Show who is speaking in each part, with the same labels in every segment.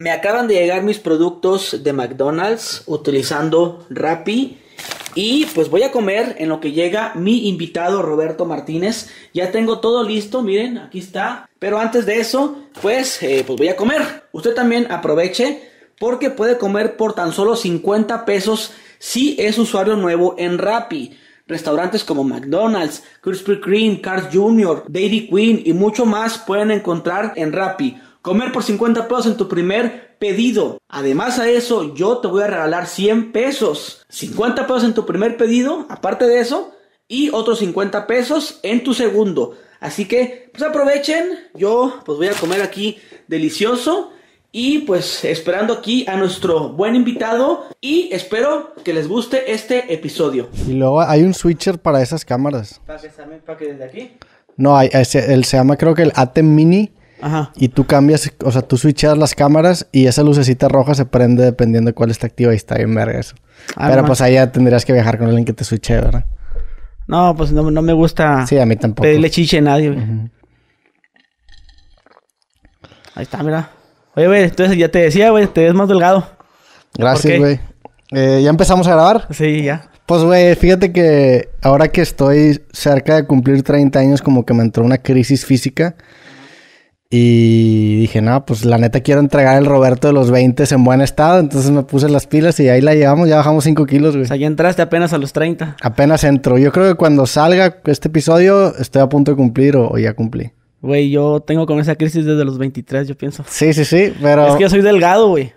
Speaker 1: Me acaban de llegar mis productos de McDonald's utilizando Rappi. Y pues voy a comer en lo que llega mi invitado Roberto Martínez. Ya tengo todo listo, miren, aquí está. Pero antes de eso, pues, eh, pues voy a comer. Usted también aproveche porque puede comer por tan solo 50 pesos si es usuario nuevo en Rappi. Restaurantes como McDonald's, Krispy Kreme, Cars Jr., Dairy Queen y mucho más pueden encontrar en Rappi comer por 50 pesos en tu primer pedido. Además a eso, yo te voy a regalar 100 pesos. 50 pesos en tu primer pedido, aparte de eso, y otros 50 pesos en tu segundo. Así que, pues aprovechen, yo pues voy a comer aquí delicioso. Y pues esperando aquí a nuestro buen invitado y espero que les guste este episodio.
Speaker 2: Y luego hay un switcher para esas cámaras.
Speaker 1: ¿Para que, para que desde aquí?
Speaker 2: No, hay, él se llama creo que el ATEM Mini Ajá. Y tú cambias, o sea, tú switchas las cámaras y esa lucecita roja se prende dependiendo de cuál está activa y está bien verga eso. Ah, Pero pues, pues allá tendrías que viajar con alguien que te switche, ¿verdad?
Speaker 1: No, pues no, me gusta. Sí,
Speaker 2: a mí tampoco. Pedirle chiche a
Speaker 1: nadie, Ahí está, mira. Oye, güey, entonces ya te decía, güey, te ves más delgado. Gracias, güey. Eh, ¿Ya empezamos a grabar? Sí, ya.
Speaker 2: Pues, güey, fíjate que ahora que estoy cerca de cumplir 30 años, como que me entró una crisis física y dije, no, pues la neta quiero entregar el Roberto de los 20 en buen estado. Entonces me puse las pilas y ahí la llevamos, ya bajamos 5 kilos, güey. O sea, ya
Speaker 1: entraste apenas a los 30.
Speaker 2: Apenas entro. Yo creo que cuando salga este episodio estoy a punto de cumplir o, ya cumplí.
Speaker 1: Güey, yo tengo con esa crisis desde los 23, yo pienso. Sí, sí, sí, pero... Es que yo soy delgado, güey.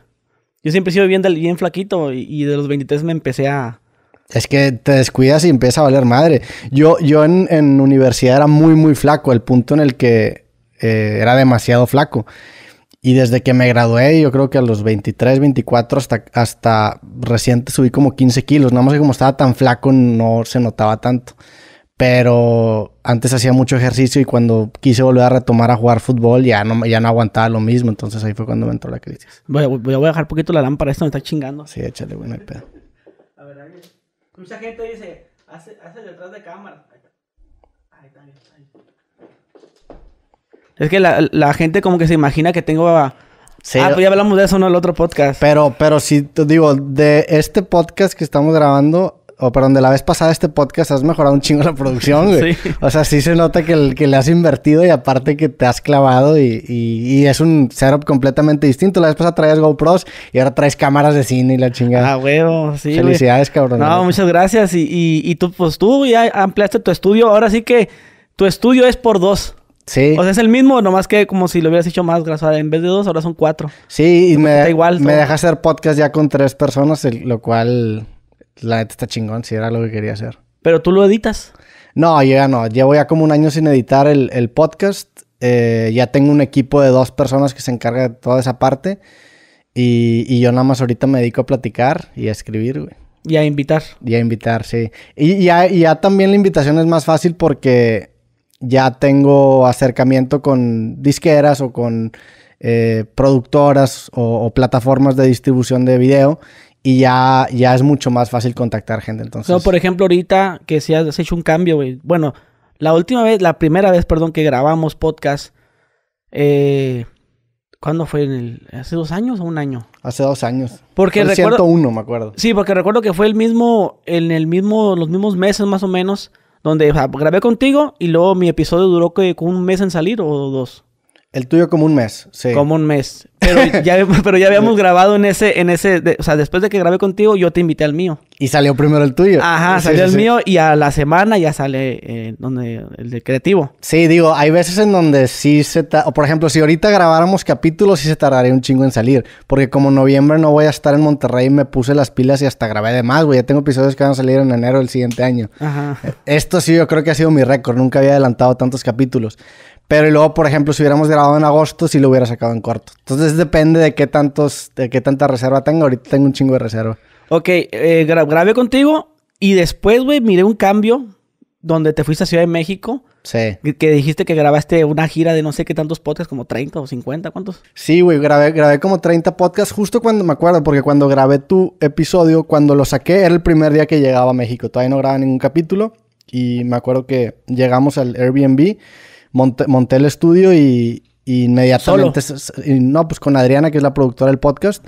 Speaker 1: Yo siempre he sido bien, bien flaquito y, de los 23 me empecé a...
Speaker 2: Es que te descuidas y empieza a valer madre. Yo, yo en, en universidad era muy, muy flaco. El punto en el que eh, era demasiado flaco. Y desde que me gradué, yo creo que a los 23, 24, hasta, hasta reciente subí como 15 kilos. Nada más que como estaba tan flaco, no se notaba tanto. Pero antes hacía mucho ejercicio y cuando quise volver a retomar a jugar fútbol, ya no, ya no aguantaba lo mismo. Entonces ahí fue cuando me entró la crisis.
Speaker 1: Voy, a a dejar poquito la lámpara, esto me está chingando. Sí, échale, güey, no hay pedo. A ver, mucha gente dice, hace, hace detrás de cámara. Ahí está, ahí está. Es que la, gente como que se imagina que tengo ah, pues ya hablamos de eso, en El otro podcast. Pero, pero si te digo, de este podcast que estamos grabando,
Speaker 2: o perdón, de la vez pasada este podcast, has mejorado un chingo la producción, güey. Sí. O sea, sí se nota que, que le has invertido y aparte que te has clavado y, y, es un setup completamente distinto. La vez pasada traías GoPros y ahora traes cámaras de cine y la chingada. Ah, huevo, sí. Felicidades, cabrón. No,
Speaker 1: muchas gracias. Y, y, y tú, pues tú ya ampliaste tu estudio. Ahora sí que tu estudio es por dos. Sí. O sea, es el mismo, nomás que como si lo hubieras hecho más grasada. En vez de dos, ahora son cuatro. Sí,
Speaker 2: y me, igual, me deja hacer podcast ya con tres personas, lo cual la neta está chingón, si era lo que quería hacer. Pero tú lo editas. No, ya no. Llevo ya como un año sin editar el, el podcast. Eh, ya tengo un equipo de dos personas que se encarga de toda esa parte. Y, y yo nada más ahorita me dedico a platicar y a escribir, güey. Y a invitar. Y a invitar, sí. Y, y ya también la invitación es más fácil porque ya tengo acercamiento con disqueras o con eh, productoras o, plataformas de distribución de video y ya, ya es mucho más fácil contactar gente. Entonces,
Speaker 1: no, por ejemplo, ahorita que si has hecho un cambio, Bueno, la última vez, la primera vez, perdón, que grabamos podcast, eh, ¿Cuándo fue? En el, ¿Hace dos años o un año? Hace dos años. Porque recuerdo,
Speaker 2: 101, me acuerdo.
Speaker 1: Sí, porque recuerdo que fue el mismo, en el mismo, los mismos meses más o menos, donde grabé contigo y luego mi episodio duró que un mes en salir o dos. El tuyo como un mes, sí. Como un mes. Pero ya, pero habíamos grabado en ese, en ese, o sea, después de que grabé contigo, yo te invité al mío. Y salió primero el tuyo. Ajá, salió el mío y a la semana ya sale eh, donde, el de creativo. Sí, digo,
Speaker 2: hay veces en donde sí se, o por ejemplo, si ahorita grabáramos capítulos, sí se tardaría un chingo en salir. Porque como noviembre no voy a estar en Monterrey, me puse las pilas y hasta grabé de más, güey. Ya tengo episodios que van a salir en enero del siguiente año. Ajá. Esto sí yo creo que ha sido mi récord. Nunca había adelantado tantos capítulos. Pero luego, por ejemplo, si hubiéramos grabado en agosto, si lo hubiera sacado en corto. Entonces depende de qué tantos, de qué tanta reserva tengo. Ahorita tengo un chingo de reserva.
Speaker 1: Ok, eh, grabé contigo y después, güey, miré un cambio donde te fuiste a Ciudad de México. Sí. Que dijiste que grabaste una gira de no sé qué tantos podcasts, como 30 o 50, ¿cuántos?
Speaker 2: Sí, güey, grabé, grabé como 30 podcasts justo cuando me acuerdo, porque cuando grabé tu episodio, cuando lo saqué, era el primer día que llegaba a México. Todavía no grababa ningún capítulo y me acuerdo que llegamos al Airbnb monté, el estudio y, inmediatamente, no, pues con Adriana, que es la productora del podcast,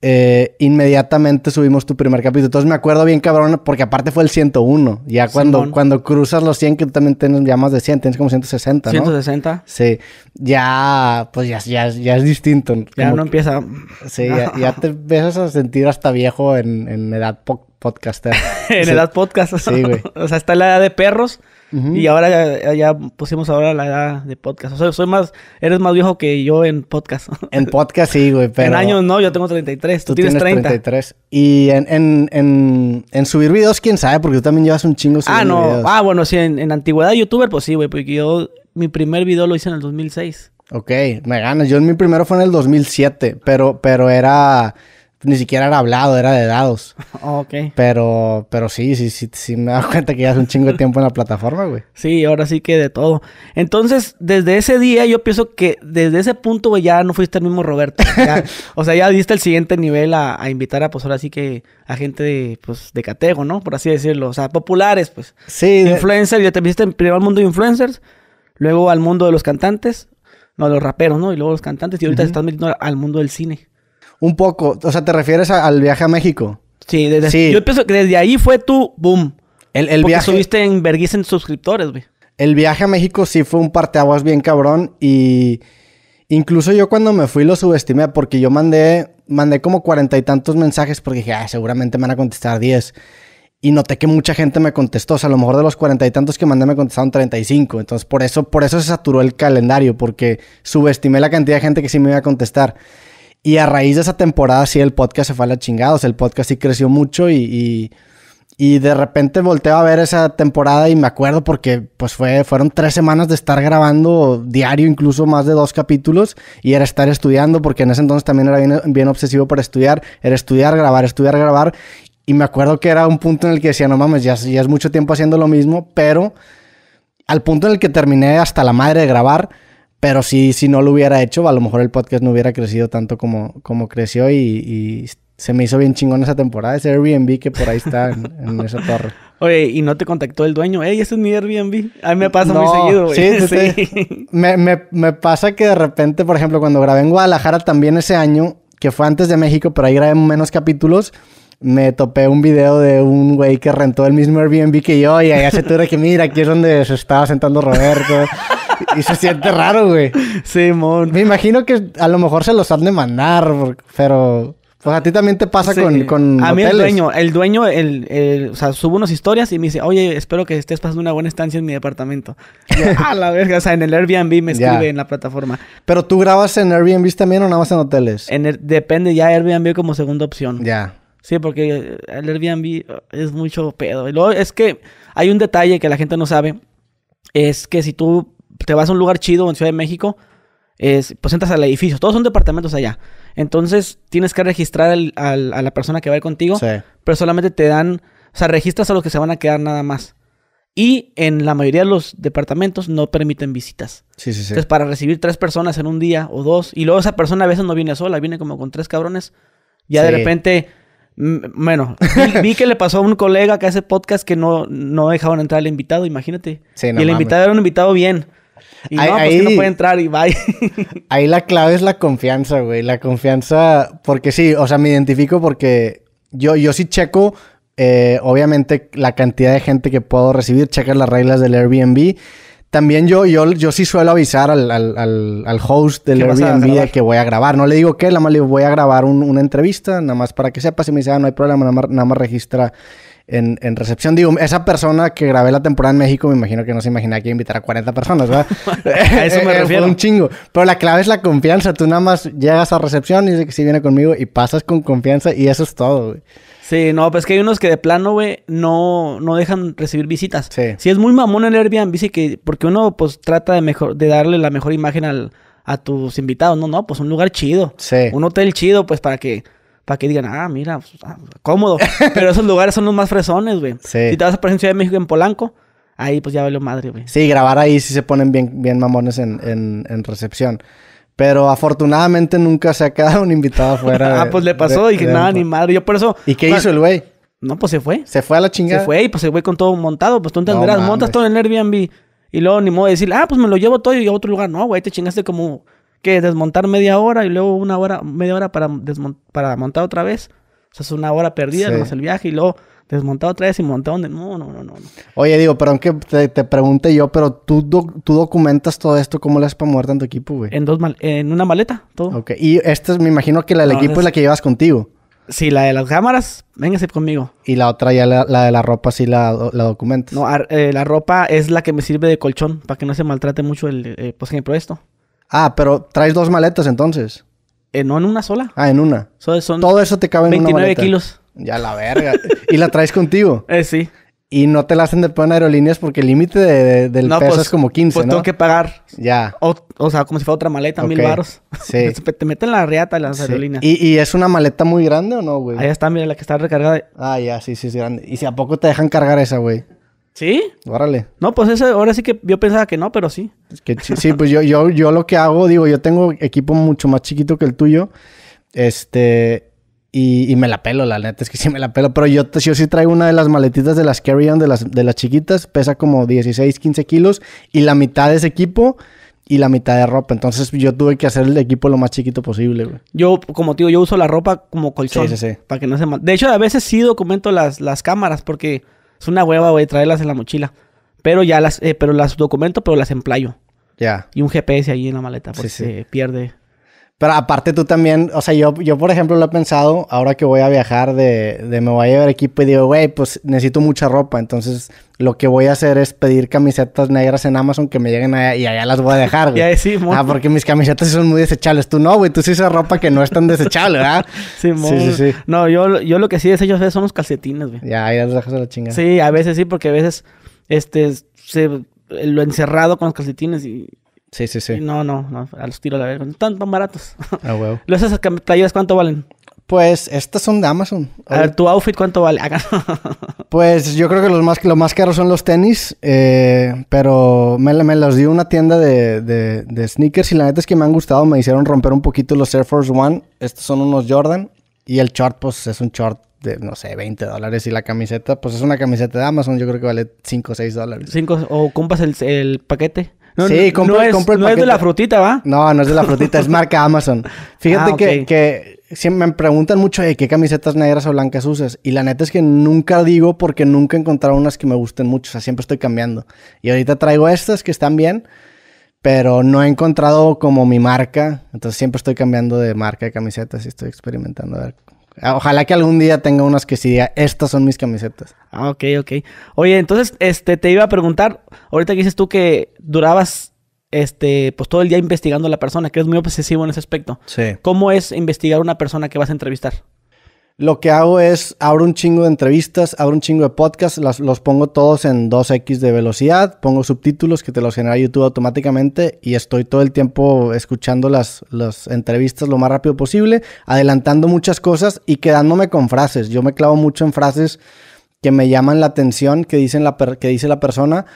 Speaker 2: eh, inmediatamente subimos tu primer capítulo. Entonces me acuerdo bien, cabrón, porque aparte fue el 101. Ya cuando, cuando cruzas los 100, que tú también tienes ya más de 100, tienes como 160, ¿no? 160. Sí. Ya, pues ya, ya, ya es distinto. ya no empieza. Sí, ya, te empiezas a sentir hasta viejo en, en edad podcaster.
Speaker 1: en edad podcast. Sí, güey. o sea, está la edad de perros y ahora ya, pusimos ahora la edad de podcast. O sea, soy más, eres más viejo que yo en podcast. En
Speaker 2: podcast sí, güey, pero... En años
Speaker 1: no, yo tengo 33, tú, tú tienes 30. 33.
Speaker 2: Y en, en, en, subir videos, quién sabe, porque tú también llevas un chingo ah, subiendo Ah, no. Ah,
Speaker 1: bueno, sí, en, en antigüedad youtuber, pues sí, güey, porque yo mi primer video lo hice en el 2006.
Speaker 2: Ok, me ganas. Yo mi primero fue en el 2007, pero, pero era ni siquiera era hablado, era de dados. Oh, ok. Pero, pero sí, sí, sí, sí me da cuenta que ya hace un chingo de tiempo en la plataforma, güey.
Speaker 1: Sí, ahora sí que de todo. Entonces, desde ese día yo pienso que desde ese punto, güey, ya no fuiste el mismo Roberto. o sea, ya diste el siguiente nivel a, a, invitar a, pues ahora sí que a gente, de, pues, de catego, ¿no? Por así decirlo. O sea, populares, pues. Sí. Influencers, ya te viste primero al mundo de influencers, luego al mundo de los cantantes, no, los raperos, ¿no? Y luego los cantantes, y ahorita te estás metiendo al mundo del cine.
Speaker 2: Un poco. O sea, ¿te refieres al viaje a México?
Speaker 1: Sí, desde, yo pienso que desde ahí fue tu boom. El, viaje... subiste en en suscriptores, güey.
Speaker 2: El viaje a México sí fue un parteaguas bien cabrón y... Incluso yo cuando me fui lo subestimé porque yo mandé, mandé como cuarenta y tantos mensajes porque dije, ah, seguramente me van a contestar diez. Y noté que mucha gente me contestó, o sea, a lo mejor de los cuarenta y tantos que mandé me contestaron 35. Entonces por eso, por eso se saturó el calendario, porque subestimé la cantidad de gente que sí me iba a contestar. Y a raíz de esa temporada, sí, el podcast se fue a la chingada. O sea, el podcast sí creció mucho y, de repente volteo a ver esa temporada y me acuerdo porque pues fue, fueron tres semanas de estar grabando diario, incluso más de dos capítulos. Y era estar estudiando porque en ese entonces también era bien, bien obsesivo para estudiar. Era estudiar, grabar, estudiar, grabar. Y me acuerdo que era un punto en el que decía, no mames, ya, ya es mucho tiempo haciendo lo mismo, pero al punto en el que terminé hasta la madre de grabar pero sí, si no lo hubiera hecho, a lo mejor el podcast no hubiera crecido tanto como, como creció y, y se me hizo bien chingón esa temporada, ese Airbnb que por ahí está en, esa
Speaker 1: torre. Oye, ¿y no te contactó el dueño? Ey, ese es mi Airbnb. A mí me pasa muy seguido, güey. Sí, sí.
Speaker 2: me, me, me pasa que de repente, por ejemplo, cuando grabé en Guadalajara también ese año, que fue antes de México, pero ahí grabé menos capítulos, me topé un video de un güey que rentó el mismo Airbnb que yo y hace se de que mira, aquí es donde se estaba sentando Roberto. y se siente raro, güey. Sí, mon. Me imagino que a lo mejor se los han de mandar, pero... Pues a ti también te pasa con, con, A mí el dueño,
Speaker 1: el dueño, el, o sea, subo unas historias y me dice, oye, espero que estés pasando una buena estancia en mi departamento. A ah, la verga, o sea, en el Airbnb me escribe en la plataforma.
Speaker 2: ¿Pero tú grabas en Airbnb también o nada más en hoteles?
Speaker 1: En depende, ya Airbnb como segunda opción. Ya. Sí, porque el Airbnb es mucho pedo. Y luego es que hay un detalle que la gente no sabe, es que si tú te vas a un lugar chido en Ciudad de México, es, pues entras al edificio. Todos son departamentos allá. Entonces tienes que registrar a la persona que va a ir contigo. Pero solamente te dan. O sea, registras a los que se van a quedar nada más. Y en la mayoría de los departamentos no permiten visitas. Sí, sí, sí. Entonces, para recibir tres personas en un día o dos, y luego esa persona a veces no viene sola, viene como con tres cabrones. Ya de repente, bueno, vi, que le pasó a un colega que hace podcast que no, no dejaron entrar al invitado, imagínate. y el invitado era un invitado bien. Y ahí, no pues, puede entrar y bye. ahí la clave es la confianza, güey. La confianza,
Speaker 2: porque sí, o sea, me identifico porque yo, yo sí checo, eh, obviamente, la cantidad de gente que puedo recibir, checar las reglas del Airbnb. También yo, yo, yo sí suelo avisar al, al, al, host del Airbnb de que voy a grabar. No le digo qué, nada más le voy a grabar una entrevista, nada más para que sepa. Si me dice, ah, no hay problema, nada más, nada más registra en, recepción. Digo, esa persona que grabé la temporada en México, me imagino que no se imaginaba que iba a invitar a 40 personas, ¿verdad? a eso me eh, refiero. Fue un chingo. Pero la clave es la confianza. Tú nada más llegas a recepción y dices que sí viene conmigo y pasas con confianza y eso es todo, güey.
Speaker 1: Sí, no, pues que hay unos que de plano, güey, no, no dejan recibir visitas. Sí. Si es muy mamón el Airbnb, sí que, porque uno pues trata de mejor, de darle la mejor imagen al, a tus invitados. No, no, pues un lugar chido. Sí. Un hotel chido, pues para que para que digan, ah, mira, pues, ah, cómodo. Pero esos lugares son los más fresones, güey. Si te vas a presencia de México en Polanco, ahí pues ya valió madre, güey.
Speaker 2: Sí, grabar ahí sí se ponen bien, bien mamones en, recepción. Pero afortunadamente nunca se ha quedado un invitado afuera. ah, pues le pasó, y dije, nada, ni
Speaker 1: madre. Yo por eso. ¿Y qué hizo el güey? No, pues se fue. Se fue a la chingada. Se fue y pues se güey con todo montado. Pues tú entenderás, montas todo en el Airbnb. Y luego ni modo de decir, ah, pues me lo llevo todo y a otro lugar. No, güey, te chingaste como que desmontar media hora y luego una hora, media hora para, para montar otra vez. O sea, es una hora perdida, sí. el viaje y luego ¿desmontar otra vez y montar No, no, no, no.
Speaker 2: Oye, digo, pero aunque te, pregunte yo, pero tú, tú documentas todo esto, ¿cómo le haces para mover tanto equipo, güey?
Speaker 1: En, dos en una maleta, todo. Ok, y
Speaker 2: esta es, me imagino que la del equipo es... la que
Speaker 1: llevas contigo. Sí, la de las cámaras, véngase conmigo. Y la otra ya, la, de la ropa, sí la, la documentas. No, eh, la ropa es la que me sirve de colchón, para que no se maltrate mucho el, por ejemplo, esto. Ah, pero traes dos maletas entonces. Eh, no en una sola. Ah, en
Speaker 2: una. Todo eso te cabe en 29 una maleta. kilos. Ya la verga. ¿Y la traes contigo? Eh, sí. Y no te la hacen de en aerolíneas porque el límite de, del peso pues, es como 15, pues ¿no? tengo que
Speaker 1: pagar. Ya. O, sea, como si fuera otra maleta, mil baros. Sí. te meten la reata las aerolíneas. ¿Y,
Speaker 2: ¿Y, es una maleta muy grande o no, güey? Ahí está,
Speaker 1: mira, la que está recargada. Ah, ya, sí, sí, es grande. ¿Y si a poco te dejan
Speaker 2: cargar esa, güey?
Speaker 1: ¿Sí? Órale. No, pues ahora sí que yo pensaba que no, pero sí.
Speaker 2: que, sí, pues yo, yo, yo lo que hago, digo, yo tengo equipo mucho más chiquito que el tuyo. Este. Y, me la pelo, la neta, es que sí me la pelo. Pero yo, yo sí traigo una de las maletitas de las carry-on de las, de las chiquitas. Pesa como 16, 15 kilos. Y la mitad de ese equipo y la mitad de ropa. Entonces yo tuve que hacer el equipo lo más chiquito posible, güey.
Speaker 1: Yo, como digo, yo uso la ropa como colchón. Sí, sí, sí. Para que no se De hecho, a veces sí documento las, las cámaras porque es una hueva, güey, traerlas en la mochila. Pero ya las, eh, pero las documento, pero las emplayo. Ya. Y un GPS ahí en la maleta, porque se pierde pero aparte tú también, o sea, yo, yo por
Speaker 2: ejemplo lo he pensado, ahora que voy a viajar de, de me voy a llevar equipo y digo, güey, pues necesito mucha ropa, entonces lo que voy a hacer es pedir camisetas negras en Amazon que me lleguen allá y allá las voy a dejar, güey. sí, ah, porque mis camisetas son muy desechables. Tú no, güey, tú sí usas ropa que no es tan desechable, ¿verdad?
Speaker 1: sí, sí, sí, No, yo, yo lo que sí desecho son los calcetines, güey. Ya, ya los dejas a la chingada. Sí, a veces sí, porque a veces, este, se, lo encerrado con los calcetines y Sí, sí, sí. no, no, a los tiros la verga. Están tan baratos. Ah, huevo! ¿Los esas playeras cuánto valen? Pues estas son de Amazon. A ver, tu outfit cuánto vale. pues yo
Speaker 2: creo que los más, lo más caros son los tenis, eh, pero me, me, los dio una tienda de, sneakers y la neta es que me han gustado. Me hicieron romper un poquito los Air Force One. Estos son unos Jordan y el short, pues es un short de, no sé, 20 dólares y la camiseta, pues es una camiseta de Amazon, yo creo que vale 5 o 6 dólares.
Speaker 1: 5 o compras el, el paquete. No, sí, compro, no es, no es de la frutita, ¿va?
Speaker 2: No, no es de la frutita, es marca Amazon. Fíjate ah, que, siempre me preguntan mucho de qué camisetas negras o blancas usas. Y la neta es que nunca digo porque nunca he encontrado unas que me gusten mucho. O sea, siempre estoy cambiando. Y ahorita traigo estas que están bien, pero no he encontrado como mi marca. Entonces siempre estoy cambiando de marca de camisetas y estoy experimentando a ver Ah, ojalá que algún día tenga unas que sí diga, estas son mis camisetas.
Speaker 1: Ah, ok, ok. Oye, entonces, este, te iba a preguntar, ahorita que dices tú que durabas, este, pues todo el día investigando a la persona, que eres muy obsesivo en ese aspecto. Sí. ¿Cómo es investigar una persona que vas a entrevistar?
Speaker 2: lo que hago es abro un chingo de entrevistas, abro un chingo de podcasts, los pongo todos en 2x de velocidad, pongo subtítulos que te los genera YouTube automáticamente y estoy todo el tiempo escuchando las, entrevistas lo más rápido posible, adelantando muchas cosas y quedándome con frases. Yo me clavo mucho en frases que me llaman la atención, que, dicen la que dice la persona,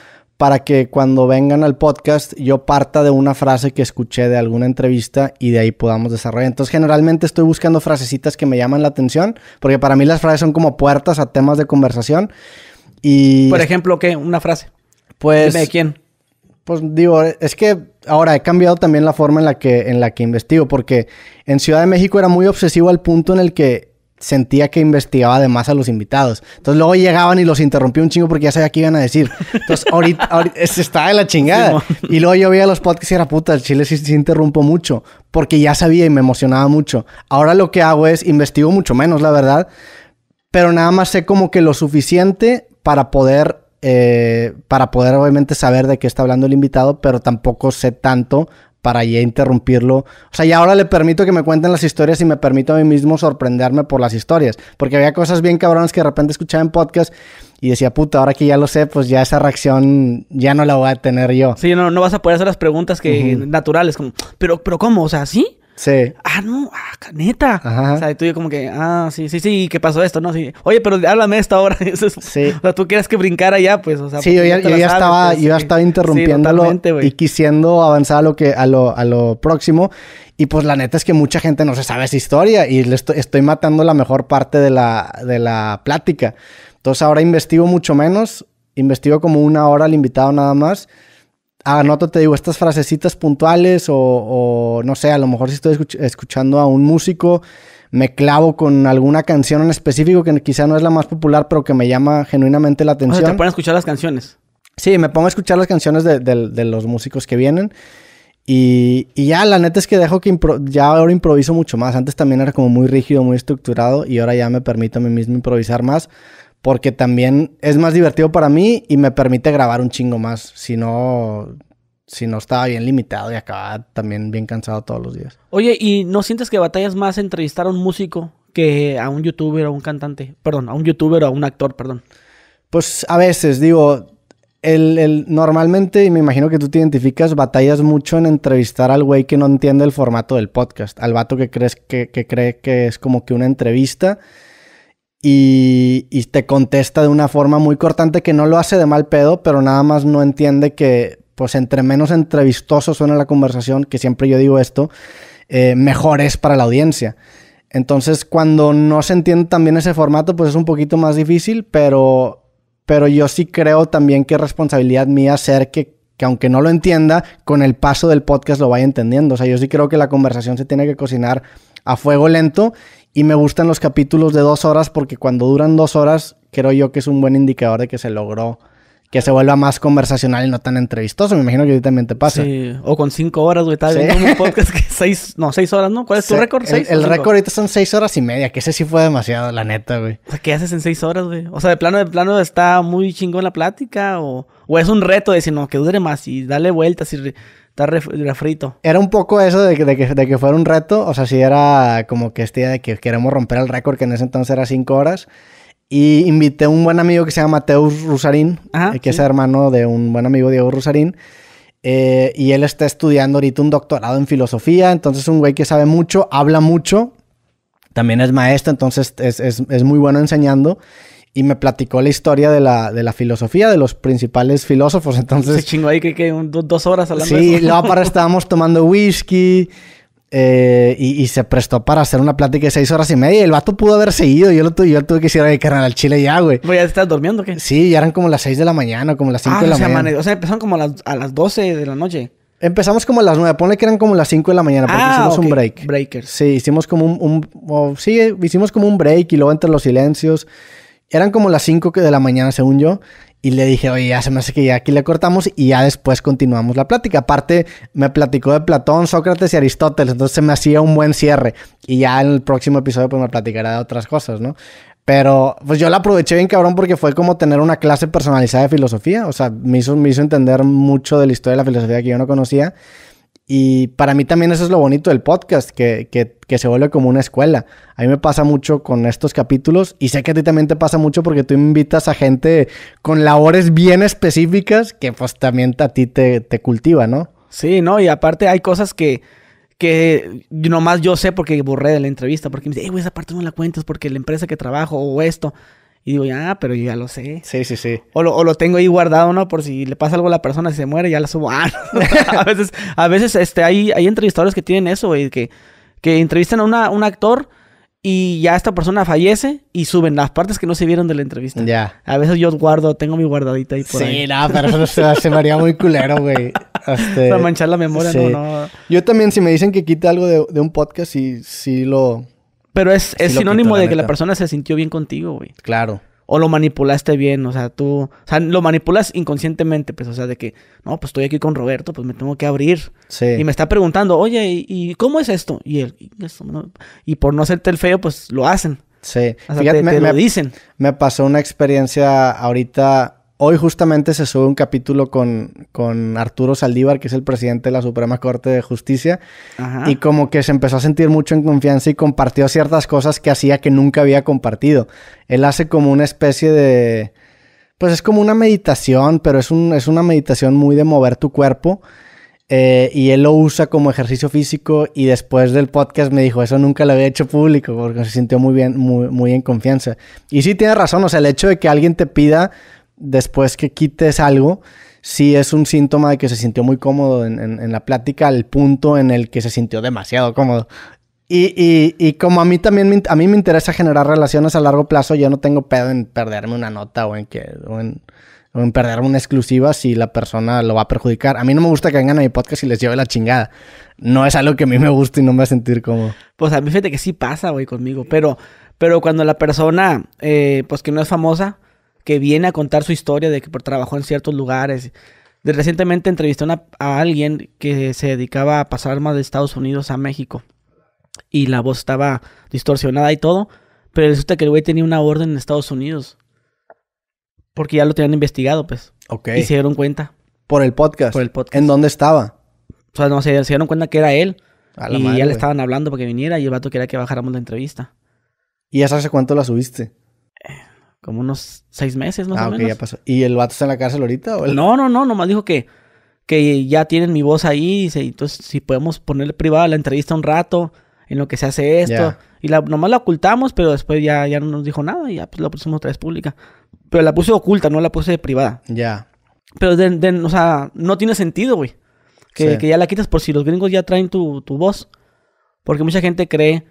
Speaker 2: para que cuando vengan al podcast yo parta de una frase que escuché de alguna entrevista y de ahí podamos desarrollar. Entonces generalmente estoy buscando frasecitas que me llaman la atención, porque para mí las frases son como puertas a temas de conversación.
Speaker 1: Y... Por ejemplo, ¿qué? Una frase. Pues... de quién.
Speaker 2: Pues digo, es que ahora he cambiado también la forma en la que, en la que investigo, porque en Ciudad de México era muy obsesivo al punto en el que sentía que investigaba además a los invitados. Entonces luego llegaban y los interrumpía un chingo porque ya sabía qué iban a decir. Entonces ahorita, ahorita estaba de la chingada. y luego yo veía los podcasts y era puta, el chile sí, interrumpo mucho porque ya sabía y me emocionaba mucho. Ahora lo que hago es investigo mucho menos, la verdad, pero nada más sé como que lo suficiente para poder eh, para poder obviamente saber de qué está hablando el invitado, pero tampoco sé tanto para ya interrumpirlo. O sea, y ahora le permito que me cuenten las historias y me permito a mí mismo sorprenderme por las historias. Porque había cosas bien cabronas que de repente escuchaba en podcast y decía, puta, ahora que ya lo sé, pues ya esa reacción ya no la voy a tener yo.
Speaker 1: Sí, no, no vas a poder hacer las preguntas que naturales, como, pero, pero ¿cómo? O sea, ¿sí? Sí. Ah, no, ah, neta. Ajá. O sea, y tú yo como que, ah, sí, sí, sí, ¿qué pasó esto? No, sí. Oye, pero háblame esta hora. sí. O sea, tú quieres que brincara ya, pues, o sea. Sí, yo ya, yo ya estaba, yo ya estaba
Speaker 2: interrumpiéndolo y quisiendo avanzar a lo que, a lo, a lo próximo. Y pues la neta es que mucha gente no se sabe esa historia y le estoy, estoy matando la mejor parte de la, de la plática. Entonces ahora investigo mucho menos, investigo como una hora al invitado nada más Ah, no, te digo, estas frasecitas puntuales o, o no sé, a lo mejor si estoy escuchando a un músico, me clavo con alguna canción en específico que quizá no es la más popular, pero que me llama genuinamente la atención. O sea, te pones
Speaker 1: a escuchar las canciones.
Speaker 2: Sí, me pongo a escuchar las canciones de, de los músicos que vienen. Y, y, ya, la neta es que dejo que ya ahora improviso mucho más. Antes también era como muy rígido, muy estructurado y ahora ya me permito a mí mismo improvisar más porque también es más divertido para mí y me permite grabar un chingo más. Si no, si no estaba bien limitado y acababa también bien cansado todos los días.
Speaker 1: Oye, ¿y no sientes que batallas más entrevistar a un músico que a un youtuber o un cantante? Perdón, a un youtuber o a un actor, perdón. Pues
Speaker 2: a veces, digo, el, el, normalmente, y me imagino que tú te identificas, batallas mucho en entrevistar al güey que no entiende el formato del podcast, al vato que, crees que, que cree que es como que una entrevista y, te contesta de una forma muy cortante que no lo hace de mal pedo, pero nada más no entiende que, pues, entre menos entrevistoso suena la conversación, que siempre yo digo esto, eh, mejor es para la audiencia. Entonces, cuando no se entiende también ese formato, pues es un poquito más difícil, pero, pero yo sí creo también que es responsabilidad mía hacer que, que, aunque no lo entienda, con el paso del podcast lo vaya entendiendo. O sea, yo sí creo que la conversación se tiene que cocinar a fuego lento y me gustan los capítulos de dos horas porque cuando duran dos horas, creo yo que es un buen indicador de que se logró que se vuelva más conversacional y no tan entrevistoso. Me imagino que a ti también te pasa. Sí,
Speaker 1: o con cinco horas, güey. tal sí. un podcast que seis, no, seis horas, ¿no? ¿Cuál es tu récord? el, récord ahorita son seis horas y media, que ese sí fue demasiado, la neta, güey. ¿qué haces en seis horas, güey? O sea, de plano, de plano está muy chingón la plática o, o es un reto de decir, no, que dure más y dale vueltas y está refrito.
Speaker 2: Era un poco eso de que, de, que, de que, fuera un reto, o sea, sí era como que este día de que queremos romper el récord, que en ese entonces era cinco horas. Y invité a un buen amigo que se llama Mateus Rusarín, eh, que es hermano de un buen amigo Diego Rusarín. Eh, y él está estudiando ahorita un doctorado en filosofía, entonces es un güey que sabe mucho, habla mucho, también es maestro, entonces es, es, es muy bueno enseñando y me platicó la historia de la, de la filosofía de los principales filósofos. Entonces. Se
Speaker 1: chingó ahí que, que dos horas hablando. Sí, luego para
Speaker 2: estábamos tomando whisky. Eh, y, y, se prestó para hacer una plática de seis horas y media. El vato pudo haber seguido. Yo lo tuve, yo tuve que hacer carnal, al chile ya, güey.
Speaker 1: ¿Ya estás durmiendo qué? Sí,
Speaker 2: ya eran como las seis de la mañana, como las cinco ah, de la o sea, mañana.
Speaker 1: o sea, empezaron como a las, a las doce de la noche. Empezamos
Speaker 2: como a las nueve... ponle que eran como las cinco de la mañana, porque ah, hicimos un break. breakers Sí, hicimos como un, oh, sí, hicimos como un break y luego entre los silencios eran como las 5 de la mañana, según yo. Y le dije, oye, ya se me hace que ya aquí le cortamos y ya después continuamos la plática. Aparte, me platicó de Platón, Sócrates y Aristóteles, entonces se me hacía un buen cierre. Y ya en el próximo episodio pues me platicará de otras cosas, ¿no? Pero pues yo la aproveché bien cabrón porque fue como tener una clase personalizada de filosofía. O sea, me hizo, me hizo entender mucho de la historia de la filosofía que yo no conocía. Y para mí también eso es lo bonito del podcast, que, que, se vuelve como una escuela. A mí me pasa mucho con estos capítulos y sé que a ti también te pasa mucho porque tú invitas a gente con labores bien específicas que pues también a ti te, cultiva, ¿no?
Speaker 1: Sí, ¿no? Y aparte hay cosas que, que nomás yo sé porque borré de la entrevista, porque me dice, güey, esa parte no la cuentas porque la empresa que trabajo o esto. Y digo, ya, pero yo ya lo sé. Sí, sí, sí. O lo, o lo, tengo ahí guardado, ¿no? Por si le pasa algo a la persona, si se muere, ya la subo. Ah, a veces, a veces este, hay, hay entrevistadores que tienen eso, güey, que, que entrevistan a un actor y ya esta persona fallece y suben las partes que no se vieron de la entrevista. Ya. A veces yo guardo, tengo mi guardadita ahí por sí, ahí. no, pero eso se, me haría muy
Speaker 2: culero, güey. Para este, manchar la memoria, no, no. Yo también, si me dicen que quite algo de, de un podcast, y si lo
Speaker 1: pero es, sinónimo de que la persona se sintió bien contigo, güey. Claro. O lo manipulaste bien, o sea, tú, o sea, lo manipulas inconscientemente, pues, o sea, de que, no, pues estoy aquí con Roberto, pues me tengo que abrir. Sí. Y me está preguntando, oye, ¿y, cómo es esto? Y él, y, por no hacerte el feo, pues lo hacen. Sí. me, lo dicen.
Speaker 2: Me pasó una experiencia ahorita Hoy justamente se sube un capítulo con, Arturo Saldívar, que es el presidente de la Suprema Corte de Justicia, y como que se empezó a sentir mucho en confianza y compartió ciertas cosas que hacía que nunca había compartido. Él hace como una especie de... Pues es como una meditación, pero es, es una meditación muy de mover tu cuerpo. Eh, y él lo usa como ejercicio físico y después del podcast me dijo, eso nunca lo había hecho público porque se sintió muy bien, muy, muy en confianza. Y sí tiene razón, o sea, el hecho de que alguien te pida después que quites algo, si es un síntoma de que se sintió muy cómodo en, la plática al punto en el que se sintió demasiado cómodo. Y, como a mí también me, a mí me interesa generar relaciones a largo plazo, yo no tengo pedo en perderme una nota o en que o en, perderme una exclusiva si la persona lo va a perjudicar. A mí no me gusta que vengan a mi podcast y les lleve la chingada. No es algo que a mí me guste... y no me va a sentir como
Speaker 1: Pues a mí fíjate que sí pasa, güey, conmigo. Pero, pero cuando la persona, eh, pues que no es famosa, que viene a contar su historia de que trabajó en ciertos lugares. De, recientemente entrevisté a alguien que se dedicaba a pasar armas de Estados Unidos a México y la voz estaba distorsionada y todo, pero resulta que el güey tenía una orden en Estados Unidos porque ya lo tenían investigado, pues. Ok. Y se dieron cuenta.
Speaker 2: Por el podcast. Por el podcast. ¿En dónde estaba?
Speaker 1: O sea, no, se, se dieron cuenta que era él. y ya le estaban hablando para que viniera y el vato quería que bajáramos la entrevista.
Speaker 2: ¿Y ya hace cuánto la subiste? como unos seis meses más ah, o ya pasó.
Speaker 1: ¿Y el vato está en la cárcel ahorita? O No, no, no, nomás dijo que, que ya tienen mi voz ahí, dice, entonces si podemos ponerle privada la entrevista un rato, en lo que se hace esto. Y la, nomás la ocultamos, pero después ya, ya no nos dijo nada y ya pues la pusimos otra vez pública. Pero la puse oculta, no la puse privada. Ya. Pero, o sea, no tiene sentido, güey. Que, que, ya la quitas por si los gringos ya traen tu, voz. Porque mucha gente cree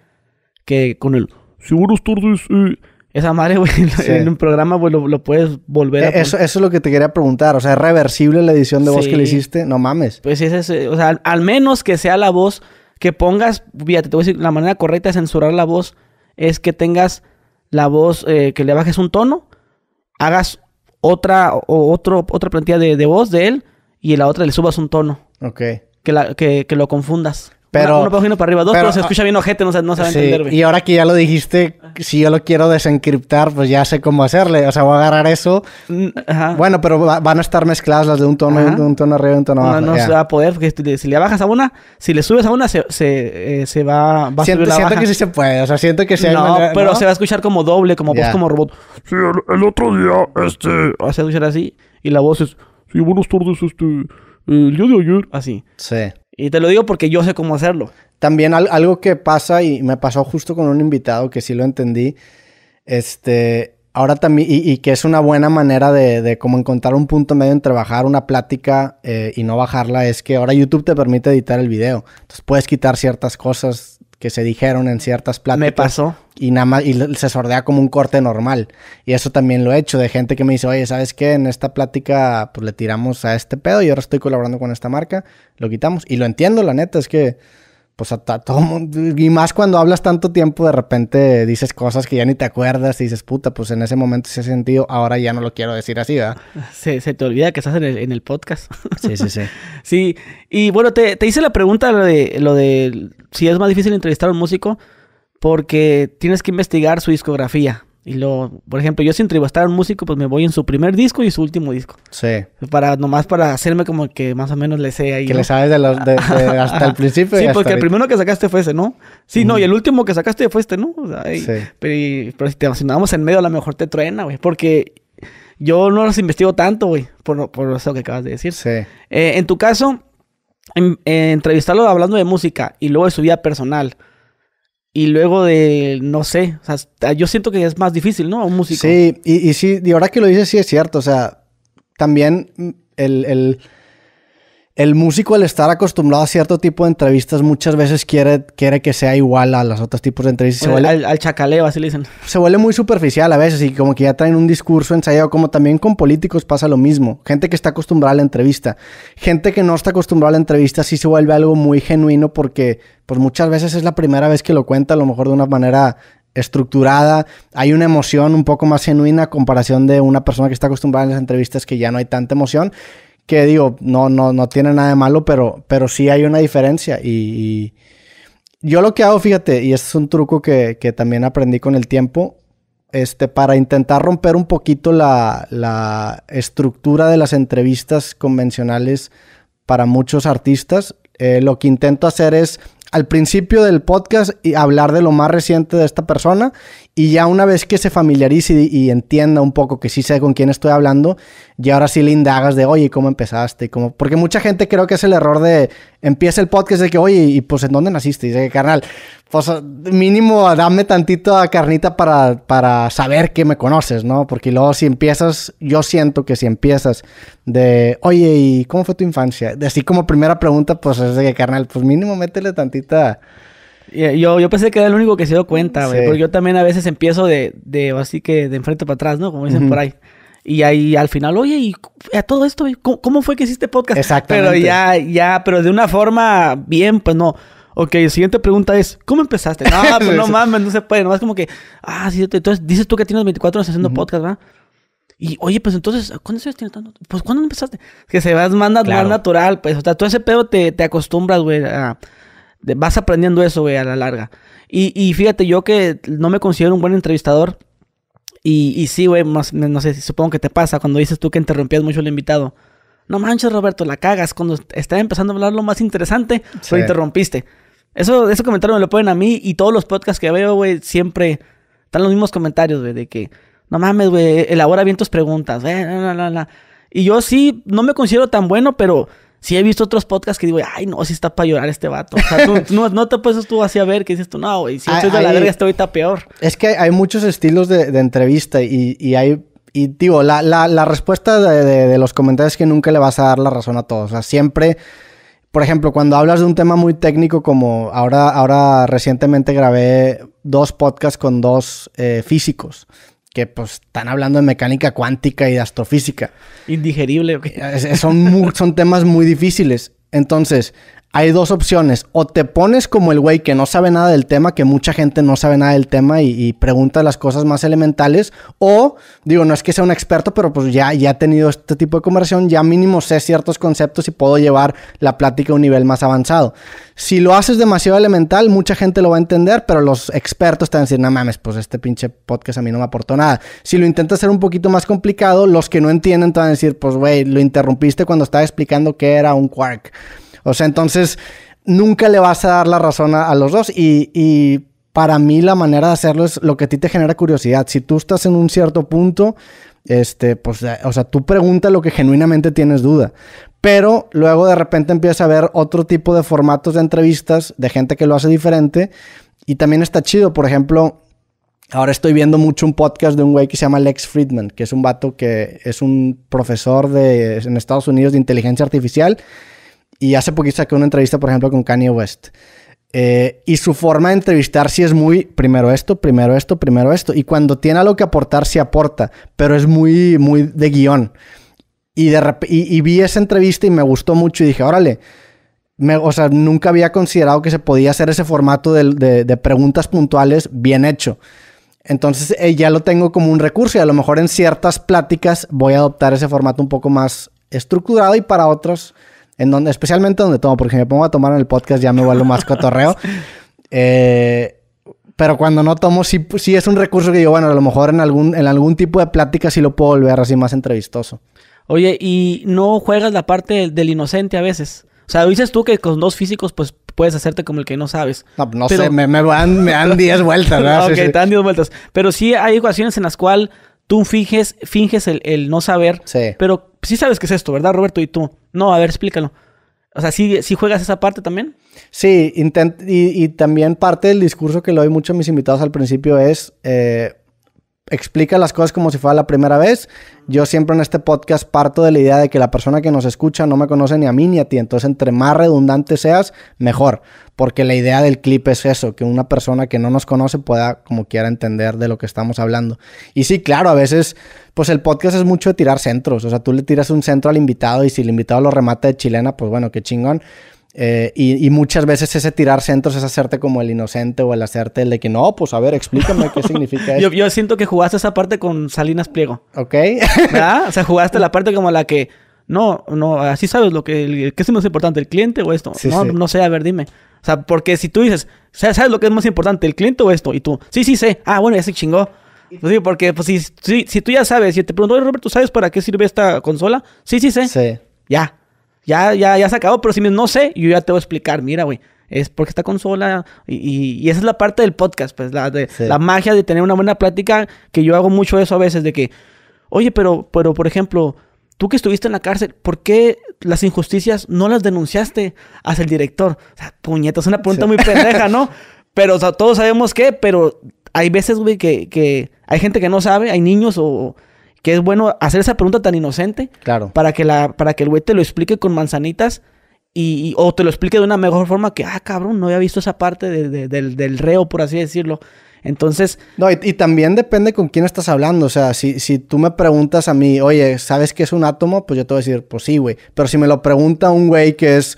Speaker 1: que con el... seguro buenas tardes. Esa madre, güey, en un programa, güey, lo, puedes volver a... Eh, eso,
Speaker 2: eso es lo que te quería preguntar. O sea, ¿es reversible la edición de voz que le hiciste? No mames.
Speaker 1: Pues es eh, O sea, al, menos que sea la voz que pongas... Fíjate, te voy a decir, la manera correcta de censurar la voz es que tengas la voz... Eh, que le bajes un tono, hagas otra o otro, otra plantilla de, de voz de él y en la otra le subas un tono. Ok. Que, la, que, que, lo confundas. Pero, una, una página para arriba, dos, pero, se escucha ah, bien ojete, no se, no se va a entender, Y ahora que ya lo
Speaker 2: dijiste, si yo lo quiero desencriptar, pues ya sé cómo hacerle. O sea, voy a agarrar eso. Mm, ajá. Bueno, pero van a estar mezcladas las de un tono, de un tono arriba y un tono abajo. No, no se va a
Speaker 1: poder, porque si le bajas a una, si le subes a una, se, eh, va, a subir la Siento que sí se puede, o sea, siento que sí hay No, pero se va a escuchar como doble, como voz como robot. Sí, el, otro día, este... va a escuchar así, y la voz es... Sí, buenas tardes, este... Eh, el día de ayer... Así. Sí. Y te lo digo porque yo sé cómo hacerlo.
Speaker 2: También algo que pasa y me pasó justo con un invitado que sí lo entendí, este, ahora también, y, que es una buena manera de, de como encontrar un punto medio en trabajar una plática eh, y no bajarla, es que ahora YouTube te permite editar el video. Entonces puedes quitar ciertas cosas, que se dijeron en ciertas pláticas. Me pasó. Y nada más, y se sordea como un corte normal. Y eso también lo he hecho, de gente que me dice, oye, ¿sabes qué? En esta plática, pues le tiramos a este pedo y ahora estoy colaborando con esta marca, lo quitamos. Y lo entiendo, la neta, es que o pues, sea todo mundo, y más cuando hablas tanto tiempo, de repente dices cosas que ya ni te acuerdas y dices, puta, pues en ese momento ese sentido, ahora
Speaker 1: ya no lo quiero decir así, Se, te olvida que estás en el, en el podcast. Sí, sí, sí. sí, y bueno, te, hice la pregunta de, lo de si es más difícil entrevistar a un músico porque tienes que investigar su discografía. Y luego, por ejemplo, yo si entrevistar a un músico, pues me voy en su primer disco y su último disco. Sí. Para, nomás para hacerme como que más o menos le sé ahí. Que le sabes de los, hasta el principio. Sí, porque el primero que sacaste fue ese, ¿no? Sí, no, y el último que sacaste fue este, ¿no? sí. Pero, si te vamos en medio, a lo mejor te truena, güey. Porque yo no los investigo tanto, güey, por, por eso que acabas de decir. Sí. Eh, en tu caso, eh, entrevistarlo hablando de música y luego de su vida personal y luego de, no sé, o sea, yo siento que es más difícil, ¿no? A un músico. Sí,
Speaker 2: y, sí, y ahora que lo dices, sí es cierto, o sea, también el el músico al estar acostumbrado a cierto tipo de entrevistas muchas veces quiere, quiere que sea igual a los otros tipos de entrevistas. Se vuelve, al,
Speaker 1: chacaleo, así le dicen.
Speaker 2: Se vuelve muy superficial a veces y como que ya traen un discurso ensayado, como también con políticos pasa lo mismo. Gente que está acostumbrada a la entrevista. Gente que no está acostumbrada a la entrevista sí se vuelve algo muy genuino porque pues muchas veces es la primera vez que lo cuenta, a lo mejor de una manera estructurada, hay una emoción un poco más genuina a comparación de una persona que está acostumbrada a las entrevistas que ya no hay tanta emoción que digo, no, no, no tiene nada de malo, pero, pero sí hay una diferencia. Y, yo lo que hago, fíjate, y este es un truco que, también aprendí con el tiempo, este, para intentar romper un poquito la, estructura de las entrevistas convencionales para muchos artistas, eh, lo que intento hacer es al principio del podcast y hablar de lo más reciente de esta persona y ya una vez que se familiarice y, entienda un poco que sí sé con quién estoy hablando, ya ahora sí le indagas de, oye, ¿cómo empezaste? ¿Cómo? Porque mucha gente creo que es el error de, empieza el podcast de que, oye, ¿y pues en dónde naciste? Y dice, carnal, pues ah, mínimo dame tantito a carnita para, para saber que me conoces, ¿no? Porque luego si empiezas, yo siento que si empiezas de, oye, ¿y cómo fue tu infancia? De así como primera pregunta, pues es de que, carnal, pues mínimo métele tantita
Speaker 1: eh, yo, yo pensé que era el único que se dio cuenta, güey. Porque yo también a veces empiezo de, de así que de enfrente para atrás, ¿no? Como dicen por ahí. Y ahí al final, oye, y a todo esto, ¿cómo, ¿cómo, fue que hiciste podcast? Exactamente. Pero ya, ya, pero de una forma bien, pues no. Ok, siguiente pregunta es, ¿cómo empezaste? No, pues no mames, no se puede. Nomás como que, ah, sí, entonces dices tú que tienes 24 años haciendo podcast, ¿verdad? Y oye, pues entonces, ¿cuándo tienes tanto? Pues ¿cuándo empezaste? Que se vas más, natural, pues, o sea, todo ese pedo te, te acostumbras, güey, a, vas aprendiendo eso, güey, a la larga. Y, fíjate, yo que no me considero un buen entrevistador. Y, y sí, güey, no sé, supongo que te pasa cuando dices tú que interrumpías mucho al invitado. No manches, Roberto, la cagas. Cuando estaba empezando a hablar lo más interesante, lo interrumpiste. Eso, ese comentario me lo ponen a mí y todos los podcasts que veo, güey, siempre están los mismos comentarios, güey, de que no mames, güey, elabora bien tus preguntas, güey, eh, Y yo sí, no me considero tan bueno, pero si he visto otros podcasts que digo, ay, no, si está para llorar este vato. no, te puedes tú así a ver que dices tú, no, güey, si esto es de la verga, estoy ahorita peor.
Speaker 2: Es que hay, muchos estilos de, entrevista y, hay... Y digo, la, respuesta de, los comentarios es que nunca le vas a dar la razón a todos. O sea, siempre... Por ejemplo, cuando hablas de un tema muy técnico como ahora, ahora recientemente grabé dos podcasts con dos eh, físicos que pues están hablando de mecánica cuántica y de astrofísica.
Speaker 1: Indigerible.
Speaker 2: son, son temas muy difíciles. Entonces, hay dos opciones. O te pones como el güey que no sabe nada del tema, que mucha gente no sabe nada del tema y, pregunta las cosas más elementales. O, digo, no es que sea un experto, pero pues ya, ya he tenido este tipo de conversación, ya mínimo sé ciertos conceptos y puedo llevar la plática a un nivel más avanzado. Si lo haces demasiado elemental, mucha gente lo va a entender, pero los expertos te van a decir, no mames, pues este pinche podcast a mí no me aportó nada. Si lo intentas hacer un poquito más complicado, los que no entienden te van a decir, pues güey, lo interrumpiste cuando estaba explicando qué era un quark. O sea, entonces nunca le vas a dar la razón a, los dos y, y para mí la manera de hacerlo es lo que a ti te genera curiosidad. Si tú estás en un cierto punto, este, pues, eh, o sea, tú pregunta lo que genuinamente tienes duda. Pero luego de repente empieza a ver otro tipo de formatos de entrevistas de gente que lo hace diferente y también está chido. Por ejemplo, ahora estoy viendo mucho un podcast de un güey que se llama Lex Friedman, que es un vato que es un profesor de, en Estados Unidos de inteligencia artificial y hace poquito saqué una entrevista, por ejemplo, con Kanye West. Eh, y su forma de entrevistar sí es muy primero esto, primero esto, primero esto. Y cuando tiene algo que aportar, sí aporta, pero es muy, muy de guión. Y, de, vi esa entrevista y me gustó mucho y dije, órale, me, o sea, nunca había considerado que se podía hacer ese formato de, preguntas puntuales bien hecho. Entonces eh, ya lo tengo como un recurso y a lo mejor en ciertas pláticas voy a adoptar ese formato un poco más estructurado y para otros en donde, especialmente donde tomo, porque si me pongo a tomar en el podcast ya me vuelvo más cotorreo. Eh, pero cuando no tomo, sí, es un recurso que yo, bueno, a lo mejor en algún, en algún tipo de plática sí lo puedo volver así más entrevistoso.
Speaker 1: Oye, ¿y no juegas la parte del inocente a veces? O sea, dices tú que con dos físicos, pues puedes hacerte como el que no sabes. No, no sé, me, me, van, me dan 10 vueltas, ¿verdad? ok, te dan 10 vueltas. Pero sí hay ocasiones en las cuales tú finges, finges el, el no saber. Sí. Pero sí sabes qué es esto, ¿verdad, Roberto? Y tú. No, a ver, explícalo. O sea, ¿sí, juegas esa parte también?
Speaker 2: Sí, intento... y, también parte del discurso que le doy mucho a mis invitados al principio es, eh, explica las cosas como si fuera la primera vez. Yo siempre en este podcast parto de la idea de que la persona que nos escucha no me conoce ni a mí ni a ti. Entonces, entre más redundante seas, mejor. Porque la idea del clip es eso, que una persona que no nos conoce pueda como quiera entender de lo que estamos hablando. Y sí, claro, a veces, pues el podcast es mucho de tirar centros. O sea, tú le tiras un centro al invitado y si el invitado lo remata de chilena, pues bueno, qué chingón eh, y, muchas veces ese tirar centros es hacerte como el inocente o el hacerte el de que no, pues a ver, explícame qué significa eso.
Speaker 1: Yo, yo, siento que jugaste esa parte con Salinas Pliego. Ok. ¿Verdad? O sea, jugaste la parte como la que, no, no, así sabes lo que, ¿qué es más importante, el cliente o esto? no, no sé, a ver, dime. O sea, porque si tú dices, ¿sabes lo que es más importante, el cliente o esto? Y tú, sí, sí, sé. Ah, bueno, ya se chingó. Pues sí, porque pues, si, si, si, tú ya sabes, si te pregunto, Oye, ¿tú ¿sabes para qué sirve esta consola? Sí, sí, sé. Sí. Ya. Ya, ya, ya se acabó, pero si no sé, yo ya te voy a explicar. Mira, güey, es porque está consola y, y, esa es la parte del podcast, pues la, de, la magia de tener una buena plática, que yo hago mucho eso a veces, de que, oye, pero, pero por ejemplo, tú que estuviste en la cárcel, ¿por qué las injusticias no las denunciaste hacia el director? O sea, puñeta, es una pregunta muy pendeja, ¿no? Pero o sea, todos sabemos que, pero hay veces, güey, que, que hay gente que no sabe, hay niños o que es bueno hacer esa pregunta tan inocente. Claro. Para que, la, para que el güey te lo explique con manzanitas y, o te lo explique de una mejor forma que, ah, cabrón, no había visto esa parte del, reo, por así decirlo. Entonces...
Speaker 2: No, y, y, también depende con quién estás hablando. O sea, si, si tú me preguntas a mí, oye, ¿sabes qué es un átomo? Pues yo te voy a decir, pues sí, güey. Pero si me lo pregunta un güey que es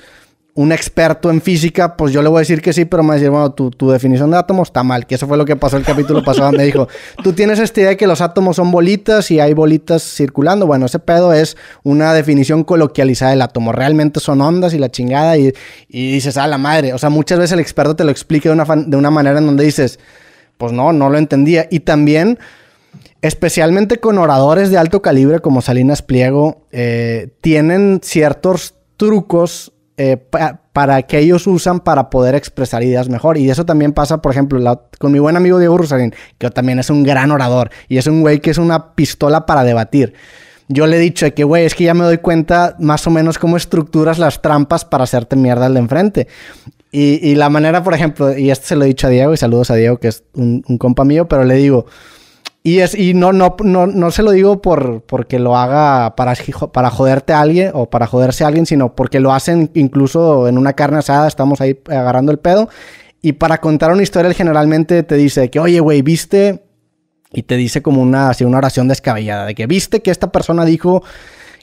Speaker 2: un experto en física, pues yo le voy a decir que sí, pero me va a decir, bueno, tu, definición de átomos está mal, que eso fue lo que pasó el capítulo pasado, me dijo, tú tienes esta idea de que los átomos son bolitas y hay bolitas circulando. Bueno, ese pedo es una definición coloquializada del átomo. Realmente son ondas y la chingada y, y dices, ah, la madre. O sea, muchas veces el experto te lo explica de una, de una manera en donde dices, pues no, no lo entendía. Y también especialmente con oradores de alto calibre como Salinas Pliego, eh, tienen ciertos trucos eh, para que ellos usan para poder expresar ideas mejor. Y eso también pasa, por ejemplo, con mi buen amigo Diego Rusarín, que también es un gran orador y es un güey que es una pistola para debatir. Yo le he dicho que, güey, es que ya me doy cuenta más o menos cómo estructuras las trampas para hacerte mierda al de enfrente. Y, la manera, por ejemplo, y esto se lo he dicho a Diego, y saludos a Diego, que es un compa mío, pero le digo, y, es, y no, no, no, no se lo digo por, porque lo haga para, para joderte a alguien o para joderse a alguien, sino porque lo hacen incluso en una carne asada, estamos ahí agarrando el pedo. Y para contar una historia, él generalmente te dice que, oye, güey, viste. Y te dice como una, así, una oración descabellada, de que viste que esta persona dijo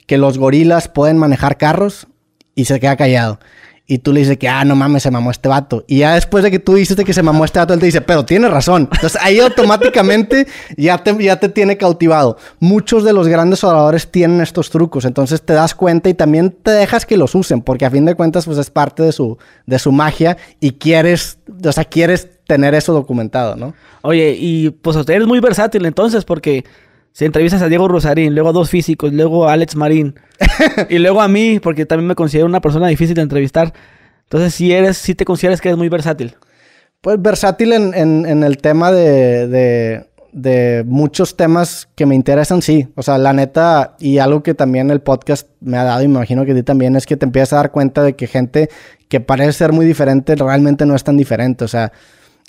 Speaker 2: que los gorilas pueden manejar carros y se queda callado y tú le dices que, ah, no mames, se mamó este vato. Y ya después de que tú dices que se mamó este vato, él te dice, pero tiene razón. Entonces ahí automáticamente ya te, ya te tiene cautivado. Muchos de los grandes oradores tienen estos trucos, entonces te das cuenta y también te dejas que los usen, porque a fin de cuentas pues es parte de su, de su magia y quieres, o sea,
Speaker 1: quieres tener eso documentado, ¿no? Oye, y pues usted es muy versátil entonces, porque... Si entrevistas a Diego Rosarín, luego a dos físicos, luego a Alex Marín y luego a mí, porque también me considero una persona difícil de entrevistar. Entonces, si eres, si te consideras que eres muy versátil.
Speaker 2: Pues versátil en, en, en el tema de, de, de, muchos temas que me interesan, sí. O sea, la neta, y algo que también el podcast me ha dado, y me imagino que a ti también, es que te empiezas a dar cuenta de que gente que parece ser muy diferente realmente no es tan diferente. O sea,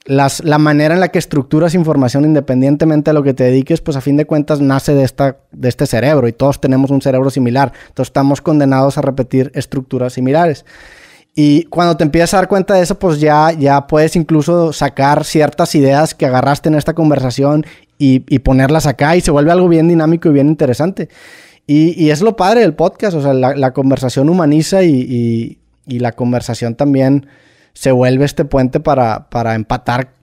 Speaker 2: la manera en la que estructuras información independientemente de lo que te dediques, pues a fin de cuentas nace de, esta, de este cerebro y todos tenemos un cerebro similar. Entonces estamos condenados a repetir estructuras similares. Y cuando te empiezas a dar cuenta de eso, pues ya, ya puedes incluso sacar ciertas ideas que agarraste en esta conversación y, ponerlas acá y se vuelve algo bien dinámico y bien interesante. Y, es lo padre del podcast, o sea, la, conversación humaniza y, y la conversación también se vuelve este puente para, empatar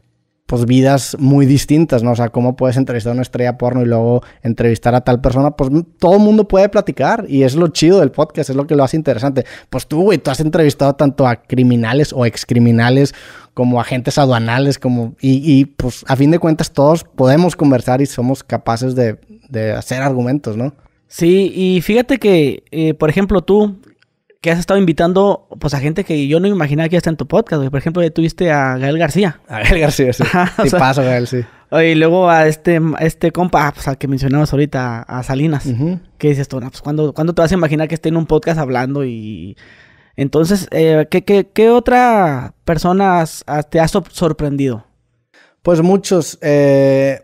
Speaker 2: pues vidas muy distintas, ¿no? O sea, cómo puedes entrevistar a una estrella porno y luego entrevistar a tal persona, pues mm, todo el mundo puede platicar y es lo chido del podcast, es lo que lo hace interesante. Pues tú, güey, tú has entrevistado tanto a criminales o excriminales como agentes aduanales, como, y, pues a fin de cuentas todos podemos conversar y somos capaces de, de hacer argumentos, ¿no?
Speaker 1: Sí, y fíjate que, eh, por ejemplo, tú que has estado invitando pues a gente que yo no imaginaba que ya en tu podcast, Por ejemplo, tuviste a Gael García. A Gael García, sí. Gael, sí. Y luego a este, este compa, ah, pues, al que mencionabas ahorita, a Salinas. ¿Qué dices tú? pues ¿cuándo, te vas a imaginar que esté en un podcast hablando y... Entonces, eh, ¿qué, qué, qué, otra persona te ha sorprendido? Pues muchos. Eh,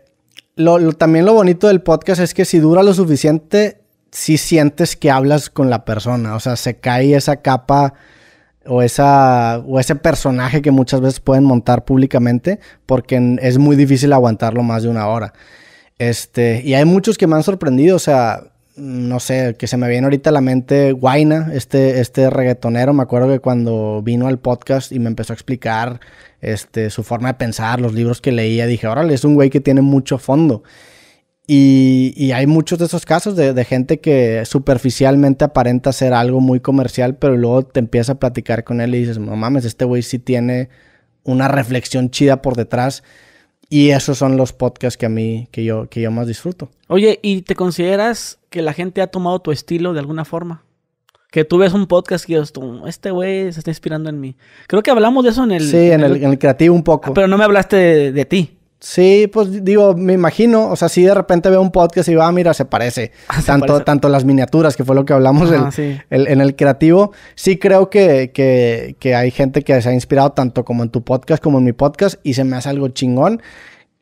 Speaker 2: también lo bonito del podcast es que si dura lo suficiente si sientes que hablas con la persona, o sea, se cae esa capa o, esa, o ese personaje que muchas veces pueden montar públicamente porque es muy difícil aguantarlo más de una hora. Este, y hay muchos que me han sorprendido, o sea, no sé, que se me viene ahorita a la mente Guaina, este, este reggaetonero, me acuerdo que cuando vino al podcast y me empezó a explicar este, su forma de pensar, los libros que leía, dije, órale, es un güey que tiene mucho fondo. Y, hay muchos de esos casos de, gente que superficialmente aparenta ser algo muy comercial, pero luego te empieza a platicar con él y dices, no mames, este güey sí tiene una reflexión chida por detrás. Y esos son los podcasts que a mí, que yo, que yo más disfruto.
Speaker 1: Oye, ¿y te consideras que la gente ha tomado tu estilo de alguna forma? Que tú ves un podcast y dices, este güey se está inspirando en mí. Creo que hablamos de eso en el... Sí, en, el, creativo un poco. Ah, pero no me hablaste de ti. Sí, pues
Speaker 2: digo, me imagino, o sea, si de repente veo un podcast y va, ah, mira, se parece. Ah, tanto, tanto las miniaturas, que fue lo que hablamos en el creativo. Sí creo que, hay gente que se ha inspirado tanto como en tu podcast como en mi podcast y se me hace algo chingón.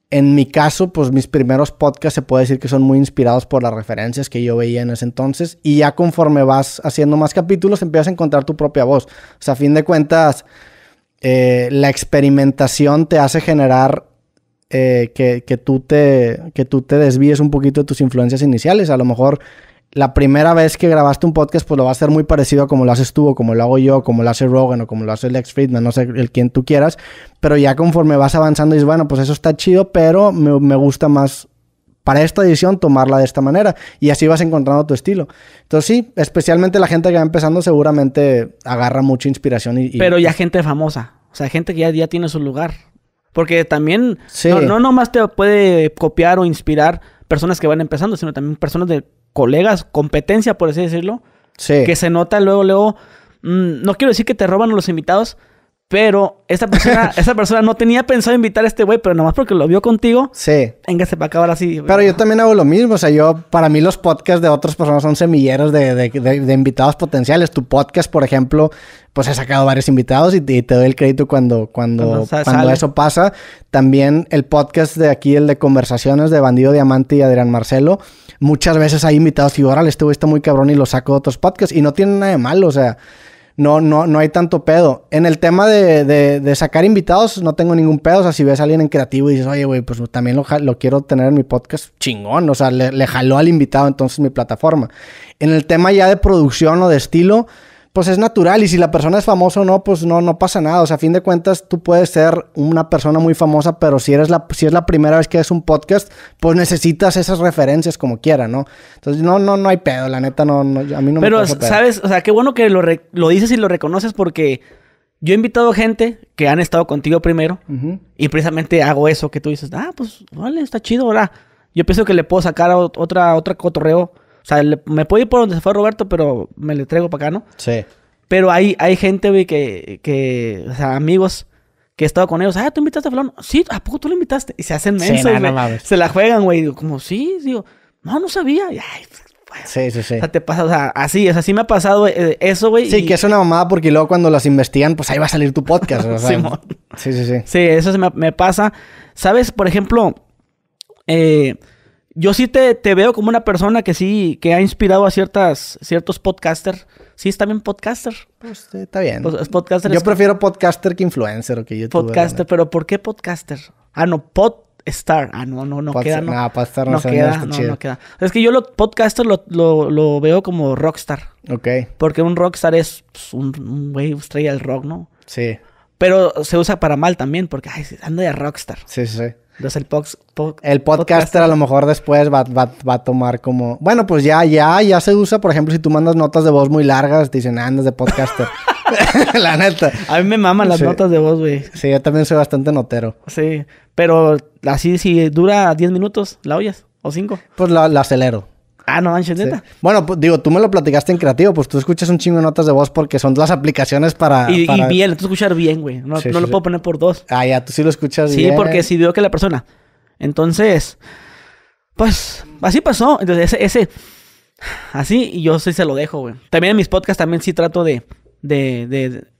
Speaker 2: En mi caso, pues mis primeros podcasts se puede decir que son muy inspirados por las referencias que yo veía en ese entonces y ya conforme vas haciendo más capítulos empiezas a encontrar tu propia voz. O sea, a fin de cuentas, eh, la experimentación te hace generar eh, que, que, tú te, que tú te desvíes un poquito de tus influencias iniciales. A lo mejor la primera vez que grabaste un podcast, pues lo va a ser muy parecido a como lo haces tú, o como lo hago yo, como lo hace Rogan, o como lo hace Lex Friedman, no sé el quien tú quieras, pero ya conforme vas avanzando, dices, bueno, pues eso está chido, pero me, gusta más para esta edición tomarla de esta manera, y así vas encontrando tu estilo. Entonces, sí, especialmente la gente que va empezando, seguramente agarra mucha inspiración. Y, Pero ya
Speaker 1: gente famosa, o sea, gente que ya, ya tiene su lugar. Porque también no, no nomás te puede copiar o inspirar personas que van empezando, sino también personas de colegas, competencia, por así decirlo. Que se nota luego, luego. Mm, no quiero decir que te roban los invitados, pero esa persona, esa persona no tenía pensado invitar a este güey, pero nomás porque lo vio contigo. Sí. se para acabar acabar así.
Speaker 2: Pero yo también hago lo mismo. O sea, yo, para mí los podcasts de otras personas son semilleros de, invitados potenciales. Tu podcast, por ejemplo, pues he sacado varios invitados y, te doy el crédito cuando, cuando, cuando, eso pasa. También el podcast de aquí, el de conversaciones de Bandido Diamante y Adrián Marcelo. Muchas veces hay invitados y órale, este güey está muy cabrón y lo saco de otros podcasts. Y no tiene nada de malo. O sea, no, no, no hay tanto pedo. En el tema de, sacar invitados, no tengo ningún pedo. O sea, si ves a alguien en creativo y dices, oye, güey, pues también lo, quiero tener en mi podcast, chingón. O sea, le jaló al invitado entonces mi plataforma. En el tema ya de producción o de estilo, pues es natural y si la persona es famosa o no, pues no, no pasa nada. O sea, a fin de cuentas, tú puedes ser una persona muy famosa, pero si, eres la, si es la primera vez que haces un podcast, pues necesitas esas referencias como quiera, ¿no? Entonces, no, no, no hay pedo, la neta, no, no a mí no me me Pero, ¿sabes?
Speaker 1: O sea, qué bueno que lo, dices y lo reconoces porque... Yo he invitado gente que han estado contigo primero y precisamente hago eso que tú dices, ah, pues vale, está chido, ahora. Yo pienso que le puedo sacar otra, otra cotorreo o sea, me puedo ir por donde se fue Roberto, pero me le traigo para acá, ¿no? Sí. Pero hay, hay gente, güey, que, que, o sea, amigos que he estado con ellos. Ah, ¿tú invitaste a fulano? Sí, ¿a poco tú lo invitaste? Y se hacen mensos, sí, Se la juegan, güey. como, sí, digo, no, no sabía. ay, pues, Sí, sí, sí. O sea, te pasa, o sea, así, o sea, me ha pasado eh, eso, güey. Sí, que es una mamada porque luego cuando las investigan, pues ahí va a salir tu podcast. o sea, Sí, sí, sí. Sí, eso se me, me, pasa. ¿Sabes? Por ejemplo, eh, yo sí te, veo como una persona que sí, que ha inspirado a ciertas, ciertos podcasters. Sí, está bien podcaster. Pues está bien. Pues, podcaster yo prefiero podcaster que influencer o que youtuber. Podcaster, pero ¿por qué podcaster? Ah, no, podstar. Ah, no, no, no queda. No, no, ah, podstar no, no queda. No, no, queda. Es que yo lo podcaster lo, lo, veo como rockstar. Ok. Porque un rockstar es pues, un güey estrella del rock, ¿no? Sí. Pero se usa para mal también, porque ay, anda de rockstar. Sí, sí, sí. Entonces el, podcast
Speaker 2: el podcaster, a lo mejor después va, a tomar como... Bueno, pues ya, ya, ya se usa, por ejemplo, si tú mandas notas de voz muy largas, te dicen, ah, andas de podcaster. la neta. A mí me maman las notas de voz, güey. Sí, yo también soy bastante notero.
Speaker 1: Sí, pero así si dura 10 minutos, ¿la oyes? ¿O 5? Pues la acelero. Ah, no manches, neta. Bueno, pues, digo, tú me
Speaker 2: lo platicaste en creativo, pues tú escuchas un chingo de notas de voz porque son las aplicaciones para. Y,
Speaker 1: bien, tú escuchar bien, güey. No, lo puedo poner por dos. Ah, ya, tú sí lo escuchas bien. Sí, porque si veo que la persona. Entonces, pues, así pasó. Entonces, ese, ese. Así, yo sí se lo dejo, güey. También en mis podcasts también sí trato de. De,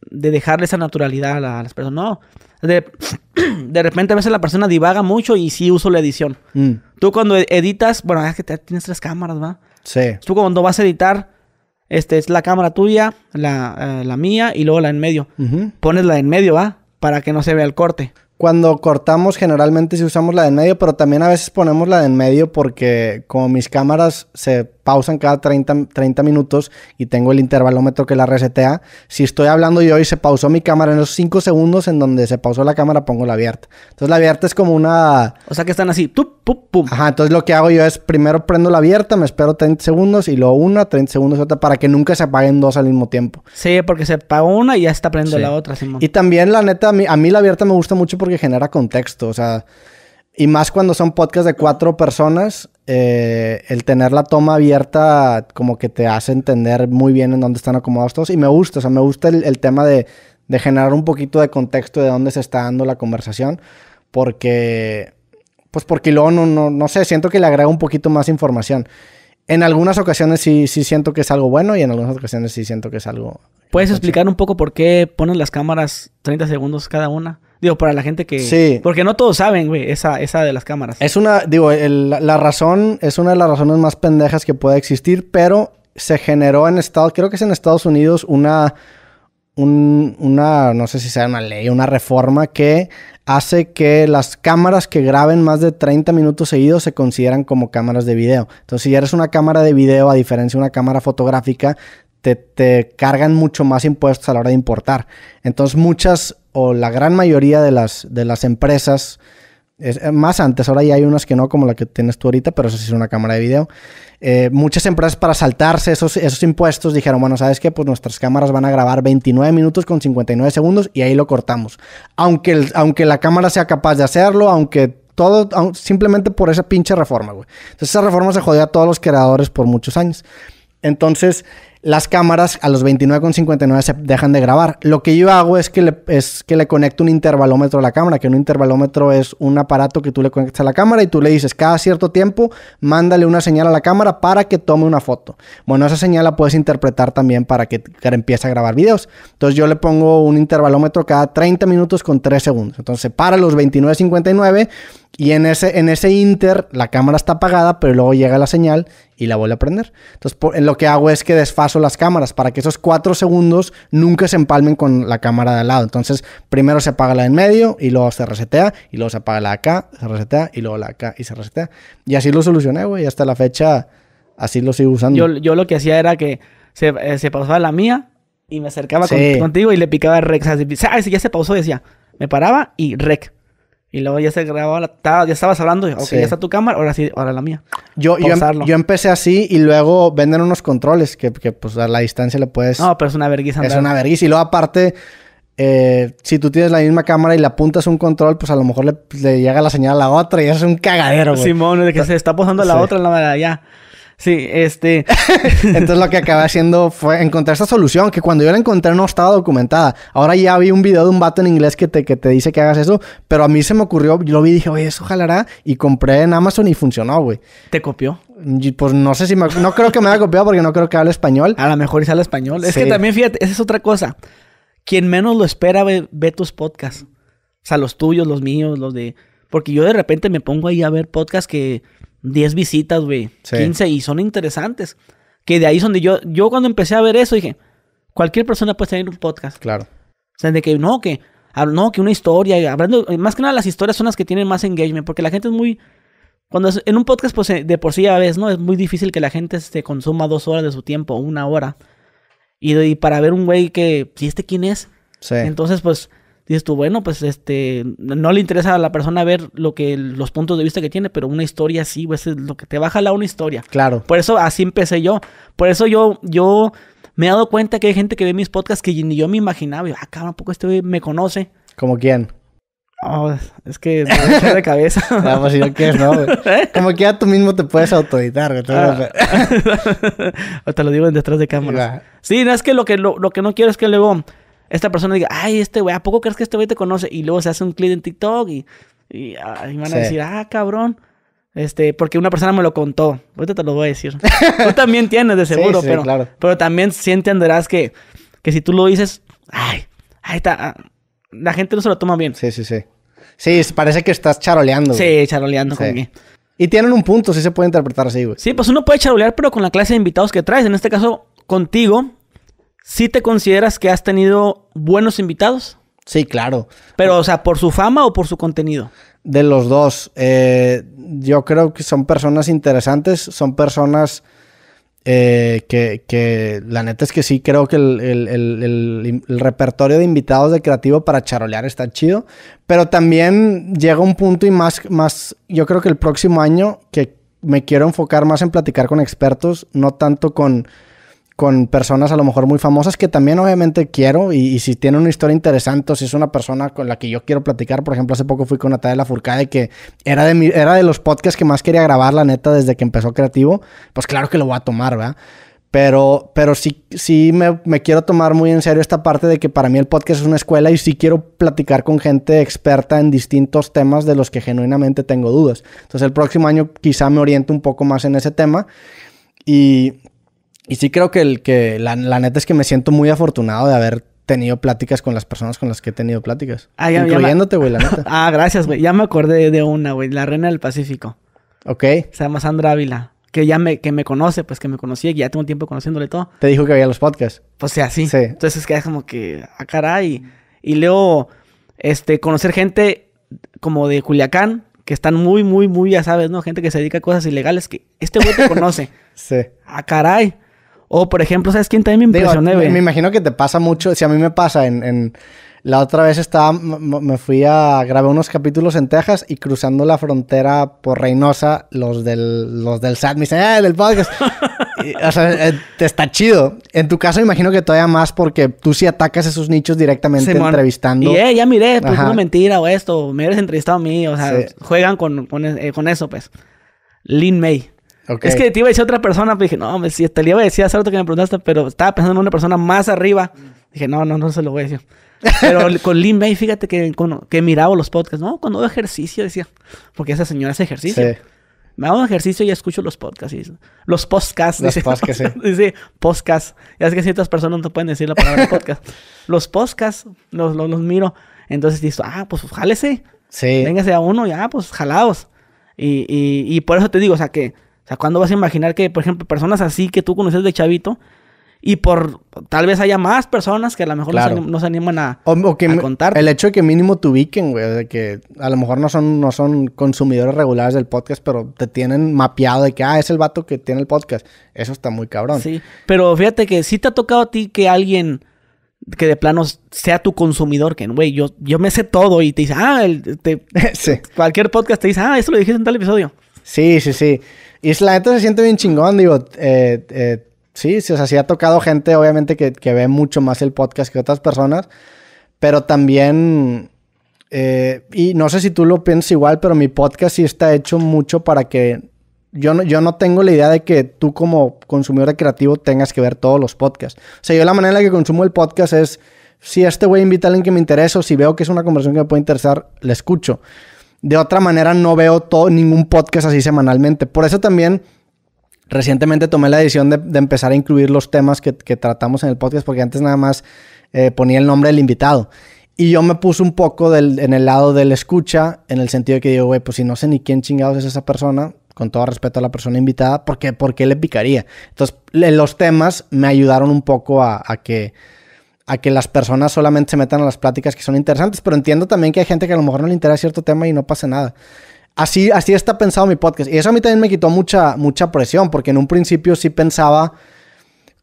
Speaker 1: de, dejarle esa naturalidad a, las personas. No. De, repente a veces la persona divaga mucho y sí uso la edición. Mm. Tú cuando editas, bueno, es que tienes tres cámaras, ¿va? Sí. Tú cuando vas a editar, este es la cámara tuya, la, eh, la mía y luego la en medio. Pones la en medio, ¿va? Para que no se vea el corte.
Speaker 2: Cuando cortamos, generalmente sí usamos la de en medio, pero también a veces ponemos la de en medio porque como mis cámaras se pausan cada 30, 30 minutos y tengo el intervalómetro que la resetea. Si estoy hablando yo y se pausó mi cámara en los 5 segundos en donde se pausó la cámara, pongo la abierta. Entonces la abierta es como una... O sea que están así, tup, pum, pum. Ajá, entonces lo que hago yo es primero prendo la abierta, me espero 30 segundos y luego una, 30 segundos otra, para que nunca se apaguen dos al mismo tiempo.
Speaker 1: Sí, porque se apaga una y ya está prendo la otra. Y
Speaker 2: también la neta, mí, a mí la abierta me gusta mucho porque genera contexto, o sea... Y más cuando son podcasts de cuatro personas, eh, el tener la toma abierta como que te hace entender muy bien en dónde están acomodados todos. Y me gusta, o sea, me gusta el, tema de, generar un poquito de contexto de dónde se está dando la conversación, porque, pues porque luego no, no, sé, siento que le agrega un poquito más información. En algunas ocasiones sí, sí siento que es algo bueno y en algunas ocasiones sí siento que es algo...
Speaker 1: ¿Puedes explicar un poco por qué ponen las cámaras 30 segundos cada una? Digo, para la gente que... Sí. Porque no todos saben, güey, esa, de las cámaras.
Speaker 2: Es una, digo, la razón, es una de las razones más pendejas que pueda existir, pero se generó en Estados, creo que es en Estados Unidos, una, una, no sé si sea una ley, una reforma que hace que las cámaras que graben más de 30 minutos seguidos se consideran como cámaras de video. Entonces, si eres una cámara de video, a diferencia de una cámara fotográfica, te, cargan mucho más impuestos a la hora de importar. Entonces muchas o la gran mayoría de las, de las empresas, es, eh, más antes, ahora ya hay unas que no, como la que tienes tú ahorita, pero eso sí es una cámara de video, eh, muchas empresas para saltarse esos, esos impuestos dijeron, bueno, ¿sabes qué? Pues nuestras cámaras van a grabar 29 minutos con 59 segundos y ahí lo cortamos. Aunque, aunque la cámara sea capaz de hacerlo, aunque todo simplemente por esa pinche reforma, güey. Entonces esa reforma se jodió a todos los creadores por muchos años. Entonces, las cámaras a los 29,59 se dejan de grabar. Lo que yo hago es que, le, es que le conecto un intervalómetro a la cámara, que un intervalómetro es un aparato que tú le conectas a la cámara y tú le dices cada cierto tiempo, mándale una señal a la cámara para que tome una foto. Bueno, esa señal la puedes interpretar también para que, empiece a grabar videos. Entonces yo le pongo un intervalómetro cada 30 minutos con 3 segundos. Entonces para los 29,59 y en ese, en ese inter la cámara está apagada, pero luego llega la señal y la vuelve a prender. Entonces, lo que hago es que desfaso las cámaras para que esos cuatro segundos nunca se empalmen con la cámara de al lado. Entonces, primero se apaga la de en medio y luego se resetea y luego se apaga la de acá, se resetea y luego la de acá y se resetea. Y así lo solucioné, güey. Hasta la fecha, así lo sigo usando.
Speaker 1: Yo, lo que hacía era que eh, se, pausaba la mía y me acercaba contigo y le picaba rec. si ah, ya se pausó, decía, me paraba y rec. Y luego ya se grababa, la, ya estabas hablando, ok, ya está tu cámara, ahora sí, ahora la mía.
Speaker 2: Yo, yo, em- empecé así y luego venden unos controles que, pues a la distancia le puedes... No, pero
Speaker 1: es una vergüenza. Es una vergüenza.
Speaker 2: Y luego aparte, eh, si tú tienes la misma cámara y le apuntas un control, pues a lo mejor le, le llega la señal a la otra y es un cagadero, güey. Simón,
Speaker 1: de que se está posando la otra en la ya. Sí, este. Entonces lo que
Speaker 2: acabé haciendo fue encontrar esta solución que cuando yo la encontré no estaba documentada. Ahora ya vi un video de un vato en inglés que te, te dice que hagas eso, pero a mí se me ocurrió, yo lo vi y dije, oye, eso jalará. Y compré en Amazon y funcionó, güey. ¿Te copió? pues no sé si me. No creo que me haya copiado porque no creo que hable
Speaker 1: español. A lo mejor y sale español. Es que también, fíjate, esa es otra cosa. Quien menos lo espera ve, ve tus podcasts. O sea, los tuyos, los míos, los de. Porque yo de repente me pongo ahí a ver podcasts que 10 visitas, güey, 15 y son interesantes. Que de ahí es donde yo, yo cuando empecé a ver eso dije, cualquier persona puede tener un podcast. Claro. O sea, de que no, que, no, que una historia, hablando, eh, más que nada las historias son las que tienen más engagement, porque la gente es muy, cuando es, en un podcast, pues eh, de por sí a veces, ¿no? Es muy difícil que la gente se consuma dos horas de su tiempo, una hora. Y, para ver un güey que, si este quién es, sí. entonces pues dices tú, bueno, pues este, no le interesa a la persona ver lo que, los puntos de vista que tiene, pero una historia sí, pues es lo que te baja la una historia. Claro. Por eso así empecé yo. Por eso yo, yo me he dado cuenta que hay gente que ve mis podcasts que ni yo me imaginaba. Y, ah, cabrón, poco este me conoce. ¿Como quién? Oh, es que me de cabeza. vamos a ah, pues, si no quieres, no,
Speaker 2: ¿Eh? Como que tú mismo te puedes autoeditar, güey. te ah. lo digo en detrás
Speaker 1: de cámara. Sí, no, es que lo que, lo, lo que no quiero es que luego esta persona diga, ay, este güey, ¿a poco crees que este güey te conoce? Y luego se hace un clic en TikTok y, y, van a decir, ah, cabrón. Este, porque una persona me lo contó. Ahorita te lo voy a decir. tú también tienes, de seguro, pero, pero también sí entenderás que, que si tú lo dices, ay, ahí está. Ah, la gente no se lo toma bien. Sí, sí, sí. Sí, parece que estás charoleando. Sí, charoleando con
Speaker 2: Y tienen un punto, sí se puede interpretar así, güey.
Speaker 1: Sí, pues uno puede charolear, pero con la clase de invitados que traes. En este caso, contigo, ¿sí te consideras que has tenido buenos invitados? Sí, claro. Pero, o sea, ¿por su fama o por su contenido? De los dos. Eh,
Speaker 2: yo creo que son personas interesantes, son personas eh, que, la neta es que sí, creo que el, repertorio de invitados de creativo para charolear está chido, pero también llega un punto y más, más, yo creo que el próximo año que me quiero enfocar más en platicar con expertos, no tanto con con personas a lo mejor muy famosas que también obviamente quiero y, si tiene una historia interesante o si es una persona con la que yo quiero platicar, por ejemplo, hace poco fui con Natalia Lafourcade que era de, mi, era de los podcasts que más quería grabar, la neta, desde que empezó Creativo, pues claro que lo voy a tomar, ¿verdad? Pero, pero sí, sí me, me, quiero tomar muy en serio esta parte de que para mí el podcast es una escuela y sí quiero platicar con gente experta en distintos temas de los que genuinamente tengo dudas. Entonces el próximo año quizá me oriente un poco más en ese tema y y sí creo que, el, que la, neta es que me siento muy afortunado de haber tenido pláticas con las personas con las que he tenido pláticas. Ah, incluyéndote, güey, la neta.
Speaker 1: ah, gracias, güey. Ya me acordé de una, güey. La Reina del Pacífico. Ok. Se llama Sandra Ávila. Que ya me, que me conoce, pues que me conocí. que ya tengo tiempo conociéndole todo. Te dijo que había los podcasts. Pues sí, así. Sí. Entonces es que es como que, ah, caray. Y leo este, conocer gente como de Culiacán, que están muy, muy, muy, ya sabes, ¿no? Gente que se dedica a cosas ilegales, que este güey te conoce. sí. Ah, caray. O, por ejemplo, ¿sabes quién también
Speaker 2: me impresioné, Digo, Me imagino que te pasa mucho. Si a mí me pasa en... la otra vez estaba, me fui a grabar unos capítulos en Texas y cruzando la frontera por Reynosa, los del, los del SAT me dicen, ¡eh, del podcast! o sea, te eh, está chido. En tu caso, me imagino que todavía más porque tú sí atacas esos nichos directamente entrevistando. Y eh, ya miré, pues Ajá. una
Speaker 1: mentira o esto, me eres entrevistado a mí, o sea, juegan con, eh, con, eso, pues. Lin May. Es que te iba a decir otra persona, pero dije, no, si te lo iba a decir hace rato que me preguntaste, pero estaba pensando en una persona más arriba. Dije, no, no, no se lo voy a decir. Pero con Lin May, fíjate que, con, que miraba los podcasts, ¿no? Cuando hago ejercicio, decía, porque esa señora hace ejercicio. Sí. Me hago ejercicio y escucho los podcasts. Los podcasts. Los dice, podcasts, sí. dice podcasts. Ya es que ciertas personas no pueden decir la palabra podcast. Los podcasts, los, los, miro. Entonces dice, ah, pues jálese. Sí. Véngase a uno, ya, pues jalados. Y, y, y por eso te digo, o sea, que o sea, ¿cuándo vas a imaginar que, por ejemplo, personas así que tú conoces de chavito y por tal vez haya más personas que a lo mejor no, se animan a, contar?
Speaker 2: El hecho de que mínimo te ubiquen, güey, de que a lo mejor no son, no son consumidores regulares del podcast, pero te tienen mapeado de que, ah, es el vato que tiene el podcast. Eso está muy cabrón. Sí,
Speaker 1: pero fíjate que si te ha tocado a ti que alguien que de plano sea tu consumidor, que, güey, yo, yo me sé todo y te dice, ah, el, sí. cualquier podcast te dice, ah, eso lo dijiste en tal episodio.
Speaker 2: Sí, sí, sí. Y la neta se siente bien chingón, digo, eh, eh, sí, sí, o ha tocado gente, obviamente, que, ve mucho más el podcast que otras personas, pero también, eh, y no sé si tú lo piensas igual, pero mi podcast sí está hecho mucho para que yo no, yo no tengo la idea de que tú como consumidor creativo tengas que ver todos los podcasts. O sea, yo la manera en la que consumo el podcast es, si este güey invita a alguien que me interesa o si veo que es una conversación que me puede interesar, le escucho. De otra manera, no veo todo, ningún podcast así semanalmente. Por eso también recientemente tomé la decisión de, empezar a incluir los temas que, tratamos en el podcast, porque antes nada más eh, ponía el nombre del invitado. Y yo me puse un poco en el lado del escucha, en el sentido de que digo, güey, pues si no sé ni quién chingados es esa persona, con todo respeto a la persona invitada, ¿por qué, le picaría? Entonces, los temas me ayudaron un poco a que a que las personas solamente se metan a las pláticas que son interesantes, pero entiendo también que hay gente que a lo mejor no le interesa cierto tema y no pasa nada. Así, así está pensado mi podcast. Y eso a mí también me quitó mucha, mucha presión, porque en un principio sí pensaba,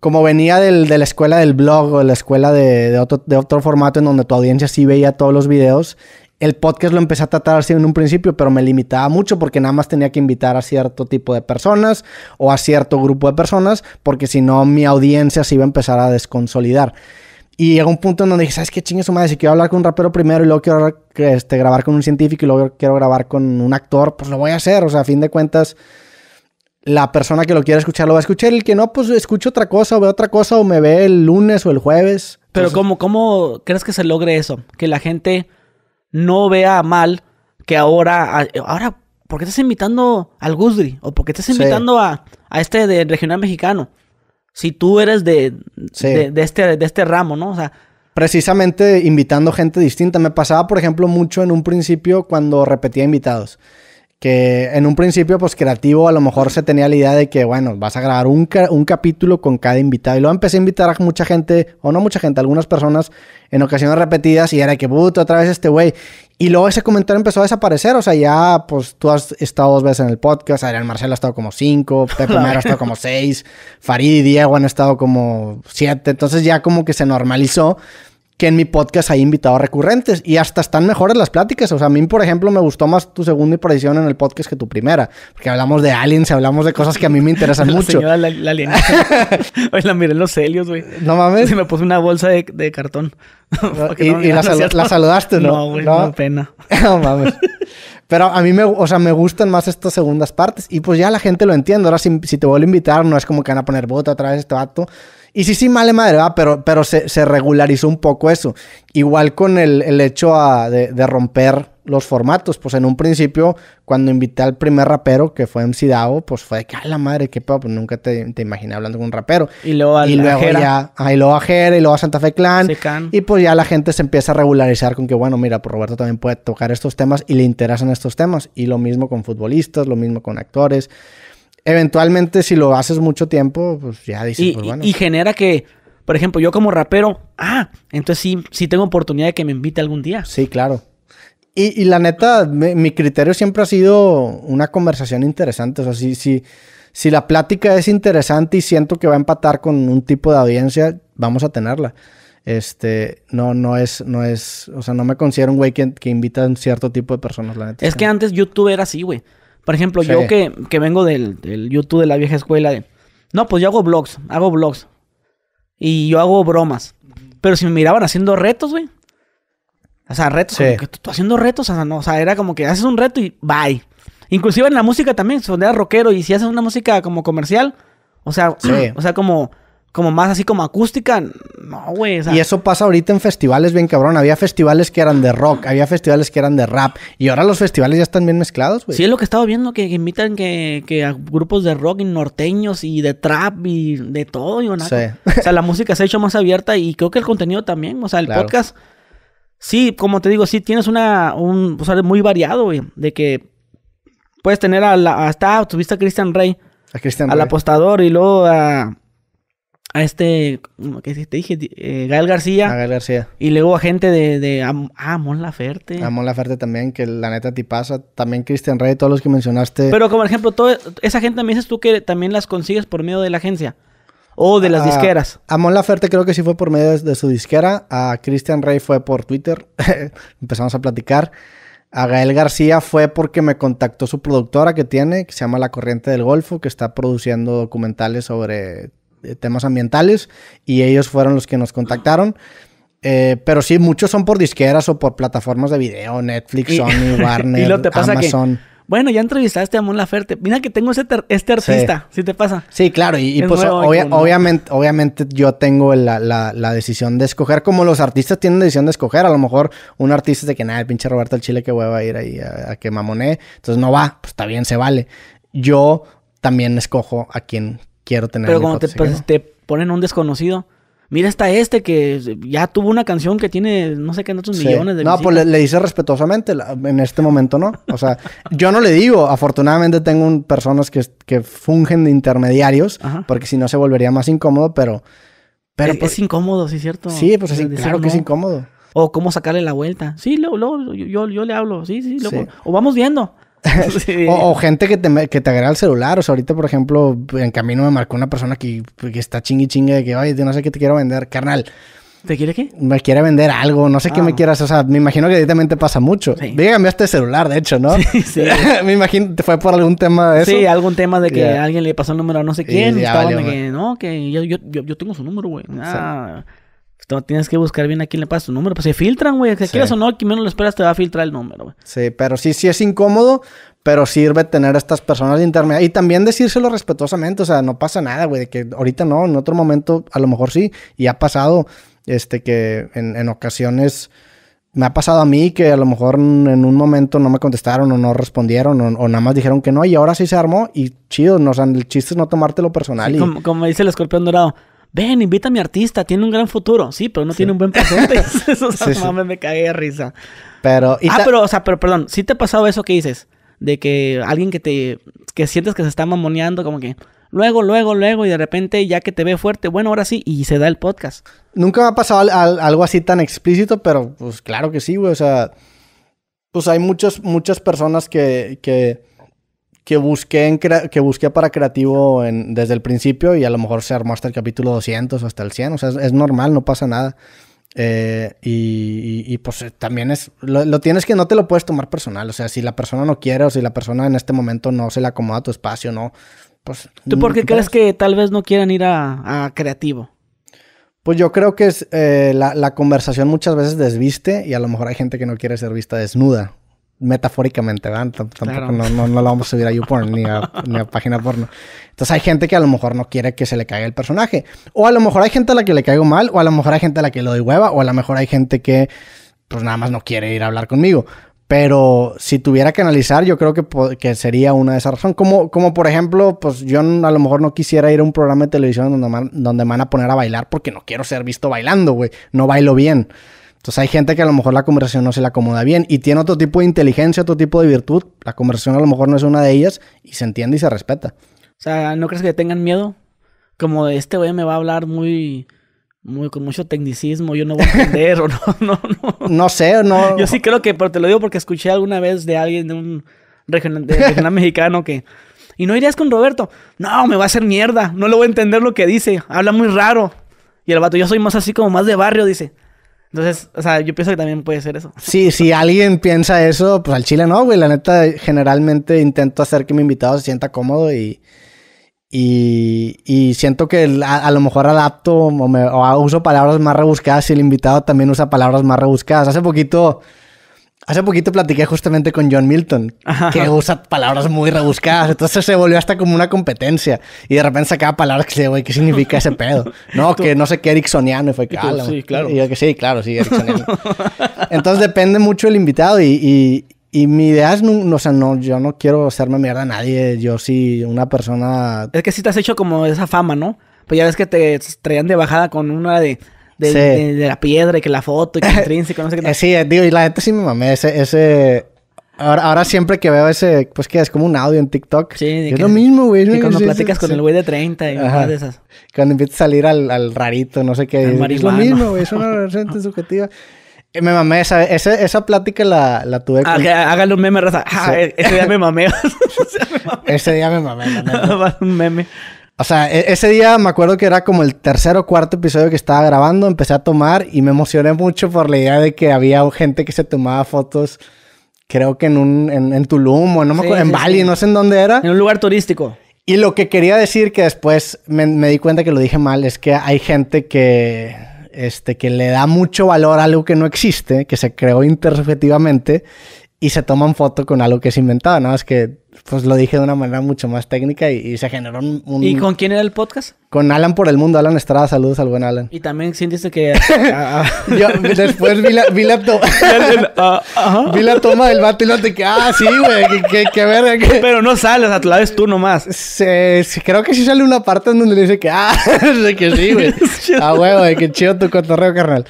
Speaker 2: como venía de la escuela del blog o de la escuela de, otro, de otro formato en donde tu audiencia sí veía todos los videos, el podcast lo empecé a tratar así en un principio, pero me limitaba mucho porque nada más tenía que invitar a cierto tipo de personas o a cierto grupo de personas, porque si no mi audiencia se iba a empezar a desconsolidar. Y llegó un punto en donde dije, ¿sabes qué chingue madre? Si quiero hablar con un rapero primero y luego quiero este, grabar con un científico y luego quiero grabar con un actor, pues lo voy a hacer. O sea, a fin de cuentas, la persona que lo quiera escuchar lo va a escuchar. El que no, pues escucha otra cosa o ve otra cosa o me ve el lunes o el jueves. Pero
Speaker 1: ¿cómo, ¿cómo crees que se logre eso? Que la gente no vea mal que ahora, ahora, ¿por qué estás invitando al Guzri? ¿O por qué estás invitando a, a este de regional mexicano? si tú eres de, este, de este ramo, ¿no? O sea,
Speaker 2: precisamente invitando gente distinta. Me pasaba, por ejemplo, mucho en un principio cuando repetía invitados que en un principio, pues creativo, a lo mejor se tenía la idea de que, bueno, vas a grabar un, capítulo con cada invitado. Y luego empecé a invitar a mucha gente, o no mucha gente, algunas personas en ocasiones repetidas y era que, puto, otra vez este güey. Y luego ese comentario empezó a desaparecer. O sea, ya, pues tú has estado dos veces en el podcast, Adrián Marcelo ha estado como cinco, Pepe Mero ha estado como seis, Farid y Diego han estado como siete. Entonces ya como que se normalizó que en mi podcast hay invitados recurrentes y hasta están mejores las pláticas. O sea, a mí, por ejemplo, me gustó más tu segunda aparición en el podcast que tu primera, porque hablamos de aliens, hablamos de cosas que a mí me interesan la mucho. Señora,
Speaker 1: la, la alien. Oye, la miré en los celios, güey. No mames. Se me puso una bolsa de, cartón. y, la, saludaste, ¿no? No, güey, no, pena.
Speaker 2: no mames. Pero a mí me, o sea, me gustan más estas segundas partes. Y pues ya la gente lo entiende. Ahora, si, te vuelvo a invitar, no es como que van a poner voto través de este vato. Y sí, sí, male madre, va Pero, pero se, se, regularizó un poco eso. Igual con el, el hecho ah, de, de, romper los formatos. Pues en un principio, cuando invité al primer rapero, que fue MC Dao, pues fue de que, a la madre, qué pedo, pues nunca te, te, imaginé hablando con un rapero.
Speaker 1: Y luego a y y luego a
Speaker 2: Jera, y luego a Santa Fe Clan. y pues ya la gente se empieza a regularizar con que, bueno, mira, pues Roberto también puede tocar estos temas y le interesan estos temas. Y lo mismo con futbolistas, lo mismo con actores eventualmente si lo haces mucho tiempo, pues ya
Speaker 1: dices, y, pues bueno. Y genera que, por ejemplo, yo como rapero, ah, entonces sí, sí tengo oportunidad de que me invite algún día.
Speaker 2: Sí, claro. Y, la neta, mi, criterio siempre ha sido una conversación interesante. O sea, si, si, la plática es interesante y siento que va a empatar con un tipo de audiencia, vamos a tenerla. Este, no, no es, no es, o sea, no me considero un güey que, que invita a un cierto tipo de personas, la neta. Es
Speaker 1: que antes YouTube era así, güey. Por ejemplo, yo que, que vengo del, YouTube de la vieja escuela de... No, pues yo hago blogs, hago blogs. Y yo hago bromas. Pero si me miraban haciendo retos, güey. O sea, retos. Como que tú haciendo retos, o sea, no, o sea, era como que haces un reto y bye. Inclusive en la música también, son de rockero y si haces una música como comercial, o sea, o sea, como como más así como acústica, no, güey. Y eso
Speaker 2: pasa ahorita en festivales bien cabrón. Había festivales que eran de rock, había festivales que eran de rap. Y ahora los festivales ya están bien mezclados, güey. Sí,
Speaker 1: es lo que estaba viendo, que, invitan que, a grupos de rock norteños y de trap y de todo. Y nada. O sea, la música se ha hecho más abierta y creo que el contenido también. O sea, el podcast, sí, como te digo, sí tienes una, un, o sea, es muy variado, güey. De que puedes tener a hasta, tuviste a Christian Rey. A Christian Al apostador y luego a a este, que te dije, eh, Gael García. A Gael García. Y luego a gente de, de ah,
Speaker 2: Mon Laferte. A Mon Laferte también, que la neta ti pasa. También Christian Rey, todos los que mencionaste. Pero como
Speaker 1: ejemplo, esa gente me dices tú que también las consigues por medio de la agencia.
Speaker 2: O de las ah, disqueras. A Mon Laferte creo que sí fue por medio de, de su disquera. A Christian Rey fue por Twitter. Empezamos a platicar. A Gael García fue porque me contactó su productora que tiene, que se llama La Corriente del Golfo, que está produciendo documentales sobre temas ambientales y ellos fueron los que nos contactaron. Eh, pero sí, muchos son por disqueras o por plataformas de video, Netflix, Sony, Warner, y lo pasa Amazon.
Speaker 1: bueno, ya entrevistaste a Mon Laferte. Mira que tengo este artista, si te pasa. Sí, claro. Y, pues obviamente,
Speaker 2: obviamente yo tengo la, la, la, decisión de escoger, como los artistas tienen decisión de escoger. A lo mejor un artista es de que, nada, el pinche Roberto el Chile que hueva a ir ahí a, que mamonee. Entonces no va, pues está bien, se vale. Yo también escojo a quien quiero tener. Pero cuando te, te,
Speaker 1: ponen un desconocido, mira está este que ya tuvo una canción que tiene no sé qué tantos millones de No, pues le,
Speaker 2: dice respetuosamente, en este momento no. O sea, yo no le digo, afortunadamente tengo personas que, fungen de intermediarios, porque si no se volvería más incómodo, pero...
Speaker 1: pero es, pues incómodo, sí, cierto. Sí, pues es, claro que es incómodo. O cómo sacarle la vuelta. Sí, luego, yo, yo, le hablo, sí, sí, luego. O vamos viendo.
Speaker 2: o, gente que te, que te agrega el celular. O sea, ahorita, por ejemplo, en camino me marcó una persona que, está chingui chingue de que, ay, no sé qué te quiero vender, carnal. ¿Te quiere qué? Me quiere vender algo, no sé qué me ah. quieras. O sea, me imagino que a también te pasa mucho. Sí. cambiaste cambiaste celular, de hecho, ¿no? Sí, me imagino, ¿te fue por algún tema de eso? Sí, algún
Speaker 1: tema de que alguien le pasó el número a no sé quién. Y ya, de que, no, que yo, tengo su número, güey. Ah. sea tienes que buscar bien a quién le pasas tu número. Pues se filtran, güey. Que quieras o no, aquí menos lo esperas te va a filtrar el número, güey.
Speaker 2: Sí, pero sí, sí es incómodo, pero sirve tener a estas personas de internet Y también decírselo respetuosamente. O sea, no pasa nada, güey. De que ahorita no, en otro momento a lo mejor sí. Y ha pasado, este, que en, ocasiones me ha pasado a mí que a lo mejor en un momento no me contestaron o no respondieron o, nada más dijeron que no y ahora sí se armó y chido, no, o sea, el chiste es no tomártelo personal. y...
Speaker 1: como, dice el escorpión dorado, ven, invita a mi artista, tiene un gran futuro. Sí, pero no tiene un buen presente. eso, me cagué de risa. Pero... ah, pero, o sea, pero perdón, ¿sí te ha pasado eso que dices? De que alguien que te... que sientes que se está mamoneando como que... Luego, luego, luego, y de repente ya que te ve fuerte, bueno, ahora sí, y se da el podcast.
Speaker 2: Nunca me ha pasado algo así tan explícito, pero pues claro que sí, güey. O sea, pues hay muchas, muchas personas que, que que busqué, que para creativo desde el principio y a lo mejor se armó hasta el capítulo 200 o hasta el 100. O sea, es, normal, no pasa nada. Eh, y, pues eh, también es, lo, tienes que no te lo puedes tomar personal. O sea, si la persona no quiere o si la persona en este momento no se le acomoda
Speaker 1: a tu espacio, no, pues... ¿Tú por qué crees que tal vez no quieran ir a, creativo?
Speaker 2: Pues yo creo que es, eh, la, la, conversación muchas veces desviste y a lo mejor hay gente que no quiere ser vista desnuda metafóricamente, ¿verdad? no, no, no, lo vamos a subir a YouPorn ni a, ni a página porno. Entonces hay gente que a lo mejor no quiere que se le caiga el personaje. O a lo mejor hay gente a la que le caigo mal, o a lo mejor hay gente a la que le doy hueva, o a lo mejor hay gente que pues nada más no quiere ir a hablar conmigo. Pero si tuviera que analizar, yo creo que, que sería una de esas razones. Como, como por ejemplo, pues yo a lo mejor no quisiera ir a un programa de televisión donde, donde me van a poner a bailar porque no quiero ser visto bailando, güey. No bailo bien. Entonces hay gente que a lo mejor la conversación no se le acomoda bien y tiene otro tipo de inteligencia, otro tipo de virtud. La conversación a lo mejor no es una de ellas y se entiende y se respeta. O
Speaker 1: sea, ¿no crees que tengan miedo? Como de este güey me va a hablar muy, muy con mucho tecnicismo, yo no voy a entender o no, no,
Speaker 2: no. No sé, no. Yo
Speaker 1: sí creo que, pero te lo digo porque escuché alguna vez de alguien de un regional mexicano que... Y no irías con Roberto. No, me va a hacer mierda. No le voy a entender lo que dice. Habla muy raro. Y el vato, yo soy más así como más de barrio, dice. Entonces, o sea, yo pienso que también puede ser eso. Sí,
Speaker 2: si alguien piensa eso, pues al chile no, güey. La neta, generalmente intento hacer que mi invitado se sienta cómodo y. Y, y siento que a, lo mejor adapto o uso palabras más rebuscadas si el invitado también usa palabras más rebuscadas. Hace poquito Hace poquito platiqué justamente con John Milton, que usa palabras muy rebuscadas, entonces se volvió hasta como una competencia. Y de repente sacaba palabras que güey, ¿qué significa ese pedo? No, que no sé qué ericksoniano. Y fue que, sí, claro. Y yo que sí, claro, sí, ericksoniano. entonces depende mucho el invitado y, y, mi idea es, no, o sea, no, yo no quiero hacerme mierda a nadie. Yo sí, una persona...
Speaker 1: Es que sí te has hecho como esa fama, ¿no? Pues ya ves que te traían de bajada con una de de, de, la piedra y que la foto y que intrínseco, no sé qué tal.
Speaker 2: Sí, digo, y la gente sí me mamé ese... ese... Ahora, siempre que veo ese, pues que es como un audio en TikTok. Sí, es lo mismo, güey. Y cuando platicas con el güey de
Speaker 1: 30 y cosas de esas.
Speaker 2: Cuando empiezas a salir al, rarito, no sé qué. es lo mismo,
Speaker 1: güey. Es una relación subjetiva.
Speaker 2: Eh, me mamé, esa, esa, plática la, la tuve ah, con...
Speaker 1: Hágale un meme, raza. Ah, e-, ese día me mamé.
Speaker 2: ese día me mamé. ese día un meme. O sea, e-, ese día me acuerdo que era como el tercer o cuarto episodio que estaba grabando, empecé a tomar y me emocioné mucho por la idea de que había gente que se tomaba fotos, creo que en un en, Tulum o no me en Bali, no sé en dónde era. En un
Speaker 1: lugar turístico.
Speaker 2: Y lo que quería decir que después me, di cuenta que lo dije mal es que hay gente que este, que le da mucho valor a algo que no existe, que se creó intersubjetivamente y se toman foto con algo que es inventado. Nada ¿no? más es que pues lo dije de una manera mucho más técnica y, se generó un, ¿Y con
Speaker 1: quién era el podcast?
Speaker 2: Con Alan por el mundo, Alan Estrada, saludos al
Speaker 1: buen Alan. Y también sientes que... Yo después vi la, vi la toma... Ah, vi la toma del vato y lo te que, ah, sí, güey, ¡Qué qué verga. Pero no sales, a tu vez tú nomás. creo que sí sale una parte en donde le dice que, ah, que sí, güey.
Speaker 2: ah, güey, que chido tu cotorreo, carnal.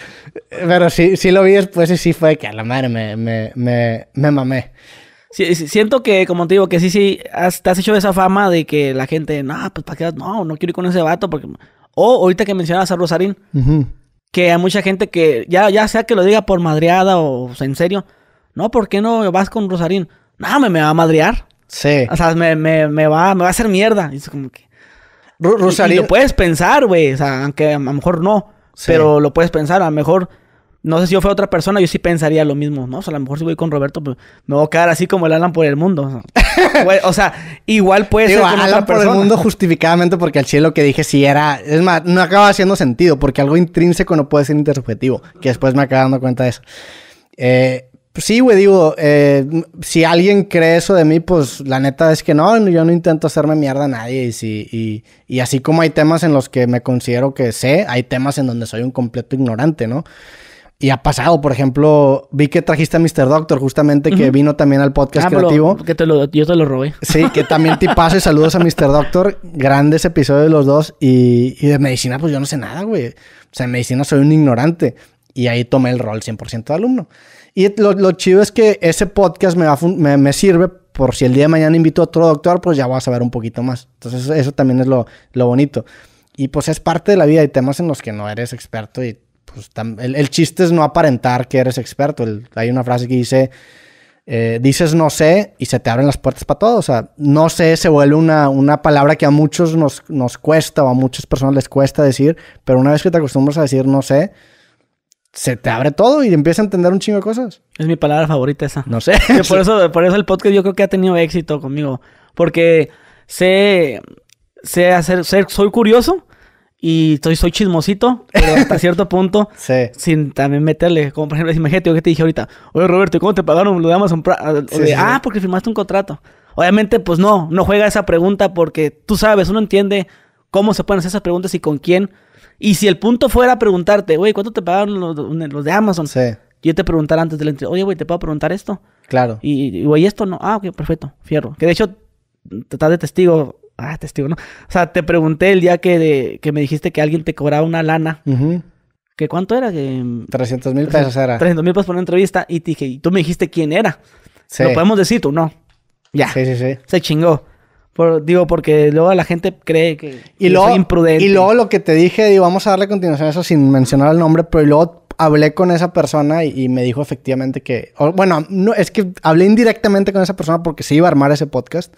Speaker 2: Pero sí, sí lo vi después y sí fue que a la madre
Speaker 1: me, me, me mamé siento que, como te digo, que sí, sí, has, te has hecho esa fama de que la gente, no, pues para qué, no, no quiero ir con ese vato. Porque... O ahorita que mencionabas a Rosarín, que hay mucha gente que, ya, ya sea que lo diga por madreada o, en serio, no, ¿por qué no vas con Rosarín? No, me, me va a madrear. Sí. O sea, me, va, me va a hacer mierda. Y es como que. Rosarín. lo puedes pensar, güey. O sea, aunque a lo mejor no. Pero lo puedes pensar, a lo mejor no sé si yo fuera otra persona, yo sí pensaría lo mismo. No, o sea, a lo mejor si voy con Roberto, pues, me voy a quedar así como el Alan por el mundo. o sea, igual puede ser. Con Alan por el mundo
Speaker 2: justificadamente porque al cielo que dije sí era. Es más, no acaba haciendo sentido porque algo intrínseco no puede ser intersubjetivo. Que después me acabo dando cuenta de eso. Eh, pues sí, güey, digo, eh, si alguien cree eso de mí, pues la neta es que no, yo no intento hacerme mierda a nadie. Y, y, así como hay temas en los que me considero que sé, hay temas en donde soy un completo ignorante, ¿no? Y ha pasado, por ejemplo, vi que trajiste a Mr. Doctor, justamente, que vino también al podcast ah, creativo.
Speaker 1: que te lo, yo te lo robé. Sí, que
Speaker 2: también te pase saludos a Mr. Doctor. Grandes episodios de los dos. Y, de medicina, pues yo no sé nada, güey. O sea, en medicina soy un ignorante. Y ahí tomé el rol 100% de alumno. Y lo, chido es que ese podcast me, me, sirve por si el día de mañana invito a otro doctor, pues ya voy a saber un poquito más. Entonces, eso, también es lo, lo bonito. Y pues es parte de la vida. Hay temas en los que no eres experto y pues, el, chiste es no aparentar que eres experto. hay una frase que dice, eh, dices no sé y se te abren las puertas para todo. O sea, no sé se vuelve una, una palabra que a muchos nos, nos, cuesta o a muchas personas les cuesta decir, pero una vez que te acostumbras a decir no sé, se te abre todo y empiezas a entender un chingo de cosas.
Speaker 1: Es mi palabra favorita esa. No sé. por, eso, por eso el podcast yo creo que ha tenido éxito conmigo. Porque sé, sé hacer, sé, soy curioso y soy, soy chismosito, pero hasta cierto punto. Sin también meterle. Como por ejemplo, imagínate, yo que te dije ahorita, oye Roberto, ¿cómo te pagaron los ah, de Amazon ah, porque firmaste un contrato. Obviamente, pues no, no juega esa pregunta porque tú sabes, uno entiende cómo se pueden hacer esas preguntas y con quién. Y si el punto fuera preguntarte, Oye, ¿cuánto te pagaron los, de Amazon? Sí. Yo te preguntara antes de la entrevista, oye, güey, ¿te puedo preguntar esto? Claro. Y, güey, esto no. Ah, ok, perfecto, fierro. Que de hecho, te estás de testigo ah, testigo, ¿no? O sea, te pregunté el día que, que me dijiste que alguien te cobraba una lana. ¿Que cuánto era? Que, 300 mil pesos era. 300 mil pesos por una entrevista. Y te dije, y tú me dijiste quién era. Sí. Lo podemos decir, tú no. Ya. Sí, sí, sí. Se chingó. digo, porque luego la gente cree que, y luego, imprudente. Y luego
Speaker 2: lo que te dije, digo, vamos a darle continuación a eso sin mencionar el nombre, pero luego hablé con esa persona y, me dijo efectivamente que, bueno, no, es que hablé indirectamente con esa persona porque se iba a armar ese podcast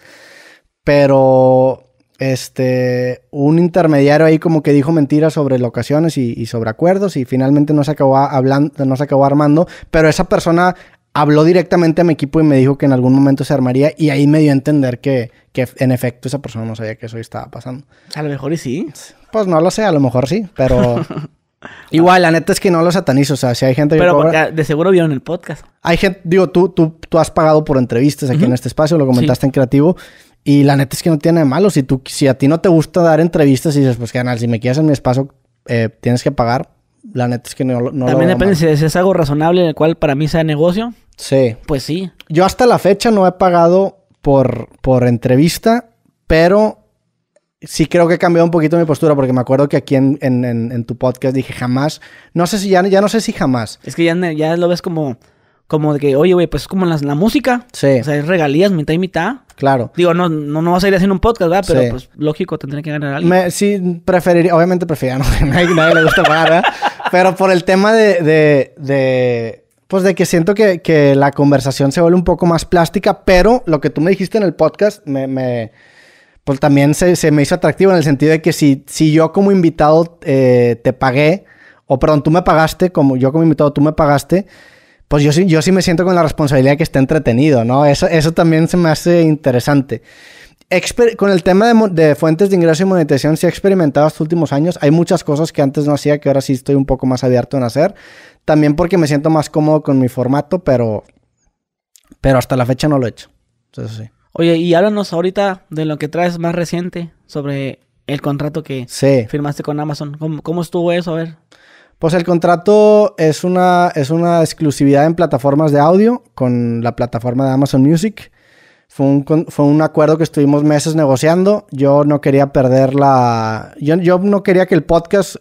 Speaker 2: pero este, un intermediario ahí como que dijo mentiras sobre locaciones y, sobre acuerdos y finalmente no se acabó hablando, no se acabó armando, pero esa persona habló directamente a mi equipo y me dijo que en algún momento se armaría y ahí me dio a entender que, que en efecto esa persona no sabía que eso estaba pasando.
Speaker 1: A lo mejor y sí.
Speaker 2: Pues no lo sé, a lo mejor sí, pero... Igual, la neta es que no lo satanizo, o sea, si hay gente Pero
Speaker 1: ah, de seguro vieron el podcast.
Speaker 2: Hay gente, digo, tú, tú, tú has pagado por entrevistas aquí en este espacio, lo comentaste en Creativo, y la neta es que no tiene de malo. Si, tú, si a ti no te gusta dar entrevistas y dices, pues canal, si me quieres en mi espacio, eh, tienes que pagar. La neta es que no, no También depende
Speaker 1: si es algo razonable en el cual para mí sea negocio. Sí. Pues sí.
Speaker 2: Yo hasta la fecha no he pagado por, por entrevista, pero sí creo que he cambiado un poquito mi postura porque me acuerdo que aquí en, tu podcast
Speaker 1: dije jamás. No sé si ya, ya no sé si jamás. Es que ya, ya lo ves como como de que, oye, güey, pues es como la, la música. Sí. O sea, es regalías mitad y mitad. Claro. Digo, no, no, no vas a ir haciendo un podcast, ¿verdad? Pero pues lógico, tendría que ganar algo.
Speaker 2: sí, preferiría, obviamente preferiría, no, nadie, nadie le gusta pagar, ¿verdad? Pero por el tema de, de, de pues de que siento que, que, la conversación se vuelve un poco más plástica, pero lo que tú me dijiste en el podcast me, me pues también se, se, me hizo atractivo en el sentido de que si, si yo como invitado eh, te pagué, o perdón, tú me pagaste, como yo como invitado tú me pagaste, pues yo sí, yo sí me siento con la responsabilidad que esté entretenido, ¿no? Eso, eso también se me hace interesante. con el tema de, fuentes de ingreso y monetización, sí he experimentado estos últimos años. Hay muchas cosas que antes no hacía, que ahora sí estoy un poco más abierto en hacer. También porque me siento más cómodo con mi formato, pero, pero hasta la fecha no lo he hecho.
Speaker 1: Oye, y háblanos ahorita de lo que traes más reciente sobre el contrato que firmaste con Amazon. ¿Cómo, estuvo eso? A ver.
Speaker 2: Pues el contrato es una, es una exclusividad en plataformas de audio con la plataforma de Amazon Music. Fue un, acuerdo que estuvimos meses negociando. Yo no quería perder la... Yo, no quería que el podcast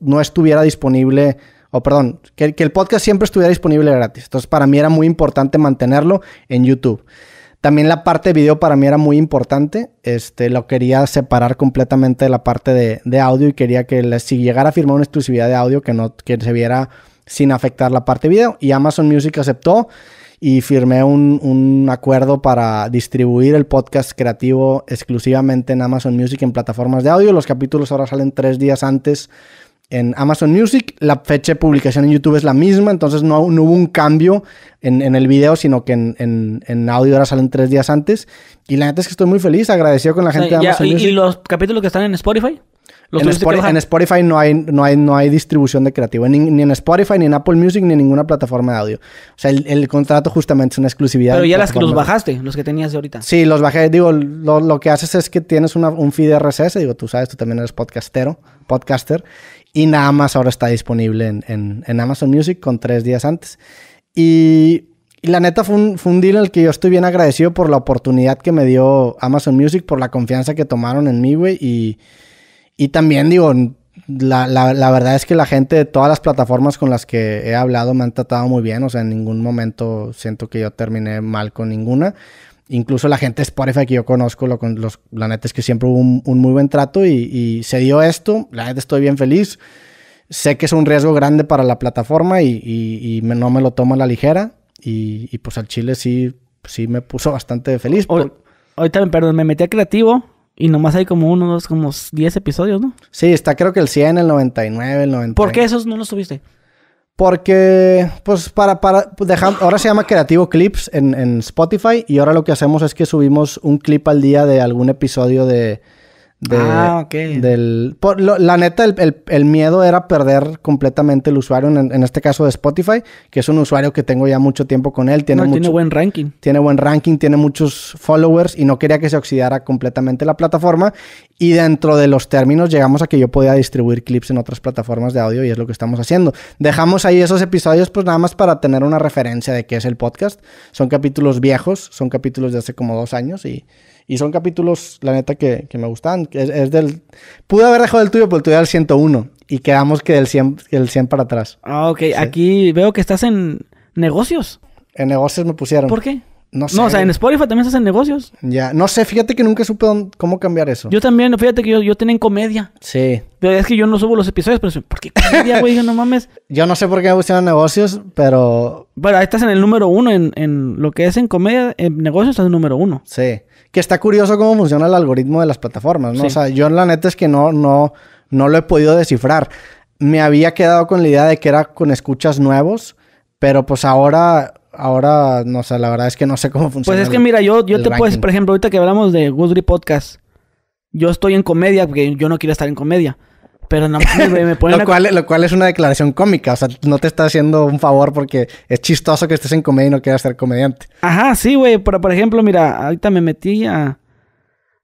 Speaker 2: no estuviera disponible o perdón, que, que, el podcast siempre estuviera disponible gratis. Entonces, para mí era muy importante mantenerlo en YouTube. También la parte de video para mí era muy importante. Este, lo quería separar completamente de la parte de, audio y quería que si llegara a firmar una exclusividad de audio que, no, que se viera sin afectar la parte de video. Y Amazon Music aceptó y firmé un, un, acuerdo para distribuir el podcast creativo exclusivamente en Amazon Music en plataformas de audio. Los capítulos ahora salen tres días antes en Amazon Music. La fecha de publicación en YouTube es la misma, entonces no, hubo un cambio en, el video, sino que en, en, audio ahora salen tres días antes. Y la neta es que estoy muy feliz, agradecido con la gente de Amazon ¿y, Music. ¿Y
Speaker 1: los capítulos que están en Spotify? En
Speaker 2: Spotify, no hay, no, hay, no hay distribución de creativo, ni, en Spotify, ni en Apple Music, ni en ninguna plataforma de audio. O sea, el, contrato justamente es una exclusividad. Pero ya las que los
Speaker 1: bajaste, los que tenías de ahorita.
Speaker 2: Sí, los bajé. Digo, lo, que haces es que tienes un feed RSS, digo, tú sabes, tú también eres podcastero, podcaster, y nada más ahora está disponible en, en, Amazon Music con tres días antes. Y, y la neta fue un, fue un, deal en el que yo estoy bien agradecido por la oportunidad que me dio Amazon Music, por la confianza que tomaron en mí, güey. Y, y también digo, la, la, la, verdad es que la gente de todas las plataformas con las que he hablado me han tratado muy bien. O sea, en ningún momento siento que yo terminé mal con ninguna incluso la gente Spotify que yo conozco, lo, los, la neta es que siempre hubo un, muy buen trato y, se dio esto, la neta estoy bien feliz, sé que es un riesgo grande para la plataforma y, no me lo tomo a la ligera
Speaker 1: y, pues al chile sí, sí me puso bastante feliz. Hoy también, perdón, me metí a creativo. Y nomás hay como uno, dos, como 10 episodios, ¿no? Sí, está creo que el 100, el 99, el 90. ¿Por qué esos no los tuviste.
Speaker 2: Porque, pues, para, ahora se llama Creativo Clips en, en Spotify y ahora lo que hacemos es que subimos un clip al día de algún episodio de, ah, ok. Del, la neta, el, miedo era perder completamente el usuario, en, este caso de Spotify, que es un usuario que tengo ya mucho tiempo con él. Tiene, tiene buen ranking. Tiene buen ranking, tiene muchos followers y no quería que se oxidara completamente la plataforma. Y dentro de los términos llegamos a que yo podía distribuir clips en otras plataformas de audio y es lo que estamos haciendo. Dejamos ahí esos episodios pues nada más para tener una referencia de qué es el podcast. Son capítulos viejos, son capítulos de hace como dos años y y son capítulos, la neta, que, que me gustan. Es, del... Pude haber dejado el tuyo, pero el tuyo era el 101. Y quedamos que del 100, el 100 para atrás.
Speaker 1: Ah, ok. Aquí veo que estás en negocios. En negocios me pusieron. ¿Por qué? No sé. No, o sea, en Spotify también se hacen negocios.
Speaker 2: Ya, no sé, fíjate que nunca supe
Speaker 1: cómo cambiar eso. Yo también, fíjate que yo, yo tenía en comedia. Sí. Pero es que yo no subo los episodios, pero ¿por qué comedia, güey? no mames. Yo no sé por qué me
Speaker 2: gustan negocios, pero. Bueno, ahí estás en el número uno, en, lo que es en comedia, en negocios estás en el número uno. Sí. Que está curioso cómo funciona el algoritmo de las plataformas, ¿no? O sea, yo la neta es que no, no, no lo he podido descifrar. Me había quedado con la idea de que era con escuchas nuevos, pero pues ahora ahora, no sé, la verdad es que no sé cómo funciona. Pues es que mira, yo, yo te puedo, por
Speaker 1: ejemplo, ahorita que hablamos de Goodry Podcast, yo estoy en comedia, porque yo no quiero estar en comedia. Pero no me, me ponen
Speaker 2: lo, cual, es una declaración cómica. O sea, no te está haciendo un favor porque es chistoso que estés en comedia y no
Speaker 1: quieras ser comediante. Ajá, sí, güey. Pero, por ejemplo, mira, ahorita me metí a...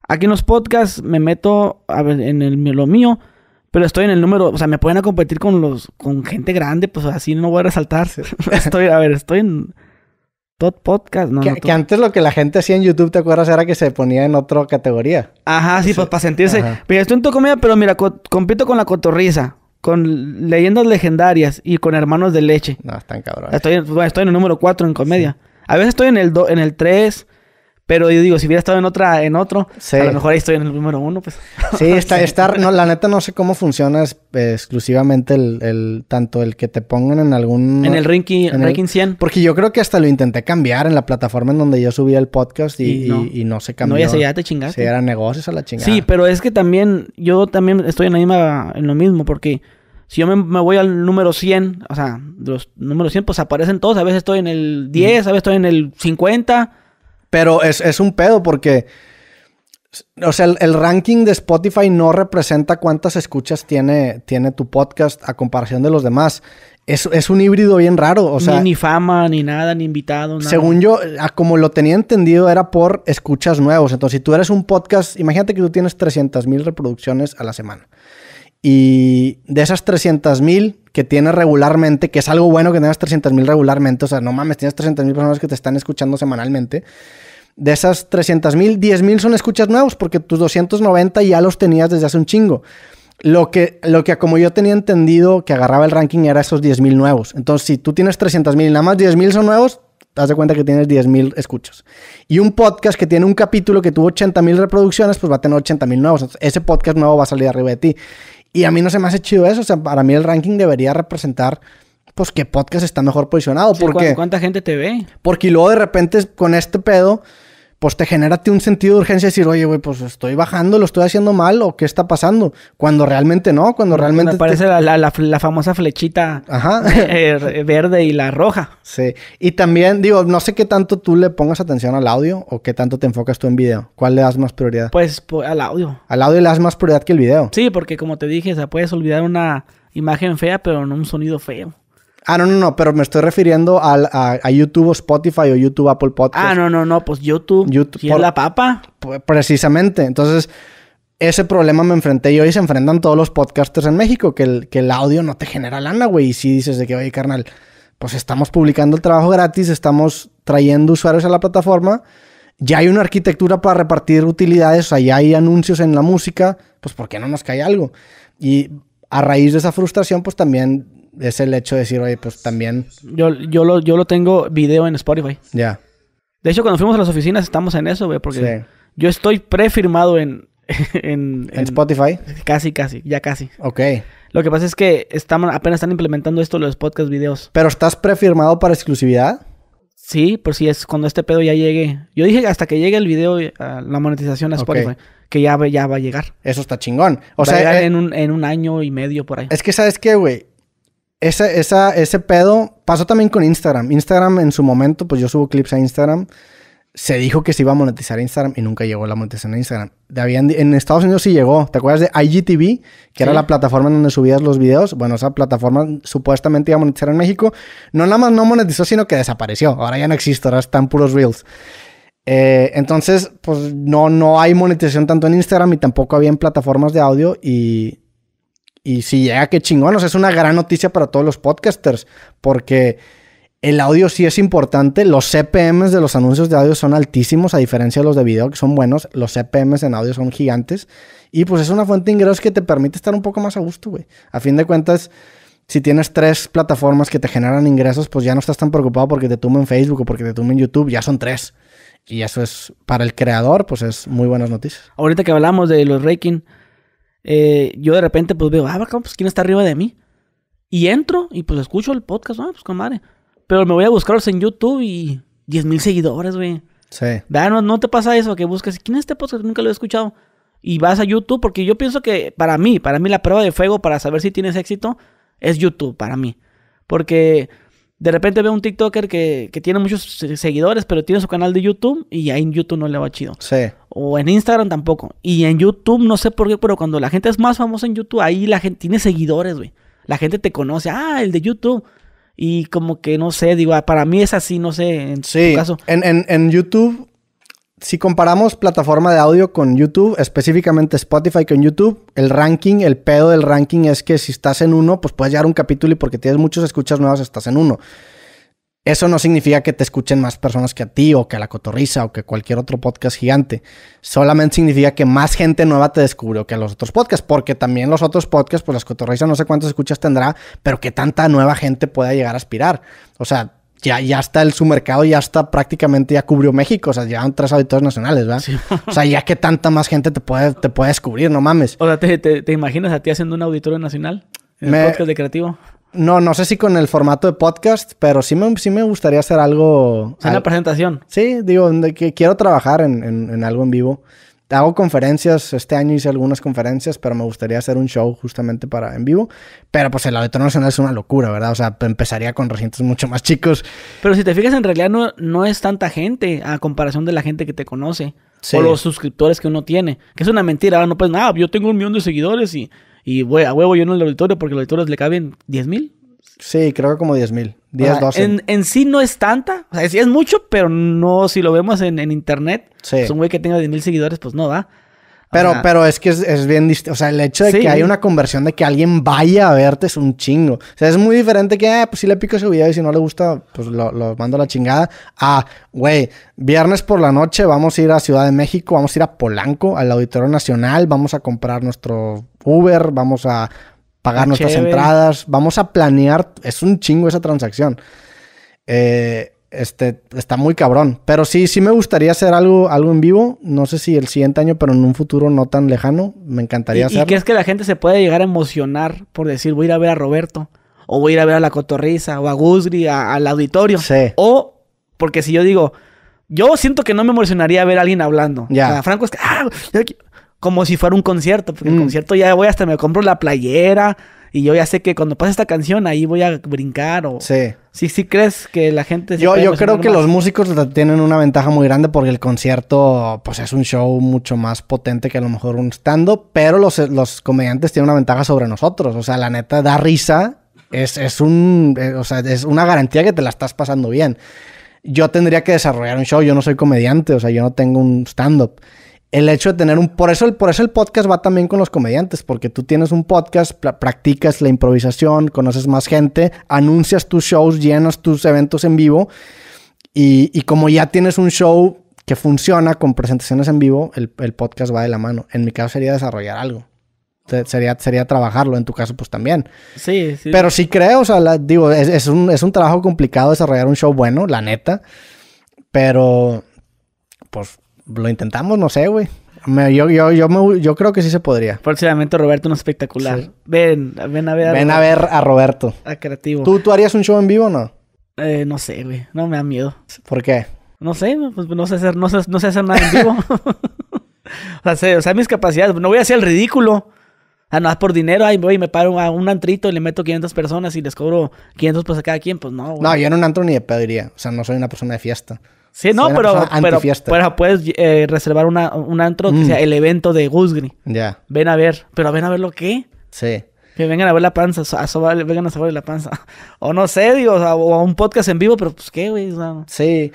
Speaker 1: Aquí en los podcasts me meto en el, lo mío, pero estoy en el número... O sea, me pueden a competir con los... Con gente grande, pues así no voy a resaltarse. estoy, a ver, estoy en... Podcast, no, que, no, que,
Speaker 2: antes lo que la gente hacía en YouTube, ¿te acuerdas? Era que se ponía en otra categoría.
Speaker 1: Ajá, sí, pues para sentirse. Pero Mira, estoy en tu comedia, pero mira, compito con la cotorriza, con leyendas legendarias y con hermanos de leche. No, están cabrones. Estoy, estoy en el número 4 en comedia. A veces estoy en el en el 3, pero yo digo, si hubiera estado en otra, en otro, a lo mejor ahí estoy en el número uno, pues. Sí, está,
Speaker 2: no, la neta no sé cómo funciona exclusivamente el, tanto el que te pongan en algún... En el ranking, ranking
Speaker 1: 100. Porque yo creo que hasta lo
Speaker 2: intenté cambiar en la plataforma en donde yo subía el podcast y, y, no. se cambió. No, ya se ya te chingaste. Sí, era negocios a la chingada. Sí,
Speaker 1: pero es que también, yo también estoy en en lo mismo, porque... Si yo me, voy al número 100, o sea, los números 100, pues aparecen todos. A veces estoy en el 10, a veces estoy en el 50. Pero es,
Speaker 2: es un pedo porque. O sea, el, ranking de Spotify no representa cuántas escuchas tiene, tiene tu podcast a comparación de los demás. Es, es un híbrido bien raro. O sea, ni,
Speaker 1: fama, ni nada, ni invitado. Nada. Según
Speaker 2: yo, como lo tenía entendido, era por escuchas nuevos. Entonces, si tú eres un podcast, imagínate que tú tienes 300.000 mil reproducciones a la semana. Y de esas 300.000 mil que tienes regularmente, que es algo bueno que tengas 300.000 mil regularmente, o sea, no mames, tienes 300.000 mil personas que te están escuchando semanalmente de esas 300.000, 10.000 son escuchas nuevos porque tus 290 ya los tenías desde hace un chingo. Lo que, lo que como yo tenía entendido que agarraba el ranking era esos 10.000 nuevos. Entonces, si tú tienes 300.000 y nada más 10.000 son nuevos, te das de cuenta que tienes 10.000 escuchas. Y un podcast que tiene un capítulo que tuvo 80.000 reproducciones, pues va a tener 80.000 nuevos. ese podcast nuevo va a salir arriba de ti. Y a mí no se me hace chido eso. O sea, para mí el ranking debería representar pues qué podcast está mejor posicionado. porque,
Speaker 1: ¿Cuánta gente te ve?
Speaker 2: Porque luego de repente con este pedo pues te genera un sentido de urgencia decir, oye, güey, pues estoy bajando, lo estoy haciendo mal o qué está pasando. Cuando realmente no, cuando realmente. Me parece
Speaker 1: la, famosa flechita eh, verde y la roja. Sí. Y también,
Speaker 2: digo, no sé qué tanto tú le pongas atención al audio o qué tanto te enfocas tú en video. ¿Cuál le das más prioridad?
Speaker 1: Pues, pues al audio.
Speaker 2: Al audio le das más prioridad que el video.
Speaker 1: Sí, porque como te dije, o sea, puedes olvidar una imagen fea, pero no un sonido feo.
Speaker 2: Ah, no, no, no, pero me estoy refiriendo al, a, YouTube o Spotify o YouTube Apple Podcast. Ah, no, no, no, pues YouTube. YouTube ¿Y la papa? Precisamente. Entonces, ese problema me enfrenté yo y se enfrentan todos los podcasters en México, que el, que el audio no te genera lana, güey. Y si dices de que, oye, carnal, pues estamos publicando el trabajo gratis, estamos trayendo usuarios a la plataforma, ya hay una arquitectura para repartir utilidades, o sea, ya hay anuncios en la música, pues ¿por qué no nos cae algo? Y a raíz de esa frustración,
Speaker 1: pues también es
Speaker 2: el hecho de decir, oye,
Speaker 1: pues también. Yo, yo, lo, yo lo tengo video en Spotify. Ya. De hecho, cuando fuimos a las oficinas estamos en eso, güey, porque yo estoy prefirmado en, en, en, Spotify. Casi, casi, ya casi. Ok. Lo que pasa es que apenas están implementando esto los podcast videos.
Speaker 2: ¿Pero estás prefirmado para exclusividad?
Speaker 1: Sí, por si es cuando este pedo ya llegue. Yo dije hasta que llegue el video, eh, la monetización a Spotify, que ya, ya va a llegar. Eso está chingón. O sea, eh, en, un, en un año y medio por ahí. Es que, ¿sabes qué, güey?
Speaker 2: ese, esa, ese pedo pasó también con Instagram. Instagram en su momento, pues yo subo clips a Instagram. Se dijo que se iba a monetizar Instagram y nunca llegó la monetización a Instagram. Habían, en Estados Unidos sí llegó. ¿Te acuerdas de IGTV? Que era la plataforma en donde subías los videos. Bueno, esa plataforma supuestamente iba a monetizar en México. No nada más no monetizó, sino que desapareció. Ahora ya no existe, ahora están puros reels. Eh, entonces, pues no, no hay monetización tanto en Instagram y tampoco había plataformas de audio y y si llega, qué chingón. O sea, es una gran noticia para todos los podcasters, porque el audio sí es importante. Los CPMs de los anuncios de audio son altísimos, a diferencia de los de video, que son buenos. Los CPMs en audio son gigantes. Y pues es una fuente de ingresos que te permite estar un poco más a gusto, güey. A fin de cuentas, si tienes tres plataformas que te generan ingresos, pues ya no estás tan preocupado porque te tumben Facebook o porque te tumben YouTube. Ya son tres. Y eso es, para el creador, pues es muy buenas noticias. Ahorita
Speaker 1: que hablamos de los rankings eh, yo de repente pues veo, ah, pues quién está arriba de mí. Y entro y pues escucho el podcast, ah, pues madre. Pero me voy a buscarlos en YouTube y 10.000 mil seguidores, güey. Sí. No, no, te pasa eso, que buscas, ¿quién es este podcast? Nunca lo he escuchado. Y vas a YouTube, porque yo pienso que para mí, para mí la prueba de fuego para saber si tienes éxito es YouTube, para mí. Porque de repente veo un TikToker que, que tiene muchos seguidores, pero tiene su canal de YouTube y ahí en YouTube no le va chido. Sí. O en Instagram tampoco. Y en YouTube, no sé por qué, pero cuando la gente es más famosa en YouTube, ahí la gente tiene seguidores, güey. La gente te conoce. Ah, el de YouTube. Y como que no sé, digo, ah, para mí es así, no sé, en caso.
Speaker 2: En, en YouTube, si comparamos plataforma de audio con YouTube, específicamente Spotify con YouTube, el ranking, el pedo del ranking es que si estás en uno, pues puedes llegar un capítulo y porque tienes muchas escuchas nuevas, estás en uno. Eso no significa que te escuchen más personas que a ti o que a la cotorriza o que cualquier otro podcast gigante. Solamente significa que más gente nueva te descubrió que a los otros podcasts, porque también los otros podcasts, pues las cotorriza no sé cuántas escuchas tendrá, pero que tanta nueva gente pueda llegar a aspirar. O sea, ya, ya está el submercado mercado, ya está prácticamente, ya cubrió México, o sea, ya son tres auditores nacionales, ¿verdad? O sea, ya que tanta más gente te puede, te puede descubrir, no mames.
Speaker 1: O sea, ¿te, imaginas a ti haciendo un auditorio nacional? ¿En podcast de creativo?
Speaker 2: No, no sé si con el formato de podcast, pero sí me, sí me gustaría hacer algo. ¿En
Speaker 1: presentación?
Speaker 2: Sí, digo, que quiero trabajar en, algo en vivo. Hago conferencias, este año hice algunas conferencias, pero me gustaría hacer un show justamente para en vivo. Pero pues el Auditorio Nacional es una locura, ¿verdad? O sea, empezaría con recintos mucho más chicos.
Speaker 1: Pero si te fijas, en realidad no, no es tanta gente a comparación de la gente que te conoce. O los suscriptores que uno tiene. Que es una mentira, no pues nada, yo tengo un millón de seguidores y y güey, a huevo yo no el auditorio porque los auditorios le caben 10 mil.
Speaker 2: Sí, creo que como 10 mil. 10, o 12. En,
Speaker 1: en, sí no es tanta. O sea, sí es mucho, pero no, si lo vemos en, en internet, sí. Pues un güey que tenga 10 mil seguidores, pues no da. Pero, pero es
Speaker 2: que es, es bien distinto. O sea, el hecho de que hay una conversión de que alguien vaya a verte es un chingo. O sea, es muy diferente que, eh, pues si le pico ese video y si no le gusta, pues lo, mando a la chingada. Ah, güey, viernes por la noche vamos a ir a Ciudad de México, vamos a ir a Polanco, al Auditorio Nacional, vamos a comprar nuestro Uber, vamos a pagar nuestras entradas, vamos a planear. Es un chingo esa transacción. Eh, este, está muy cabrón. Pero sí, sí me gustaría hacer algo, algo en vivo. No sé si el siguiente año, pero en un futuro no tan lejano. Me encantaría hacerlo.
Speaker 1: ¿Y que la gente se puede llegar a emocionar por decir, voy a ir a ver a Roberto? O voy a ir a ver a La Cotorriza, o a Guzri, al auditorio. Sí. O, porque si yo digo, yo siento que no me emocionaría ver a alguien hablando. Ya. O sea, Franco es que, ah, como si fuera un concierto, porque el mm. concierto ya voy hasta me compro la playera, y yo ya sé que cuando pase esta canción ahí voy a brincar o... Sí. Sí, sí crees que la gente... yo yo creo que los
Speaker 2: músicos tienen una ventaja muy grande porque el concierto pues es un show mucho más potente que a lo mejor un stand-up, pero los, los comediantes tienen una ventaja sobre nosotros. O sea, la neta da risa. Es, es un, eh, o sea, es una garantía que te la estás pasando bien yo tendría que desarrollar un show, yo no soy comediante, o sea, yo no tengo un stand-up el hecho de tener un... Por eso, el, por eso el podcast va también con los comediantes, porque tú tienes un podcast, practicas la improvisación, conoces más gente, anuncias tus shows, llenas tus eventos en vivo y, y como ya tienes un show que funciona con presentaciones en vivo, el, el, podcast va de la mano. En mi caso sería desarrollar algo. Sería, sería trabajarlo, en tu caso pues también.
Speaker 1: Sí, sí. Pero sí
Speaker 2: creo, o sea, digo, es, es, un, es un trabajo complicado desarrollar un show bueno, la neta, pero pues lo intentamos, no sé, güey. yo, yo, creo que sí se podría.
Speaker 1: Próximamente Roberto, un espectacular. Ven, ven a ver a Ven a ver a Roberto. A Creativo. ¿Tú, ¿Tú harías un show en vivo o no? Eh, no sé, güey. No me da miedo. ¿Por qué? No sé, pues no sé hacer, no sé, no sé hacer nada en vivo. o, sea, mis capacidades. No voy a hacer el ridículo. A ah, no, por dinero, ahí voy me paro a un antrito y le meto 500 personas y les cobro 500 pues a cada quien, pues no, güey. No, yo
Speaker 2: en un antro ni de pediría O sea, no soy una persona de fiesta.
Speaker 1: Sí, no, pero, pero, pero, puedes eh, reservar una, un antro que mm. sea el evento de Guzgri. Ya. Ven a ver. ¿Pero ven a ver lo qué? Sí. Que vengan a ver la panza, vengan a sobar la panza. O no sé, digo, o a un podcast en vivo, pero pues qué, güey. sí.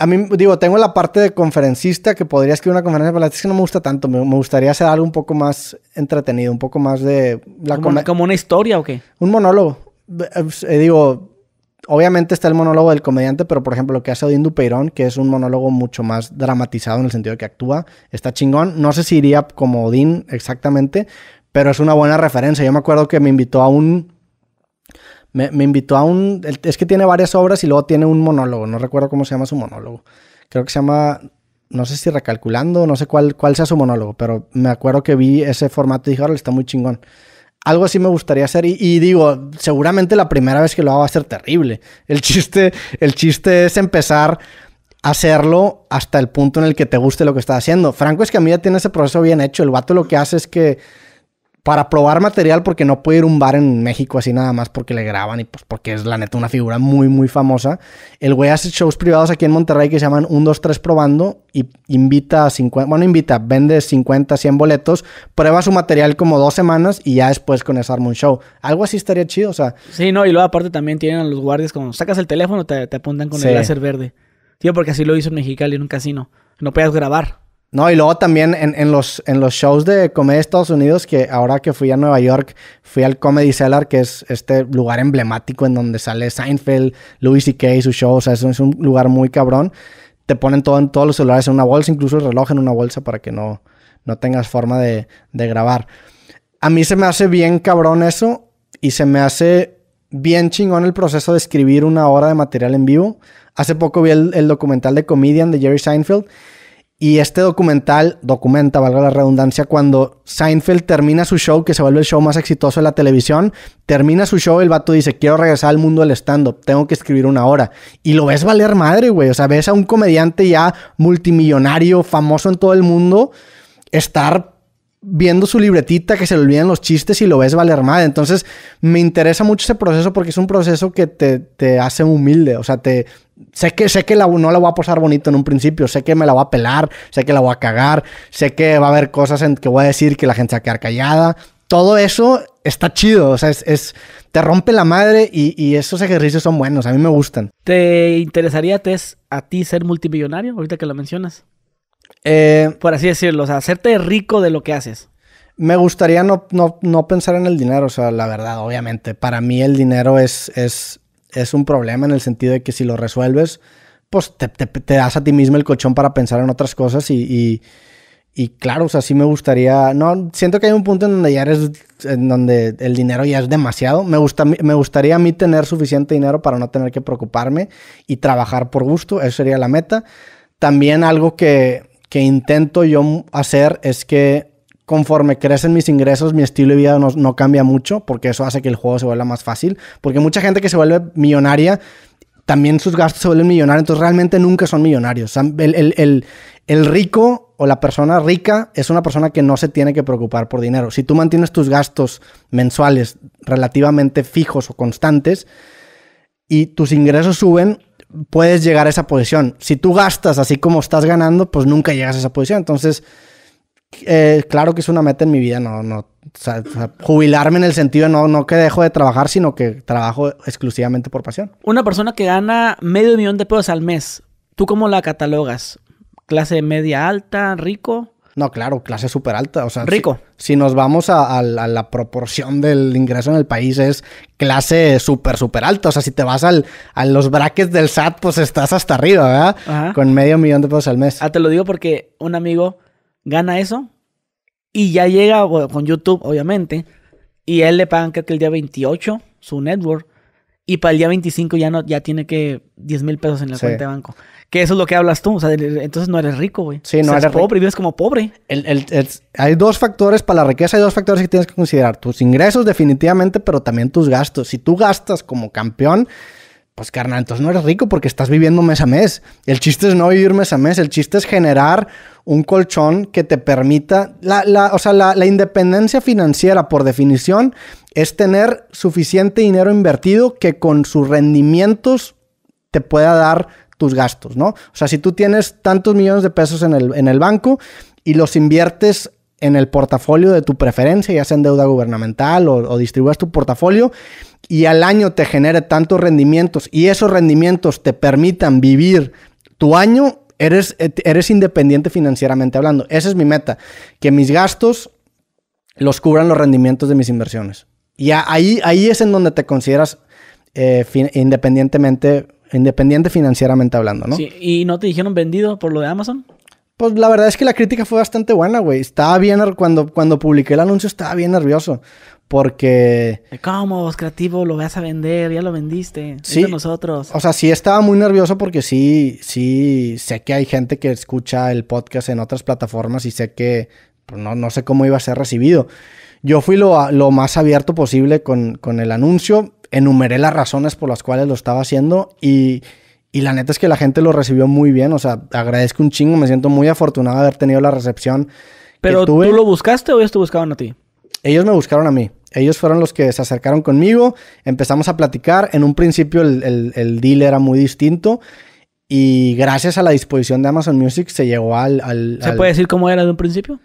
Speaker 2: A mí, digo, tengo la parte de conferencista que podría escribir una conferencia, pero la es que no me gusta tanto. Me, gustaría hacer algo un poco más entretenido, un poco más de... La ¿Como,
Speaker 1: una historia o qué?
Speaker 2: Un monólogo. Eh, eh, digo, obviamente está el monólogo del comediante, pero por ejemplo lo que hace Odín Dupeirón, que es un monólogo mucho más dramatizado en el sentido de que actúa, está chingón. No sé si iría como Odín exactamente, pero es una buena referencia. Yo me acuerdo que me invitó a un... Me, invitó a un... Es que tiene varias obras y luego tiene un monólogo. No recuerdo cómo se llama su monólogo. Creo que se llama no sé si recalculando, no sé cuál, cuál sea su monólogo, pero me acuerdo que vi ese formato y dije, ahora está muy chingón algo así me gustaría hacer y, digo, seguramente la primera vez que lo haga va a ser terrible. El chiste, el chiste es empezar a hacerlo hasta el punto en el que te guste lo que estás haciendo. Franco es que a mí ya tiene ese proceso bien hecho. El vato lo que hace es que para probar material porque no puede ir un bar en México así nada más porque le graban y pues porque es la neta una figura muy muy famosa. El güey hace shows privados aquí en Monterrey que se llaman 1, 2, 3 probando y invita 50, bueno invita, vende 50, 100 boletos, prueba su material como dos semanas y ya después con eso arma un show. Algo así estaría
Speaker 1: chido, o sea. Sí, no, y luego aparte también tienen a los guardias como sacas el teléfono te, apuntan con el láser verde. Tío, porque así lo hizo en Mexicali en un casino. No puedes grabar.
Speaker 2: No, y luego también en, los, shows de comedia de Estados Unidos, que ahora que fui a Nueva York, fui al Comedy Cellar, que es este lugar emblemático en donde sale Seinfeld, Louis C.K., sus shows, o sea, es un, es un lugar muy cabrón. Te ponen todo en todos los celulares en una bolsa, incluso el reloj en una bolsa para que no, tengas forma de, grabar. A mí se me hace bien cabrón eso y se me hace bien chingón el proceso de escribir una hora de material en vivo. Hace poco vi el, el documental de Comedian de Jerry Seinfeld y este documental documenta, valga la redundancia, cuando Seinfeld termina su show, que se vuelve el show más exitoso de la televisión, termina su show, el vato dice, quiero regresar al mundo del stand-up, tengo que escribir una hora. Y lo ves valer madre, güey. O sea, ves a un comediante ya multimillonario, famoso en todo el mundo, estar viendo su libretita, que se le olvidan los chistes y lo ves valer madre. Entonces, me interesa mucho ese proceso porque es un proceso que te, te hace humilde. O sea, te. Sé que, sé que la, no la voy a posar bonito en un principio, sé que me la voy a pelar, sé que la voy a cagar, sé que va a haber cosas en que voy a decir que la gente se va a quedar callada. Todo eso está chido, o sea, es, te rompe la madre y, esos ejercicios son buenos, a mí me gustan.
Speaker 1: ¿Te interesaría, a ti ser multimillonario ahorita que lo mencionas? Eh, por así decirlo, o sea, hacerte rico de lo que haces.
Speaker 2: Me gustaría no, pensar en el dinero, o sea, la verdad, obviamente. Para mí el dinero es, es, un problema en el sentido de que si lo resuelves, pues te, das a ti mismo el colchón para pensar en otras cosas y, y, y, claro, o sea, sí me gustaría, no, siento que hay un punto en donde ya eres, en donde el dinero ya es demasiado. Me, gusta, me gustaría a mí tener suficiente dinero para no tener que preocuparme y trabajar por gusto, eso sería la meta. También algo que, que intento yo hacer es que conforme crecen mis ingresos, mi estilo de vida no, cambia mucho, porque eso hace que el juego se vuelva más fácil. Porque mucha gente que se vuelve millonaria, también sus gastos se vuelven millonarios, entonces realmente nunca son millonarios. el, el, el, rico o la persona rica es una persona que no se tiene que preocupar por dinero. Si tú mantienes tus gastos mensuales relativamente fijos o constantes y tus ingresos suben, puedes llegar a esa posición. Si tú gastas así como estás ganando, pues nunca llegas a esa posición. Entonces, eh, claro que es una meta en mi vida, no, no, jubilarme en el sentido de no, no que dejo de trabajar, sino que trabajo exclusivamente por pasión.
Speaker 1: Una persona que gana medio millón de pesos al mes, ¿tú cómo la catalogas? ¿Clase media alta, rico?
Speaker 2: No, claro, clase súper alta. O sea, rico. Si, nos vamos a, la proporción del ingreso en el país, es clase súper, súper alta. O sea, si te vas al, a los brackets del SAT, pues estás hasta arriba,
Speaker 1: ¿verdad? Con medio millón de pesos al mes. Ah, te lo digo porque un amigo gana eso y ya llega con YouTube, obviamente, y él le pagan, creo que el día 28, su network y para el día 25 ya, no, ya tiene que 10 mil pesos en la cuenta de banco. Que eso es lo que hablas tú. O sea, entonces no eres rico, güey. Sí, no eres, pobre, vives como pobre.
Speaker 2: hay dos factores para la riqueza, hay dos factores que tienes que considerar. Tus ingresos definitivamente, pero también tus gastos. Si tú gastas como campeón, pues carnal, entonces no eres rico porque estás viviendo mes a mes. El chiste es no vivir mes a mes, el chiste es generar un colchón que te permita, la, o sea, la, independencia financiera por definición es tener suficiente dinero invertido que con sus rendimientos te pueda dar tus gastos, ¿no? O sea, si tú tienes tantos millones de pesos en el, en el banco y los inviertes en el portafolio de tu preferencia, ya sea en deuda gubernamental o, o tu portafolio, y al año te genere tantos rendimientos y esos rendimientos te permitan vivir tu año, eres, eh, eres independiente financieramente hablando. Esa es mi meta, que mis gastos los cubran los rendimientos de mis inversiones. Y ahí, ahí es en donde te consideras eh, independientemente, independiente financieramente hablando, ¿no?
Speaker 1: ¿y no te dijeron vendido por lo de Amazon?
Speaker 2: Pues la verdad es que la crítica fue bastante buena, güey. Estaba bien, cuando, cuando publiqué el anuncio estaba bien nervioso porque...
Speaker 1: ¿Cómo creativo lo vas a vender? Ya lo vendiste. Sí. nosotros.
Speaker 2: O sea, sí estaba muy nervioso porque sí, sí, sé que hay gente que escucha el podcast en otras plataformas y sé que pues, no, sé cómo iba a ser recibido. Yo fui lo, más abierto posible con, el anuncio, enumeré las razones por las cuales lo estaba haciendo y, la neta es que la gente lo recibió muy bien. O sea, agradezco un chingo, me siento muy afortunado de haber tenido la recepción. Pero tú lo buscaste o ellos te buscaban a ti? Ellos me buscaron a mí. Ellos fueron los que se acercaron conmigo, empezamos a platicar. En un principio el, el, el deal era muy distinto y gracias a la disposición de Amazon Music se llegó al... al ¿Se puede
Speaker 1: decir cómo era de un principio?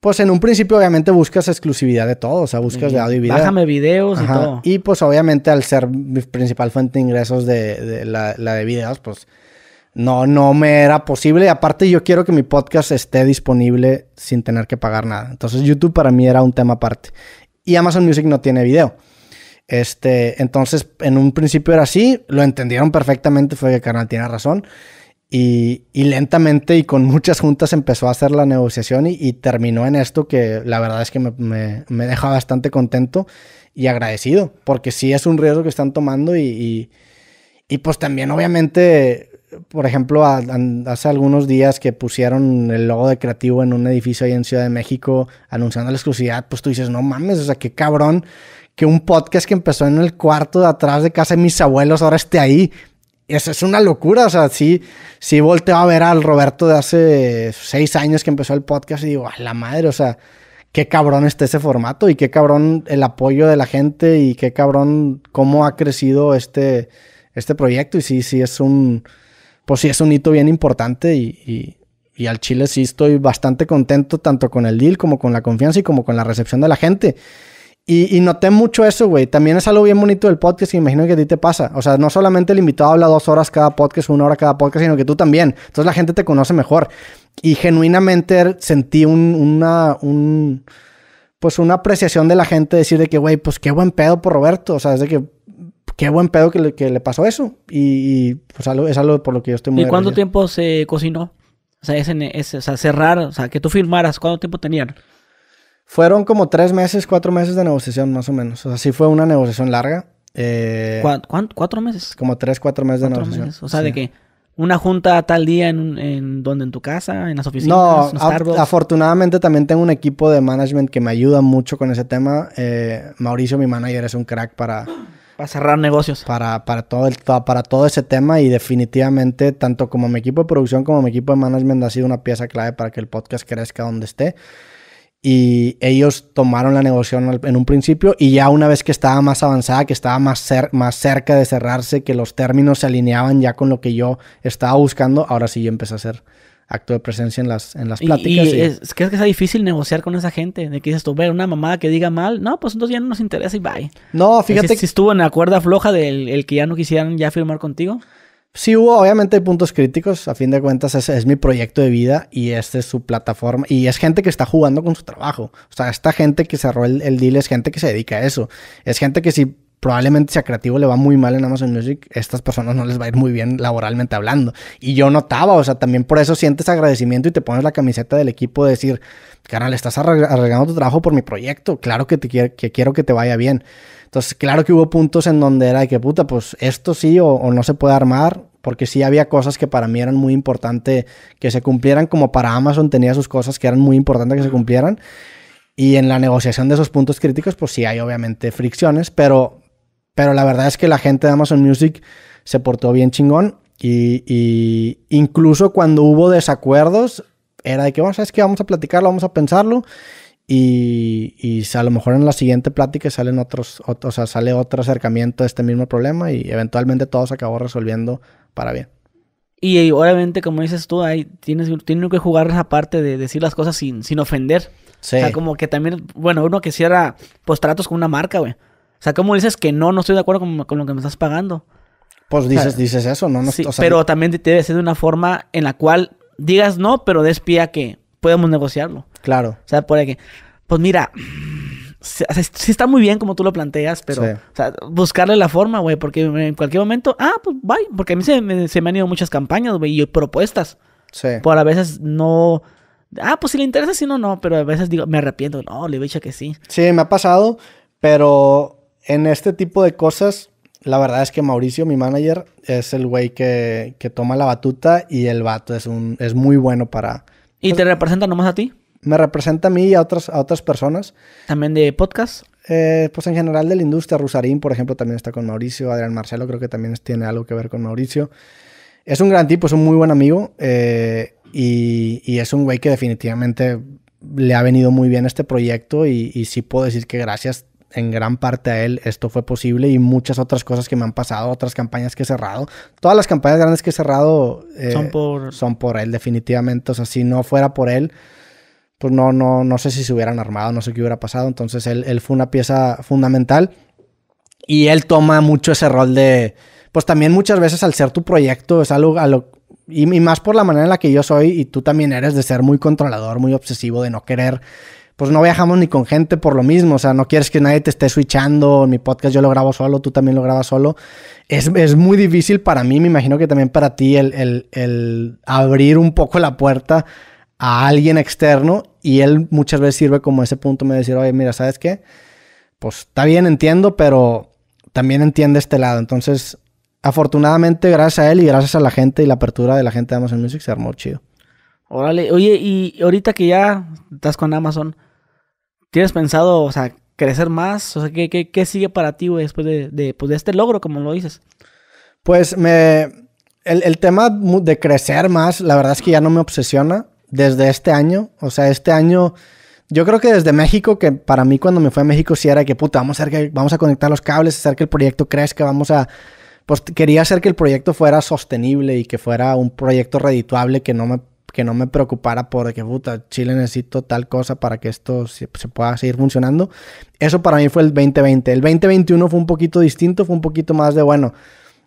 Speaker 2: Pues en un principio obviamente buscas exclusividad de todo, o sea, buscas de audio y video. Bájame
Speaker 1: videos y todo.
Speaker 2: Y pues obviamente al ser mi principal fuente de ingresos de, la, la, de videos, pues no, no me era posible. Aparte yo quiero que mi podcast esté disponible sin tener que pagar nada. Entonces YouTube para mí era un tema aparte y Amazon Music no tiene video. Este, entonces, en un principio era así, lo entendieron perfectamente, fue que Canal tiene razón. Y, lentamente y con muchas juntas empezó a hacer la negociación y, terminó en esto que la verdad es que me, me, deja bastante contento y agradecido, porque sí es un riesgo que están tomando y, y pues también obviamente por ejemplo, hace algunos días que pusieron el logo de Creativo en un edificio ahí en Ciudad de México anunciando la exclusividad, pues tú dices, no mames, o sea, qué cabrón que un podcast que empezó en el cuarto de atrás de casa de mis abuelos ahora esté ahí. Eso es una locura, o sea, sí, sí volteo a ver al Roberto de hace seis años que empezó el podcast y digo, a la madre, o sea, qué cabrón está ese formato y qué cabrón el apoyo de la gente y qué cabrón cómo ha crecido este, este proyecto y sí, sí es un pues sí es un hito bien importante y, al Chile sí estoy bastante contento tanto con el deal como con la confianza y como con la recepción de la gente. Y, noté mucho eso, güey. También es algo bien bonito del podcast y imagino que a ti te pasa. O sea, no solamente el invitado habla dos horas cada podcast, una hora cada podcast, sino que tú también. Entonces la gente te conoce mejor. Y genuinamente sentí una, pues una apreciación de la gente decir de que, güey, pues qué buen pedo por Roberto. O sea, es de que qué buen pedo que le, pasó eso. Y, pues es algo por lo que yo estoy muy ¿Y cuánto
Speaker 1: tiempo se cocinó? O sea, cerrar, o sea, que tú firmaras, ¿cuánto tiempo tenían?
Speaker 2: Fueron como tres meses, cuatro meses de negociación, más o menos. O sea, sí fue una negociación larga. Eh, cuánto, cuatro meses? Como tres, cuatro meses de negociación. O sea, de
Speaker 1: que una junta tal día en, en donde en tu casa, en las oficinas, no,
Speaker 2: afortunadamente también tengo un equipo de management que me ayuda mucho con ese tema. Eh, Mauricio, mi manager, es un crack para para cerrar negocios. Para, todo el, para todo ese tema y definitivamente tanto como mi equipo de producción como mi equipo de management ha sido una pieza clave para que el podcast crezca donde esté. Y ellos tomaron la negociación en un principio y ya una vez que estaba más avanzada, que estaba más, más cerca de cerrarse, que los términos se alineaban ya con lo que yo estaba buscando, ahora sí yo empecé a hacer acto de presencia en las, en las pláticas. Y, Es,
Speaker 1: ¿Crees que es difícil negociar con esa gente? De que dices tú, ver una mamada que diga mal, no, pues entonces ya no nos interesa y bye. No, fíjate. Si, que... estuvo en la cuerda floja del que ya no quisieran ya firmar contigo.
Speaker 2: Sí hubo, obviamente, puntos críticos. A fin de cuentas, ese es mi proyecto de vida y esta es su plataforma. Y es gente que está jugando con su trabajo. O sea, esta gente que cerró el, el deal es gente que se dedica a eso. Es gente que si probablemente si a creativo le va muy mal en Amazon Music, estas personas no les va a ir muy bien laboralmente hablando. Y yo notaba, o sea, también por eso sientes agradecimiento y te pones la camiseta del equipo de decir, canal, estás arreglando tu trabajo por mi proyecto, claro que, te quiero, que quiero que te vaya bien. Entonces, claro que hubo puntos en donde era de que puta, pues esto sí o no se puede armar, porque sí había cosas que para mí eran muy importantes que se cumplieran, como para Amazon tenía sus cosas que eran muy importantes que se cumplieran. Y en la negociación de esos puntos críticos, pues sí hay obviamente fricciones, pero pero la verdad es que la gente de Amazon Music se portó bien chingón y, incluso cuando hubo desacuerdos era de que, bueno, es que vamos a platicarlo, vamos a pensarlo y, a lo mejor en la siguiente plática salen otros, sea, sale otro
Speaker 1: acercamiento a este mismo problema y eventualmente todo se acabó resolviendo para bien. Y, obviamente, como dices tú, ahí tienes, que jugar esa parte de decir las cosas sin, sin ofender. O sea, como que también, bueno, uno quisiera pues tratos con una marca, güey. O sea, ¿cómo dices que no, no estoy de acuerdo con, lo que me estás pagando?
Speaker 2: Pues dices, dices eso, ¿no? sí, pero
Speaker 1: también debe ser de una forma en la cual digas no, pero despía que podemos negociarlo. Claro. O sea, por aquí. Pues mira, sí, está muy bien como tú lo planteas, pero o sea, buscarle la forma, güey, porque en cualquier momento, ah, pues bye, porque a mí se me, han ido muchas campañas, güey, y propuestas. Sí. Por a veces no. Ah, pues si le interesa, si no, no, pero a veces digo, me arrepiento, no, le he dicho que sí.
Speaker 2: Sí, me ha pasado, pero en este tipo de cosas, la verdad es que Mauricio, mi manager, es el güey que, que toma la batuta y el vato es, un, es muy bueno para...
Speaker 1: ¿Y te representa nomás a ti?
Speaker 2: Me representa a mí y a otras, a otras personas. ¿También de podcast? Eh, pues en general de la industria, Rusarín, por ejemplo, también está con Mauricio, Adrián Marcelo creo que también tiene algo que ver con Mauricio. Es un gran tipo, es un muy buen amigo eh, y, y, es un güey que definitivamente le ha venido muy bien este proyecto y, y sí puedo decir que gracias en gran parte a él esto fue posible y muchas otras cosas que me han pasado, otras campañas que he cerrado. Todas las campañas grandes que he cerrado eh, son, por... son por él, definitivamente. O sea, si no fuera por él, pues no, no, no sé si se hubieran armado, no sé qué hubiera pasado. Entonces él, fue una pieza fundamental y él toma mucho ese rol de, pues también muchas veces al ser tu proyecto es algo a lo, y, y más por la manera en la que yo soy y tú también eres de ser muy controlador, muy obsesivo, de no querer pues no viajamos ni con gente por lo mismo. O sea, no quieres que nadie te esté switchando. Mi podcast yo lo grabo solo, tú también lo grabas solo. Es, muy difícil para mí, me imagino que también para ti, el, el, abrir un poco la puerta a alguien externo. Y él muchas veces sirve como ese punto me decir, oye, mira, ¿sabes qué? Pues está bien, entiendo, pero también entiende este lado. Entonces, afortunadamente, gracias a él y gracias a la gente y la apertura de la gente de Amazon Music, se armó chido.
Speaker 1: Órale, oye, y ahorita que ya estás con Amazon, ¿tienes pensado, o sea, crecer más? O sea, ¿qué, qué, qué sigue para ti, después pues, de, este logro, como lo dices? Pues me... El, tema de
Speaker 2: crecer más, la verdad es que ya no me obsesiona desde este año. O sea, este año, yo creo que desde México, que para mí cuando me fui a México sí era que, puta, vamos a, que, vamos a conectar los cables, hacer que el proyecto crezca, vamos a... Pues quería hacer que el proyecto fuera sostenible y que fuera un proyecto redituable que no me que no me preocupara por que, puta, Chile necesito tal cosa para que esto se, pueda seguir funcionando. Eso para mí fue el 2020. El 2021 fue un poquito distinto, fue un poquito más de, bueno,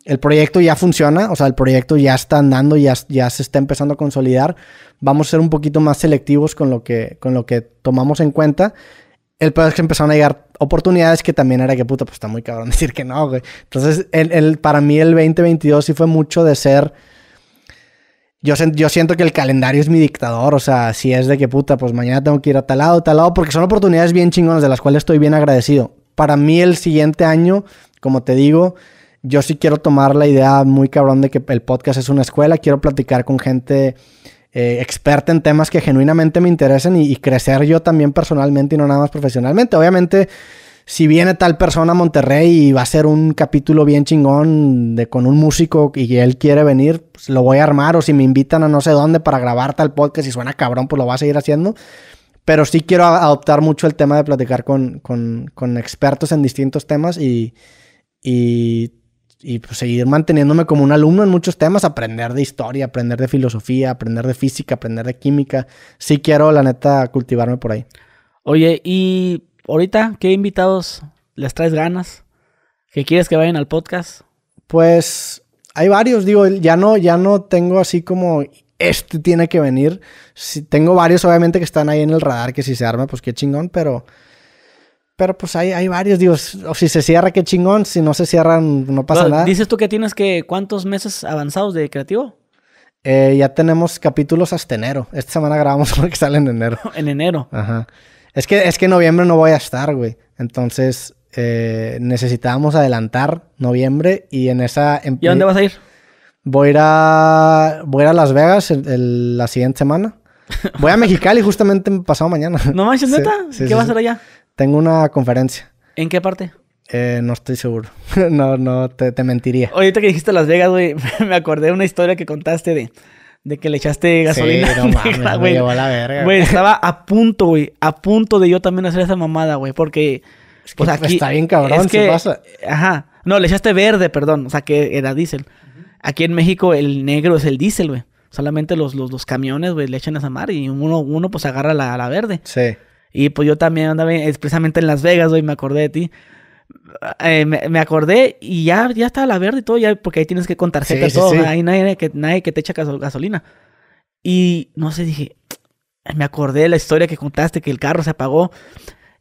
Speaker 2: el proyecto ya funciona, o sea, el proyecto ya está andando, ya, ya se está empezando a consolidar. Vamos a ser un poquito más selectivos con lo que, con lo que tomamos en cuenta. El problema es que empezaron a llegar oportunidades que también era que puta, pues está muy cabrón decir que no, güey. Entonces, para mí el 2022 sí fue mucho de ser yo, siento que el calendario es mi dictador, o sea, si es de que puta, pues mañana tengo que ir a tal lado, tal lado, porque son oportunidades bien chingonas de las cuales estoy bien agradecido. Para mí el siguiente año, como te digo, yo sí quiero tomar la idea muy cabrón de que el podcast es una escuela, quiero platicar con gente eh, experta en temas que genuinamente me interesen y crecer yo también personalmente y no nada más profesionalmente. Obviamente si viene tal persona a Monterrey y va a ser un capítulo bien chingón de, con un músico y él quiere venir, pues, lo voy a armar. O si me invitan a no sé dónde para grabar tal podcast y suena cabrón, pues lo voy a seguir haciendo. Pero sí quiero adoptar mucho el tema de platicar con, expertos en distintos temas y, y, pues, seguir manteniéndome como un alumno en muchos temas, aprender de historia, aprender de filosofía, aprender de física, aprender de química. Sí quiero, la neta, cultivarme por ahí.
Speaker 1: Oye, y ahorita, ¿qué invitados les traes ganas? ¿Qué quieres que vayan al podcast?
Speaker 2: Pues hay varios, digo, ya no, ya no tengo así como este tiene que venir. tengo varios, obviamente, que están ahí en el radar, que si se arma, pues qué chingón, pero. Pero pues hay, hay varios, digo, o si se cierra, qué chingón, si no se cierran, no pasa nada. Dices
Speaker 1: tú que tienes que, ¿cuántos meses avanzados de creativo?
Speaker 2: Eh, ya tenemos capítulos hasta enero. Esta semana grabamos uno que sale en enero. en enero. Ajá. Es que, es que en noviembre no voy a estar, güey. Entonces eh, necesitábamos adelantar noviembre y en esa... Em- ¿Y dónde vas a ir? Voy a ir a, voy a, Las Vegas la siguiente semana. Voy a Mexicali justamente pasado mañana. ¿No manches, neta? ¿Qué vas a hacer allá? Tengo una conferencia. ¿En qué parte? Eh, no estoy seguro. no, no, te, te mentiría.
Speaker 1: Ahorita que dijiste Las Vegas, güey, me acordé de una historia que contaste de de que le echaste gasolina. Sí, no mames, me la verga. Güey, estaba a punto, güey, a punto de yo también hacer esa mamada, güey, porque... Es pues, está bien cabrón, pasa. Ajá. No, le echaste verde, perdón, o sea, que era diésel. Aquí en México el negro es el diésel, güey. Solamente los, los, camiones, güey, le echan a esa mar y uno, uno pues agarra la, la verde. Sí. Y pues yo también andaba expresamente en Las Vegas, güey, me acordé de ti eh, me, acordé y ya, ya está la verde y todo, ya, porque ahí tienes que contar sí, sí, todo, ahí nadie que, nadie que te echa gasolina. Y no sé, dije, me acordé de la historia que contaste, que el carro se apagó.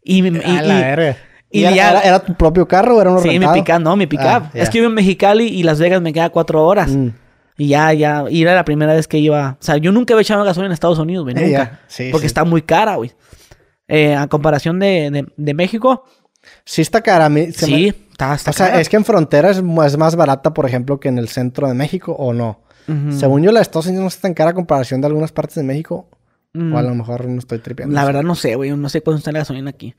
Speaker 1: Y, Y... Ah, y, la y era, ya, era,
Speaker 2: tu propio carro o era un Sí, mi no,
Speaker 1: mi pick ah, Es que vivo en Mexicali y Las Vegas me queda cuatro horas. Mm. Y ya, ya, y era la primera vez que iba. O sea, yo nunca había echado gasolina en Estados Unidos, eh, nunca. porque está muy cara, güey. Eh, a comparación de, de, de México, si está cara. sí, está, está o sea, es que en
Speaker 2: frontera es más, barata, por ejemplo, que en el centro de México, ¿o no? Según yo, la de Estados Unidos no está tan cara a comparación de algunas partes de México. O a mm. lo mejor no estoy tripeando. La
Speaker 1: verdad no sé, güey. No sé cuánto está la gasolina aquí.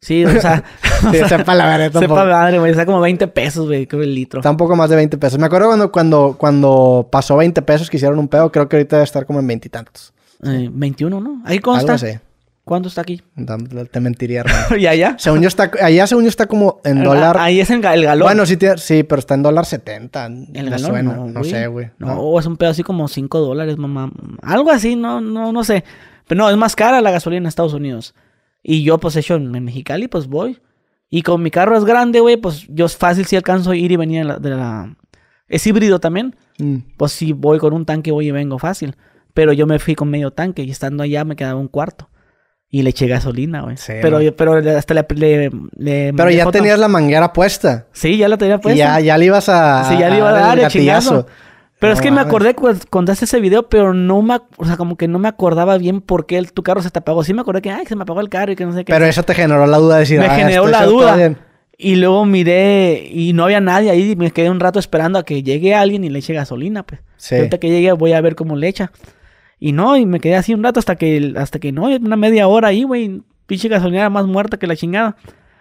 Speaker 1: Sí, o sea... sepa la verdad Sepa madre, güey. Está como 20 pesos, güey. Creo el litro. Está un
Speaker 2: poco más de 20 pesos. Me acuerdo cuando, cuando, cuando pasó 20 pesos que hicieron un pedo. Creo que ahorita debe estar como en 20 y tantos. 21, ¿no?
Speaker 1: Ahí consta. Algo ¿Cuánto está aquí? Te mentiría, hermano. ¿Y allá? Según yo
Speaker 2: está, allá, según yo, está como en ah, dólar. Ahí
Speaker 1: es en el galón. Bueno, sí,
Speaker 2: pero está en dólar
Speaker 1: 70. ¿El galón? No, sé, güey. O es un pedo así como 5 dólares, mamá. Algo así, no, no, no sé. Pero no, es más cara la gasolina en Estados Unidos. Y yo, pues, hecho en Mexicali, pues voy. Y con mi carro es grande, güey, pues yo es fácil si alcanzo a ir y venir de la. Es híbrido también. Mm. Pues si voy con un tanque, voy y vengo fácil. Pero yo me fui con medio tanque y estando allá me quedaba un cuarto. Y le eché gasolina, güey. pero, pero hasta le, Pero ya tenías la manguera puesta. Sí, ya la tenía puesta. ya, ya le ibas a. Sí, ya le iba a, dar el chingazo. Pero es que me acordé cuando haces ese video, pero no me, o sea, como que no me acordaba bien por qué tu carro se te apagó. Sí me acordé que, ay, se me apagó el carro y que no sé qué. Pero eso te generó la duda de decir, me ah, generó la duda. Y luego miré y no había nadie ahí y me quedé un rato esperando a que llegue alguien y le eche gasolina, pues. Sí. Ahorita que llegue voy a ver cómo le echa. Y no, y me quedé así un rato hasta que, hasta que no, una media hora ahí, güey. Pinche gasolinera más muerta que la chingada.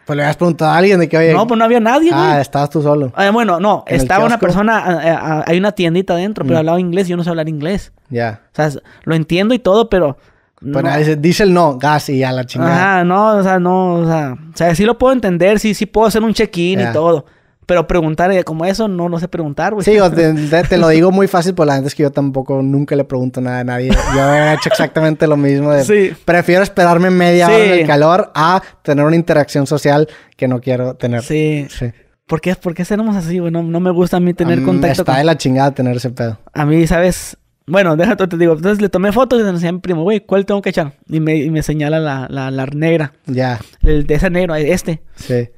Speaker 2: Pues le habías preguntado a alguien de que había...? No, pues
Speaker 1: no había nadie, güey. Ah,
Speaker 2: estabas tú solo.
Speaker 1: Ah, bueno, no, estaba una persona, hay una tiendita adentro, pero mm. hablaba inglés y yo no sé hablar inglés. Ya. O sea, lo entiendo y todo, pero. Pues dice, el no, gas y a la chingada. Ah, no, o sea, no, o sea, sí lo puedo entender, sí, sí puedo hacer un check-in y todo. Pero preguntar eh, como eso, no, no sé preguntar, güey. Sí, te, lo digo
Speaker 2: muy fácil, por pues la gente es que yo tampoco nunca le pregunto nada a nadie. Yo he hecho exactamente lo mismo. sí. Prefiero esperarme media hora en el calor a tener una interacción social que no quiero tener. Sí. sí. ¿Por qué,
Speaker 1: ¿Por así, güey? No, me gusta a mí tener a mí contacto. Está de
Speaker 2: la chingada tener ese pedo.
Speaker 1: A mí, ¿sabes? Bueno, déjate, te digo. Entonces le tomé fotos y le decía a mi primo, güey, ¿cuál tengo que echar? Y me, y me señala la, la, la negra. Ya. El de ese negro, este. Sí.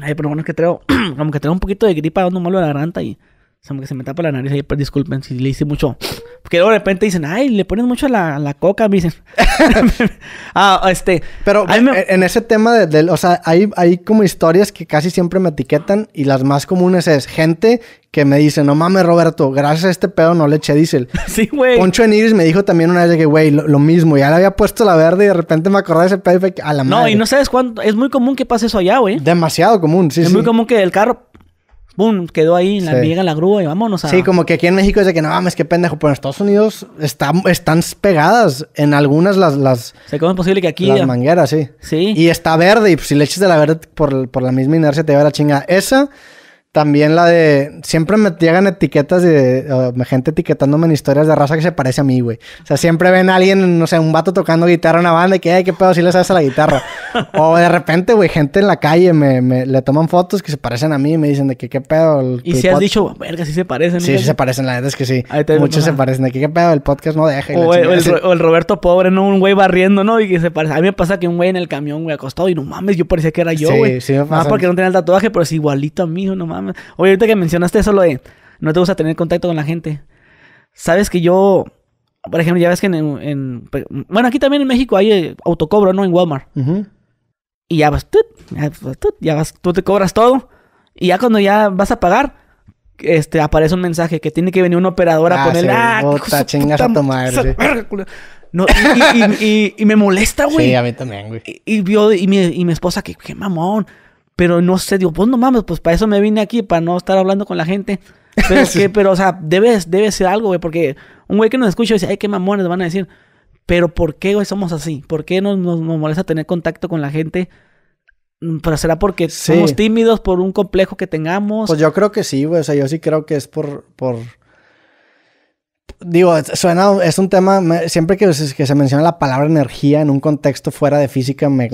Speaker 1: Ay, pero bueno, es que traigo, como que traigo un poquito de gripa dando malo a la garganta y sea, como que se me tapa la nariz ahí, disculpen si le hice mucho. Porque luego de repente dicen, ay, le pones mucho a la, la, coca, me dicen. ah,
Speaker 2: este. Pero e, en ese tema de, o sea, hay, como historias que casi siempre me etiquetan y las más comunes es gente que me dice, no mames, Roberto, gracias a este pedo no le eché diésel. sí, güey. Poncho en me dijo también una vez que, güey, lo, mismo. Ya le había puesto la verde y de repente me acordé de ese pedo y fue a la no, madre. No, y no
Speaker 1: sabes cuánto. Es muy común que pase eso allá, güey. Demasiado común, sí, sí. Es muy común que el carro boom, quedó ahí, la, llega la grúa y vámonos a... Sí, como
Speaker 2: que aquí en México es de que, no mames, qué pendejo, pero en Estados Unidos están pegadas en algunas las... las
Speaker 1: posible que aquí... Las
Speaker 2: mangueras, sí. Sí. Y está verde y pues, si le echas de la verde por, por la misma inercia te va la chinga. Esa también la de. Siempre me llegan etiquetas de. Eh, gente etiquetándome en historias de raza que se parece a mí, güey. O sea, siempre ven a alguien, no sé, un vato tocando guitarra a una banda y que, ay, qué pedo, si le sabes la guitarra. o de repente, güey, gente en la calle me, le toman fotos que se parecen a mí y me dicen de que, qué pedo. y si has dicho,
Speaker 1: verga, sí se parecen. Sí, sí se
Speaker 2: parecen, la verdad es que sí. Muchos se parecen de qué pedo, el podcast no deja. O el,
Speaker 1: Roberto Pobre, ¿no? Un güey barriendo, ¿no? Y que se parece. A mí me pasa que un güey en el camión, güey, acostado y no mames, yo parecía que era yo, güey. Más porque no tenía el tatuaje, pero es igualito a mí, no mames. Oye, ahorita que mencionaste eso, lo de no te gusta tener contacto con la gente. Sabes que yo, por ejemplo, ya ves que en. bueno, aquí también en México hay eh, autocobro, ¿no? En Walmart. Y ya vas, ya, vas, tú te cobras todo. Y ya cuando ya vas a pagar, este, aparece un mensaje que tiene que venir un operador ah, ah, a poner. Ah, y, me molesta, güey. Sí, a mí también, güey. Y, mi, y mi esposa, que qué mamón. Pero no sé, digo, pues no mames, pues para eso me vine aquí, para no estar hablando con la gente. Pero, pero o sea, debe, debe ser algo, güey, porque un güey que nos escucha dice, ay, qué mamones van a decir. Pero ¿por qué, güey, somos así? ¿Por qué nos, nos, molesta tener contacto con la gente? Pero será porque somos tímidos por un complejo que tengamos. Pues yo
Speaker 2: creo que sí, güey. O sea, yo sí creo que es por, por digo, suena, es un tema, siempre que, se menciona la palabra energía en un contexto fuera de física me,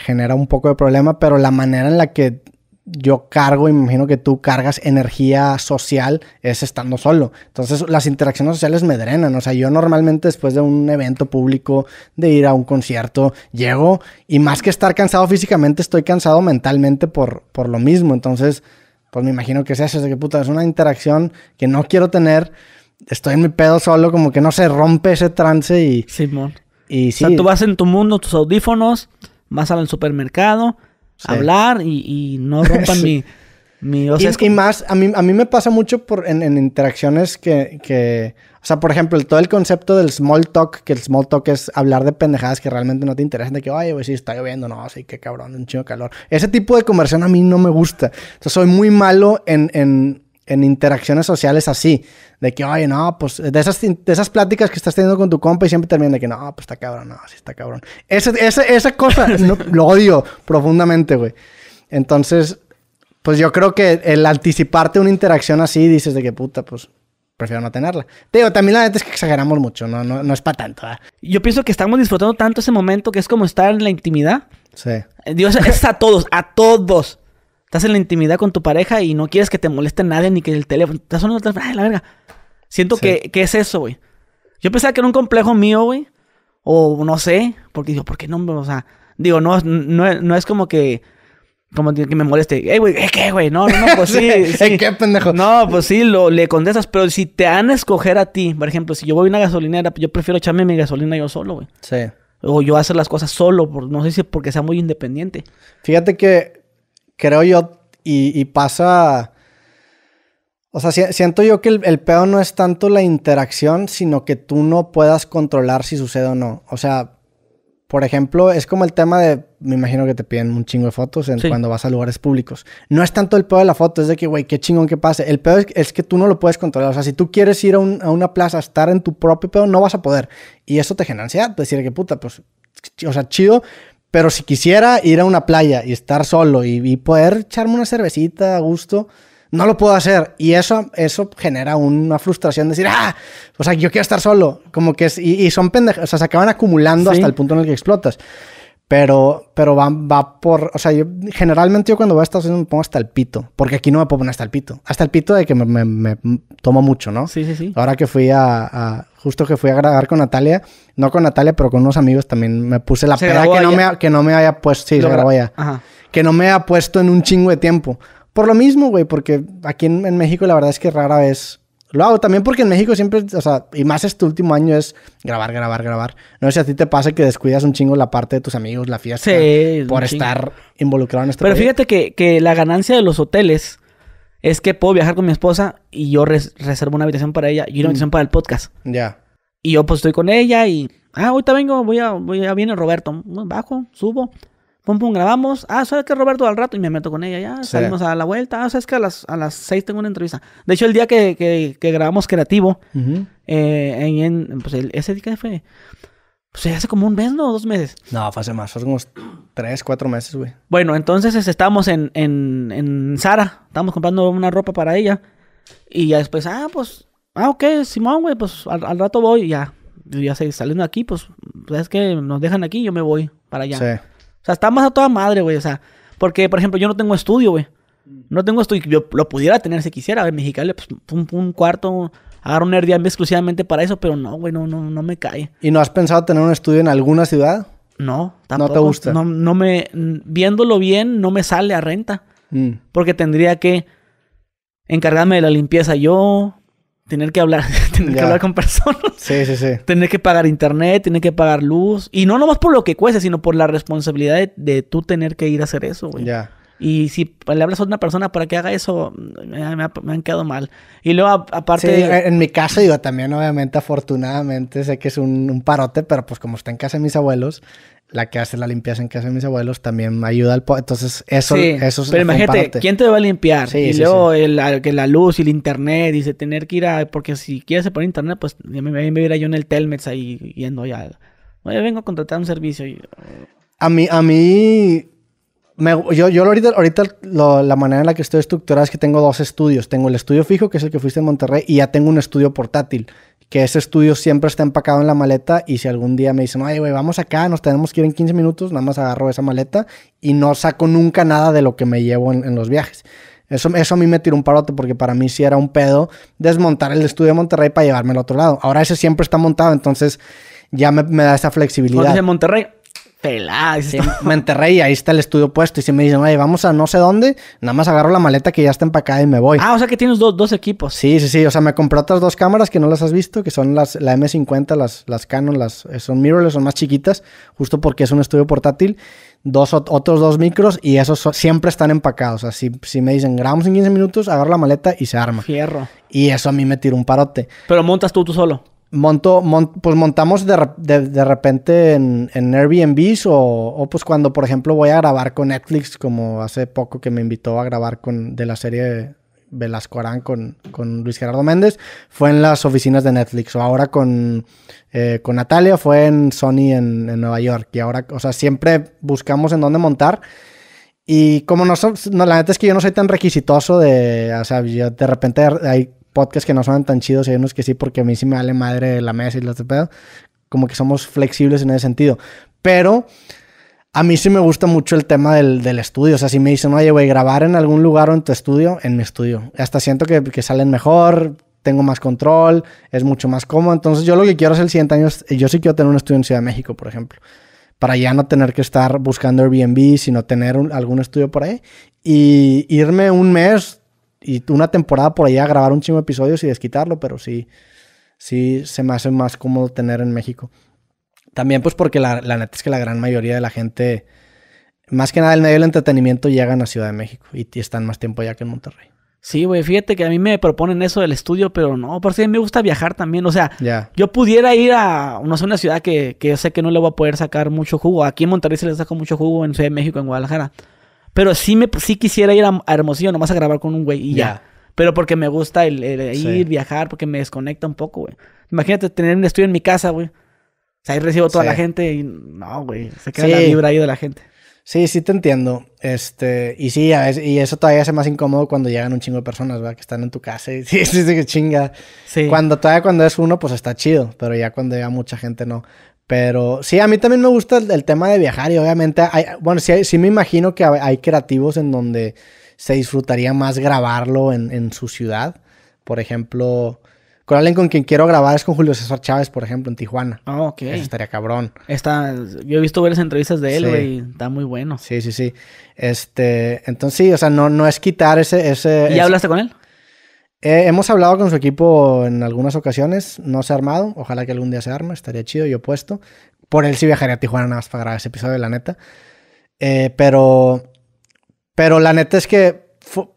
Speaker 2: genera un poco de problema, pero la manera en la que yo cargo, imagino que tú cargas energía social, es estando solo. Entonces las interacciones sociales me drenan. O sea, yo normalmente después de un evento público, de ir a un concierto, llego y más que estar cansado físicamente, estoy cansado mentalmente por, por lo mismo. Entonces, pues me imagino que se hace... que es una interacción que no quiero tener estoy en mi pedo solo, como que no se rompe ese trance y. Simón.
Speaker 1: Y sí. O sea, tú vas en tu mundo, tus audífonos, vas al supermercado, hablar y, no rompan mi. mi y, es que
Speaker 2: más, a mí, a mí me pasa mucho por, en, interacciones que, O sea, por ejemplo, todo el concepto del small talk, que el small talk es hablar de pendejadas que realmente no te interesan, de que, ay, güey, sí, está lloviendo, no, sí, qué cabrón, un chingo calor. Ese tipo de conversión a mí no me gusta. Entonces, soy muy malo en en interacciones sociales así, de que, oye, no, pues de esas, de esas pláticas que estás teniendo con tu compa y siempre terminan de que, no, pues está cabrón, no, sí está cabrón. esa cosa lo odio profundamente, güey. Entonces, pues yo creo que el anticiparte una interacción así, dices de que, puta, pues prefiero no tenerla. Te digo, también
Speaker 1: la neta es que exageramos mucho, no, no, es para tanto. Yo pienso que estamos disfrutando tanto ese momento que es como estar en la intimidad. Sí. Dios, es a todos, a todos. Estás en la intimidad con tu pareja y no quieres que te moleste nadie ni que el teléfono. Estás sonando el teléfono. la verga. Siento que, que, es eso, güey. Yo pensaba que era un complejo mío, güey. O no sé. Porque digo, ¿por qué no? O sea, digo, no, no, es como que. Como que me moleste. Ey, güey, ¿eh, ¿qué, güey? No, no, pues ¿Eh, sí. ¿Qué, pendejo? No, pues sí, lo, le contestas. Pero si te han a escoger a ti, por ejemplo, si yo voy a una gasolinera, yo prefiero echarme mi gasolina yo solo, güey. Sí. O yo hacer las cosas solo, no sé si porque sea muy independiente. Fíjate que creo yo, y,
Speaker 2: pasa... O sea, siento yo que el, el, pedo no es tanto la interacción, sino que tú no puedas controlar si sucede o no. O sea, por ejemplo, es como el tema de, me imagino que te piden un chingo de fotos cuando vas a lugares públicos. No es tanto el pedo de la foto, es de que, güey, qué chingón que pase. El pedo es, que tú no lo puedes controlar. O sea, si tú quieres ir a, a, una plaza, estar en tu propio pedo, no vas a poder. Y eso te genera ansiedad, decir que puta, pues, o sea, chido, pero si quisiera ir a una playa y estar solo y, poder echarme una cervecita a gusto, no lo puedo hacer. Y eso, eso genera una frustración de decir, ah, o sea, yo quiero estar solo. Como que, es, y, son pendejos, o sea, se acaban acumulando hasta el punto en el que explotas. Pero, va, va por. O sea, yo generalmente yo cuando voy a Estados Unidos me pongo hasta el pito. Porque aquí no me pongo hasta el pito. Hasta el pito de que me, tomo mucho, ¿no? Sí, sí, sí. Ahora que fui a, Justo que fui a grabar con Natalia. No con Natalia, pero con unos amigos también me puse la pena que no, me, que no me haya puesto. Sí, Lo grabó ya Que no me haya puesto en un chingo de tiempo. Por lo mismo, güey, porque aquí en, en, México la verdad es que rara vez lo hago también porque en México siempre, o sea, y más este último año es grabar, grabar, grabar. No sé si a ti te pasa que descuidas un chingo la parte de tus amigos, la fiesta, por estar involucrado en este Pero fíjate
Speaker 1: que, la ganancia de los hoteles es que puedo viajar con mi esposa y yo reservo una habitación para ella y una mm. habitación para el podcast. Ya. Y yo pues estoy con ella y, ah, ahorita vengo, voy a, voy a, viene Roberto, bajo, subo pum, pum, grabamos. Ah, ¿sabes qué, Roberto? Al rato y me meto con ella ya. Salimos a la vuelta. Ah, ¿sabes qué? A las, a las seis tengo una entrevista. De hecho, el día que, que, grabamos Creativo, eh, en, pues ese día fue... Pues hace como un mes, ¿no? Dos meses. No, fue hace más. Fue como tres, cuatro meses, güey. Bueno, entonces este, estábamos en, en, en Sara. Estábamos comprando una ropa para ella. Y ya después, ah, pues... Ah, ok, Simón, güey, pues al, rato voy ya ya se saliendo aquí, pues, sabes que nos dejan aquí, yo me voy para allá. Sí. O sea, está más a toda madre, güey. O sea, porque, por ejemplo, yo no tengo estudio, güey. Mm. No tengo estudio. Yo lo pudiera tener si quisiera. A ver, Mexicali, pues, un, cuarto, agarrar un Airbnb exclusivamente para eso, pero no, güey, no, no, no me cae.
Speaker 2: ¿Y no has pensado tener un estudio en alguna ciudad? No, tampoco. No te gusta. No,
Speaker 1: me, viéndolo bien, no me sale a renta. Mm. Porque tendría que encargarme de la limpieza yo, tener que hablar, tener que hablar con personas.
Speaker 2: Sí, sí, sí.
Speaker 1: Tener que pagar internet, tener que pagar luz. Y no nomás por lo que cueste, sino por la responsabilidad de, tú tener que ir a hacer eso, güey. Ya. Y si le hablas a una persona para que haga eso, me, han quedado mal. Y luego, aparte... Sí, en
Speaker 2: mi caso, digo, también obviamente, afortunadamente, sé que es un, un, parote, pero pues como está en casa de mis abuelos, la que hace la limpieza en casa de mis abuelos también me ayuda al... Entonces, eso, sí, eso es Pero imagínate, ¿quién
Speaker 1: te va a limpiar? Sí, y el, la, que la luz y el internet, dice tener que ir a... Porque si quieres poner internet, pues me, me vivir yo en el Telmex ahí yendo ya. Oye, vengo a contratar un servicio.
Speaker 2: a mí, a mí, yo, yo ahorita, ahorita la manera en la que estoy estructurada es que tengo dos estudios. Tengo el estudio fijo, que es el que fuiste en Monterrey, y ya tengo un estudio portátil que ese estudio siempre está empacado en la maleta y si algún día me dicen, ay, güey, vamos acá, nos tenemos que ir en 15 minutos, nada más agarro esa maleta y no saco nunca nada de lo que me llevo en, los viajes. Eso, eso, a mí me tiró un parote porque para mí sí era un pedo desmontar el estudio de Monterrey para llevarme al otro lado. Ahora ese siempre está montado, entonces ya me, da esa flexibilidad. de
Speaker 1: Monterrey, pelada.
Speaker 2: me enterré y ahí está el estudio puesto. Y si me dicen, oye, vamos a no sé dónde, nada más agarro la maleta que ya está empacada y me voy. Ah, o
Speaker 1: sea que tienes dos, dos equipos. Sí,
Speaker 2: sí, sí. O sea, me compré otras dos cámaras que no las has visto, que son las, la M50, las, las Canon, las eh, son mirrorless, son más chiquitas, justo porque es un estudio portátil. Dos, otros dos micros y esos siempre están empacados. O sea, si, me dicen grabamos en 15 minutos, agarro la maleta y se arma. Fierro. Y eso a mí me tira un parote.
Speaker 1: Pero montas tú tú solo
Speaker 2: monto, pues montamos de, de, repente en, en Airbnbs o, o, pues cuando, por ejemplo, voy a grabar con Netflix, como hace poco que me invitó a grabar con, de la serie Velasco Arán con, con Luis Gerardo Méndez, fue en las oficinas de Netflix, o ahora con, eh, con Natalia fue en Sony en, en, Nueva York, y ahora, o sea, siempre buscamos en dónde montar. Y como no, la neta es que yo no soy tan requisitoso de, o sea, de repente hay podcasts que no son tan chidos y hay unos que sí, porque a mí sí me vale madre la mesa y los este pedo. Como que somos flexibles en ese sentido. Pero a mí sí me gusta mucho el tema del, estudio. O sea, si me dicen, oye, a grabar en algún lugar o en tu estudio, en mi estudio. Hasta siento que, que salen mejor, tengo más control, es mucho más cómodo. Entonces, yo lo que quiero hacer el siguiente año eh, yo sí quiero tener un estudio en Ciudad de México, por ejemplo. Para ya no tener que estar buscando Airbnb, sino tener algún estudio por ahí. Y irme un mes, y una temporada por allá grabar un chingo de episodios y desquitarlo, pero sí, sí se me hace más cómodo tener en México. También pues porque la, la neta es que la gran mayoría de la gente, más que nada el medio del entretenimiento, llegan a Ciudad de México y, están más tiempo allá que en Monterrey.
Speaker 1: Sí, güey, fíjate que a mí me proponen eso del estudio, pero no, por si me gusta viajar también. O sea, yo pudiera ir a, no sé, una ciudad que, yo sé que no le voy a poder sacar mucho jugo. Aquí en Monterrey se le saca mucho jugo, en Ciudad de México, en Guadalajara. Pero sí, me, sí quisiera ir a, Hermosillo nomás a grabar con un güey y ya. Pero porque me gusta el, ir, viajar, porque me desconecta un poco, güey. Imagínate tener un estudio en mi casa, güey. O sea, ahí recibo toda la gente y no, güey. Se queda la vibra ahí de la gente.
Speaker 2: Sí, sí te entiendo. Este, y sí, a y eso todavía hace más incómodo cuando llegan un chingo de personas, ¿verdad? Que están en tu casa y sí, sí, chinga. Cuando todavía cuando es uno, pues está chido, pero ya cuando llega mucha gente no. Pero sí, a mí también me gusta el, tema de viajar y obviamente, hay, bueno, sí, sí, me imagino que hay creativos en donde se disfrutaría más grabarlo en, su ciudad. Por ejemplo, con alguien con quien quiero grabar es con Julio César Chávez, por ejemplo, en Tijuana.
Speaker 1: Ah, ok. Eso estaría cabrón. Está, yo he visto varias entrevistas de él, güey,
Speaker 2: está muy bueno. Sí, sí, sí. Este, entonces sí, o sea, no, no es quitar ese... ese ¿Y hablaste con él? Eh, hemos hablado con su equipo en algunas ocasiones, no se ha armado, ojalá que algún día se arme, estaría chido, y opuesto Por él sí viajaría a Tijuana nada más para grabar ese episodio, la neta. Eh, pero, pero la neta es que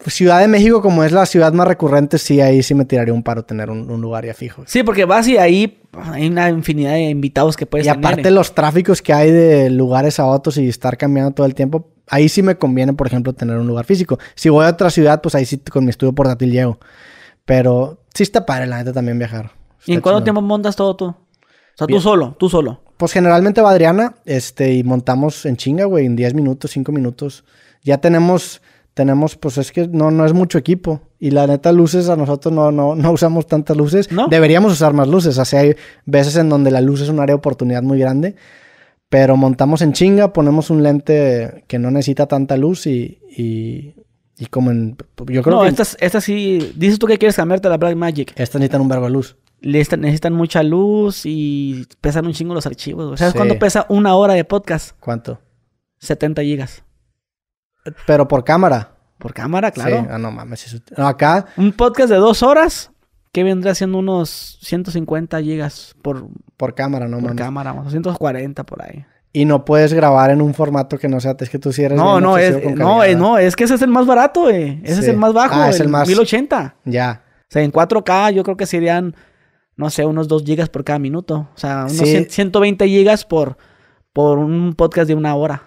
Speaker 2: Ciudad de México, como es la ciudad más recurrente, sí, ahí sí me tiraría un paro tener un, lugar ya fijo.
Speaker 1: Sí, porque vas y ahí hay una infinidad de invitados que puedes Y aparte ¿eh? los
Speaker 2: tráficos que hay de lugares a otros y estar cambiando todo el tiempo, ahí sí me conviene, por ejemplo, tener un lugar físico. Si voy a otra ciudad, pues ahí sí con mi estudio portátil llego. Pero sí está padre, la neta, también viajar.
Speaker 1: ¿Y en cuánto tiempo montas todo tú? O sea, tú solo, tú solo.
Speaker 2: Pues generalmente va Adriana, este, y montamos en chinga, güey, en 10 minutos, 5 minutos. Ya tenemos, tenemos, pues es que no, no es mucho equipo. Y la neta, luces a nosotros no, no, no usamos tantas luces. ¿No? Deberíamos usar más luces. O sea, hay veces en donde la luz es un área de oportunidad muy grande. Pero montamos en chinga, ponemos un lente que no necesita tanta luz y, y y como en. Yo creo que. No,
Speaker 1: estas, sí. Dices tú que quieres cambiarte a la Black Magic. Estas necesitan un verbo luz. Necesitan, necesitan mucha luz y pesan un chingo los archivos. ¿Sabes cuánto pesa una hora de podcast? ¿Cuánto? 70 gigas. Pero por cámara. Por cámara, claro. Sí. Ah, no mames. No, acá. Un podcast de dos horas que vendría siendo unos 150 gigas por... Por cámara, no mames. Por cámara, 240 por ahí y no puedes grabar en un
Speaker 2: formato que no sea, es que tú si eres No, no, es, no,
Speaker 1: es, que ese es el más barato, eh. Ese es el más bajo, ah, es el, más más 1080. Ya. O sea, en 4K yo creo que serían no sé, unos 2 gigas por cada minuto, o sea, unos 120 gigas por por un podcast de una hora.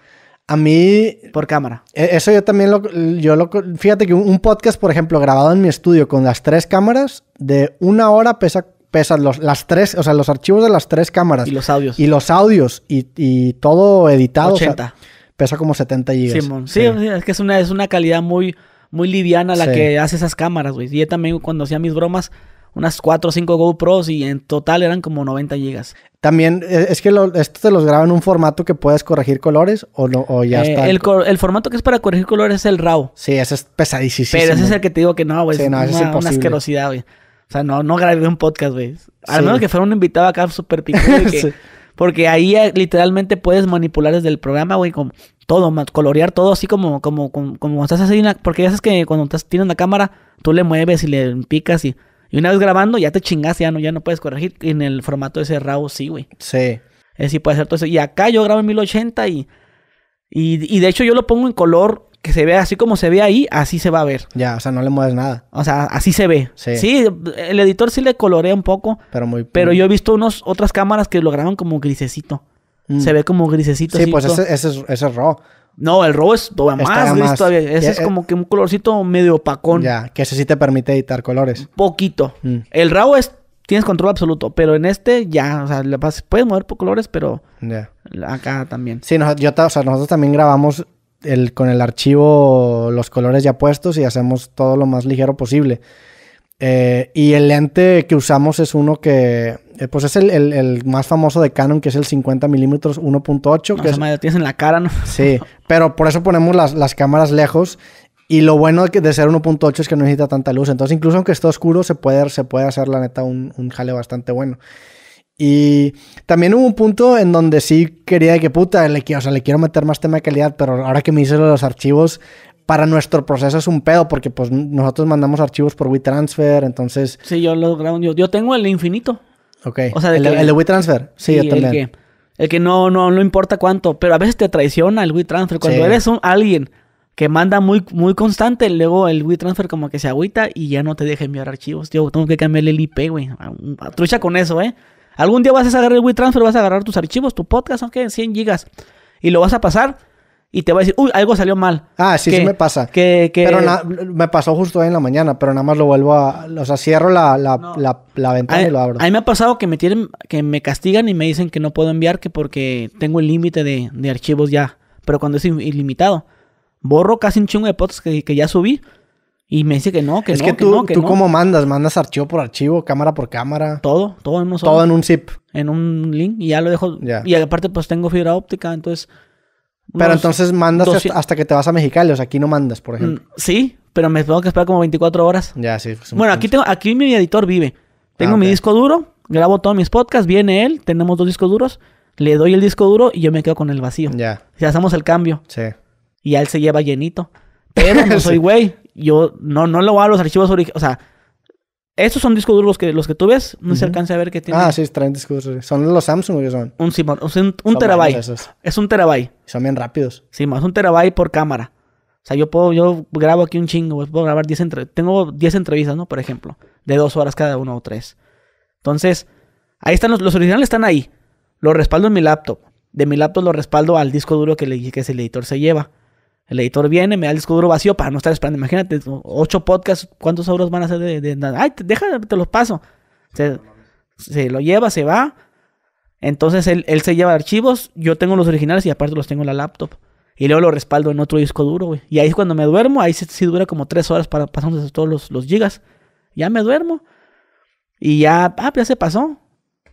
Speaker 1: A mí por cámara. E, eso yo también lo yo lo fíjate que un podcast,
Speaker 2: por ejemplo, grabado en mi estudio con las tres cámaras de una hora pesa pesan los, las tres, o sea, los archivos de las tres cámaras. Y los audios. Y los audios y, y todo editado. 80. pesa como 70 gigas. Simón. Sí,
Speaker 1: sí, es que es una, es una calidad muy, muy liviana la que hace esas cámaras, güey. Y yo también cuando hacía mis bromas, unas cuatro o cinco GoPros y en total eran como 90 gigas.
Speaker 2: También e, es que lo, esto te los graba en un formato que puedes corregir colores o, no, o ya eh, está. El,
Speaker 1: el, formato que es para corregir colores es el RAW. Sí, ese es pesadísimo. Pero ese es el que te digo que no, güey. Sí, no, es es una asquerosidad, güey. O sea, no, no grabé un podcast, güey. Al menos que fuera un invitado acá súper picante. Porque ahí eh, literalmente puedes manipular desde el programa, güey, con todo, colorear todo así como, como, como, estás haciendo. porque ya sabes que cuando estás, tienes una cámara, tú le mueves y le picas y, y una vez grabando ya te chingas, ya no, ya no puedes corregir. Y en el formato ese RAW sí, güey. Sí. Es sí puede ser todo eso. Y acá yo grabo en 1080 y, y, y de hecho yo lo pongo en color que se vea así como se ve ahí, así se va a ver. Ya, o sea, no le mueves nada. O sea, así se ve. Sí. sí el editor sí le colorea un poco. Pero muy... Pero yo he visto unos, otras cámaras que lo graban como grisecito. Mm. Se ve como grisecito. Sí, pues ese, es, ese raw. No, el RAW es todavía más todavía. Ese es e- como que un colorcito medio opacón. Ya, que eso sí te permite editar colores. Poquito. Mm. El RAW es... Tienes control absoluto, pero en este ya, o sea, le puedes mover por colores, pero ya. acá también. Sí, yo, nosotros
Speaker 2: también grabamos el, con el archivo los colores ya puestos y hacemos todo lo más ligero posible. Eh, y el lente que usamos es uno que, eh, pues es el, más famoso de Canon, que es el 50 milímetros 1.8. que es...
Speaker 1: tienes en la cara,
Speaker 2: ¿no? Sí, pero por eso ponemos las, cámaras lejos. Y lo bueno de, de ser 1.8 es que no necesita tanta luz. Entonces, incluso aunque esté oscuro, se puede, se puede hacer, la neta, un, un jale bastante bueno. Y también hubo un punto en donde sí quería que puta, le, o sea, le quiero meter más tema de calidad, pero ahora que me hice los archivos, para nuestro proceso es un pedo, porque pues nosotros mandamos archivos por WeTransfer, entonces...
Speaker 1: Sí, yo lo yo, tengo el infinito. Ok. O sea, el, de WeTransfer, sí, sí yo también. El que, el que no, no, no importa cuánto, pero a veces te traiciona el WeTransfer. Cuando eres un, alguien que manda muy, muy constante, luego el WeTransfer como que se agüita y ya no te deja enviar archivos. Yo tengo que cambiarle el IP, güey. Ah, trucha con eso, ¿eh? Algún día vas a agarrar el WeTransfer, vas a agarrar tus archivos, tu podcast, aunque 100 gigas, y lo vas a pasar y te va a decir, uy, algo salió mal. Ah, sí, sí me pasa. Que, Pero
Speaker 2: me pasó justo ahí en la mañana, pero nada más lo vuelvo a. O sea, cierro la, la, la, ventana y lo abro.
Speaker 1: A mí me ha pasado que me, tienen, que me castigan y me dicen que no puedo enviar que porque tengo el límite de, de, archivos ya. Pero cuando es ilimitado, borro casi un chingo de podcasts que, que ya subí y me dice que no, que es no. Es que, tú, que tú cómo
Speaker 2: mandas, mandas archivo por archivo, cámara por cámara. Todo, todo en un Todo en un zip. En un link y ya lo dejo.
Speaker 1: Y aparte, pues tengo fibra óptica, entonces. Pero entonces mandas
Speaker 2: hasta que te vas a Mexicali, o sea, aquí no mandas, por mm, ejemplo.
Speaker 1: sí, pero me tengo que esperar como 24 horas. Ya, sí. Pues, bueno, aquí tengo, aquí mi editor vive. Tengo ah, mi disco duro, grabo todos mis podcasts, viene él, tenemos dos discos duros, le doy el disco duro y yo me quedo con el vacío. Ya. Ya hacemos el cambio. Sí. Y él se lleva llenito. ...pero no soy güey. Yo no, no lo hago... a los archivos originales. O sea, estos son discos duros que, los que tú ves. No se alcanza a ver que tienen. Ah, sí, traen
Speaker 2: discos duros. Son los Samsung que son.
Speaker 1: Un, un, terabyte. Es un terabyte. Son bien rápidos. Sí, más un terabyte por cámara. O sea, yo puedo, yo grabo aquí un chingo, puedo grabar 10 Tengo 10 entrevistas, ¿no? Por ejemplo, de dos horas cada uno o tres. Entonces, ahí están los, los originales están ahí. Los respaldo en mi laptop. De mi laptop lo respaldo al disco duro que, le, que editor se lleva. El editor viene, me da el disco duro vacío para no estar esperando. Imagínate, ocho podcasts, ¿cuántos euros van a ser de, nada? Ay, te, deja, te los paso. Se, lo lleva, se va. Entonces él, se lleva archivos, yo tengo los originales y aparte los tengo en la laptop. Y luego lo respaldo en otro disco duro, güey. Y ahí es cuando me duermo, ahí sí, dura como tres horas para pasar todos los, los gigas. Ya me duermo. Y ya, ah, ya se pasó.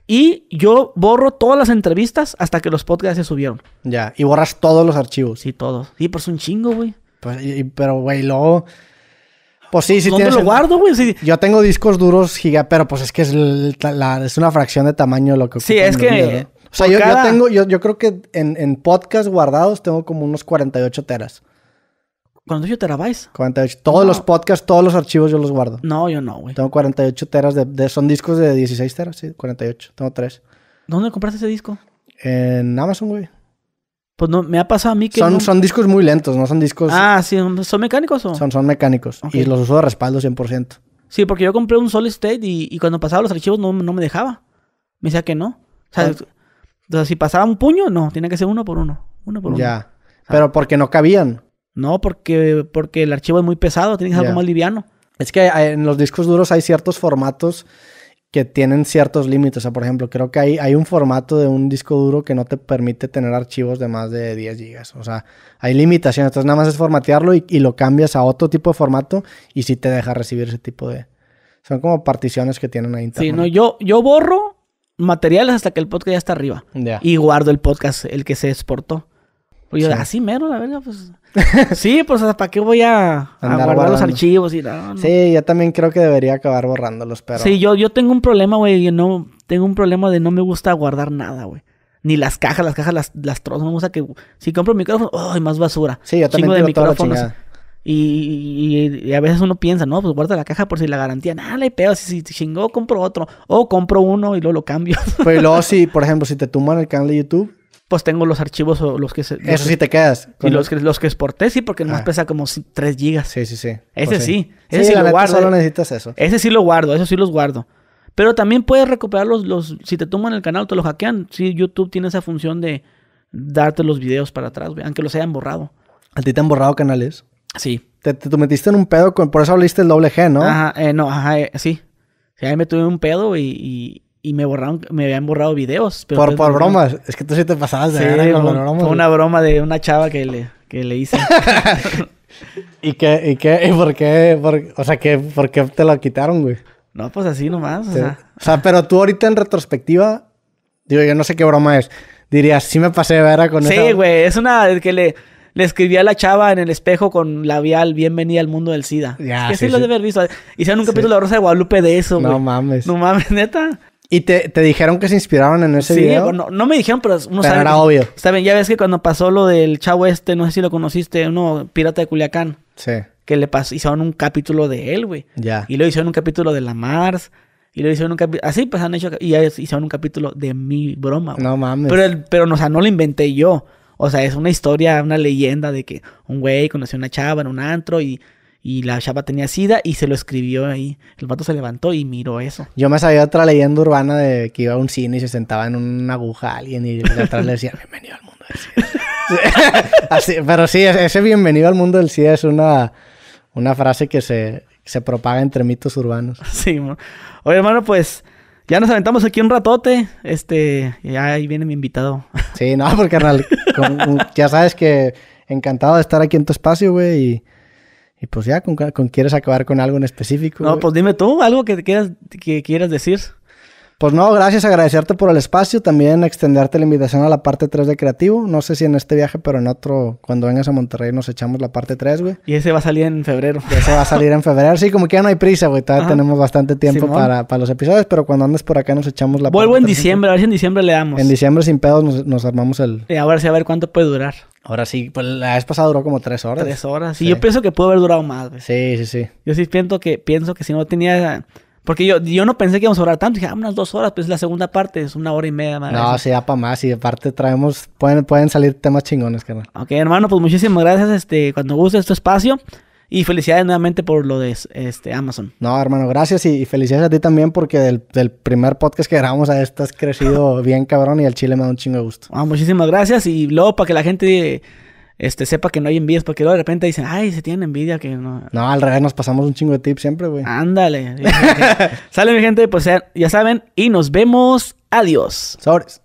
Speaker 1: Y yo borro todas las entrevistas hasta que los podcasts se subieron. Ya, y borras todos los archivos. Sí, todos. Sí, pues un chingo, güey. Pues, pero, güey, luego... Pues sí,
Speaker 2: sí tienes tienes... lo guardo, güey? Yo tengo discos duros giga, pero pues es que es, es una fracción de tamaño
Speaker 1: lo que... Sí, es que... O sea, yo, tengo,
Speaker 2: yo, creo que en, en podcast guardados tengo como unos 48 teras.
Speaker 1: 48 terabytes. 48. Todos los
Speaker 2: podcasts, todos los archivos yo los guardo. No, yo no, güey. Tengo 48 teras de, Son discos de 16 teras, sí, 48. Tengo tres.
Speaker 1: ¿Dónde compraste ese disco?
Speaker 2: En Amazon, güey. Pues no, me ha pasado a
Speaker 1: mí que. Son, discos
Speaker 2: muy lentos, no son discos. Ah,
Speaker 1: sí, ¿son mecánicos o.? Son,
Speaker 2: son mecánicos. Y los uso de
Speaker 1: respaldo 100%. Sí, porque yo compré un solid state y, cuando pasaba los archivos no, me dejaba. Me decía que no. O sea, ah. si pasaba un puño, no, Tiene que ser uno por uno. Uno por uno. Ya. Ah. Pero porque no cabían. No, porque, porque el archivo es muy pesado, Tienes algo más liviano.
Speaker 2: Es que eh, en los discos duros hay ciertos formatos que tienen ciertos límites. O sea, por ejemplo, creo que hay, hay un formato de un disco duro que no te permite tener archivos de más de 10 GB. O sea, hay limitaciones. Entonces, nada más es formatearlo y, y lo cambias a otro tipo de formato y sí te deja recibir ese tipo de. Son como particiones que tienen ahí. Sí, no,
Speaker 1: yo, yo borro materiales hasta que el podcast ya está arriba. Y guardo el podcast, el que se exportó. Pues así mero, la verdad, pues. sí, pues ¿para qué voy a, guardar los archivos y no,
Speaker 2: Sí, yo también creo que debería acabar borrándolos, pero. Sí,
Speaker 1: yo, yo tengo un problema, güey. No, tengo un problema de no me gusta guardar nada, güey. Ni las cajas, las cajas las, las trozos. No me gusta que. Si compro un micrófono, ¡ay, más basura! Sí, yo también tengo micrófonos. y, a veces uno piensa, no, pues guarda la caja por si la garantía, nada, le pedo, si, si chingó, compro otro. O compro uno y luego lo cambio. pues luego, si, por ejemplo, si te tuman el canal de YouTube, pues tengo los archivos o los que... Se, Eso sí te quedas. Y los que, los que exporté, sí, porque más ah. pesa como 3 gigas. Sí, sí, sí. Ese sí. Ese sí, lo guardo. Solo eh. necesitas eso. Ese sí lo guardo, eso sí los guardo. Pero también puedes recuperar los, Si te toman el canal, te lo hackean. Sí, YouTube tiene esa función de darte los videos para atrás, güey, aunque los hayan borrado. ¿A ti te han borrado canales? Sí. Te, metiste en un pedo con... Por eso abriste el doble G, ¿no? Ajá, eh, no, ajá, eh, sí. Sí, ahí me tuve un pedo y y me borraron, me habían borrado videos. por por bromas. Es que tú sí te pasabas de sí, con las bromas. Fue una broma de una chava que le, que le hice. ¿Y qué? ¿Y qué? ¿Y por qué? o sea,
Speaker 2: ¿qué, ¿por qué te lo quitaron, güey? No,
Speaker 1: pues así nomás. O, sea.
Speaker 2: o sea, pero tú ahorita en retrospectiva, digo, yo no sé qué broma es. Dirías, sí me pasé de vera con Sí,
Speaker 1: güey. Es una que le le escribí a la chava en el espejo con labial, bienvenida al mundo del SIDA. Ya, es que sí, lo debe haber visto. Hicieron un capítulo de Rosa de Guadalupe de eso, güey. No mames. No mames, neta. ¿Y te, te, dijeron que se inspiraron en ese video? No, no me dijeron, pero uno pero Era obvio. obvio. Saben, ya ves que cuando pasó lo del chavo este, no sé si lo conociste, uno pirata de Culiacán. Sí. Que le pasó, hicieron un capítulo de él, güey. Ya. Y lo hicieron un capítulo de la Mars. Y lo hicieron un capítulo. Así pues han hecho. Y ya hicieron un capítulo de mi broma, güey. No mames. Pero, el, pero o sea, no lo inventé yo. O sea, es una historia, una leyenda de que un güey conoció a una chava en un antro y y la chapa tenía sida y se lo escribió ahí. El vato se levantó y miró eso.
Speaker 2: Yo me sabía otra leyenda urbana de que iba a un cine y se sentaba en una aguja alguien y de atrás le decía, bienvenido al mundo
Speaker 1: del
Speaker 2: SIDA. pero sí, e-, ese bienvenido al mundo del SIDA es una, una frase que se,
Speaker 1: propaga entre mitos urbanos. Sí, Oye, hermano, pues ya nos aventamos aquí un ratote. Este, ya ahí viene mi invitado. Sí, no, porque ya sabes
Speaker 2: que encantado de estar aquí en tu espacio, güey, y y pues ya, ¿con, con, quieres acabar con algo en específico? No, pues
Speaker 1: dime tú, algo que, quieras, que quieras decir. Pues no, gracias, agradecerte
Speaker 2: por el espacio, también extenderte la invitación a la parte 3 de Creativo. No sé si en este viaje, pero en otro, cuando vengas a Monterrey nos echamos la parte 3, güey.
Speaker 1: Y ese va a salir en febrero. ese va a salir
Speaker 2: en febrero, sí, como que ya no hay prisa, güey, todavía tenemos bastante tiempo para, los episodios, pero cuando andes por acá nos echamos la Vuelvo en diciembre,
Speaker 1: a ver si en diciembre le damos. En
Speaker 2: diciembre sin pedos nos, armamos el...
Speaker 1: Y eh, ahora sí, a ver cuánto puede durar. Ahora sí, pues la vez pasada duró como tres horas. Tres horas. Y sí. yo pienso que puede haber durado más, güey. Sí, sí, sí. Yo sí pienso que, pienso que si no tenía porque yo, yo no pensé que íbamos a hablar tanto. Dije, ah, unas dos horas, pues la segunda parte es una hora y media, madre. No, sí,
Speaker 2: da para más. Y aparte traemos, pueden, pueden salir temas chingones, carnal.
Speaker 1: Ok, hermano, pues muchísimas gracias. Este, cuando guste este espacio. Y felicidades nuevamente por lo de este, Amazon.
Speaker 2: No, hermano, gracias y, felicidades a ti también porque del, del, primer podcast que grabamos a este has crecido bien cabrón y el chile me da un chingo de gusto.
Speaker 1: Ah, muchísimas gracias y luego para que la gente este, sepa que no hay envidias, porque luego de repente dicen, ay, se tienen envidia que no.
Speaker 2: No, al revés, nos pasamos un chingo de tips
Speaker 1: siempre, güey. Ándale. Sale mi gente, pues ya saben, y nos vemos. Adiós. Sobres.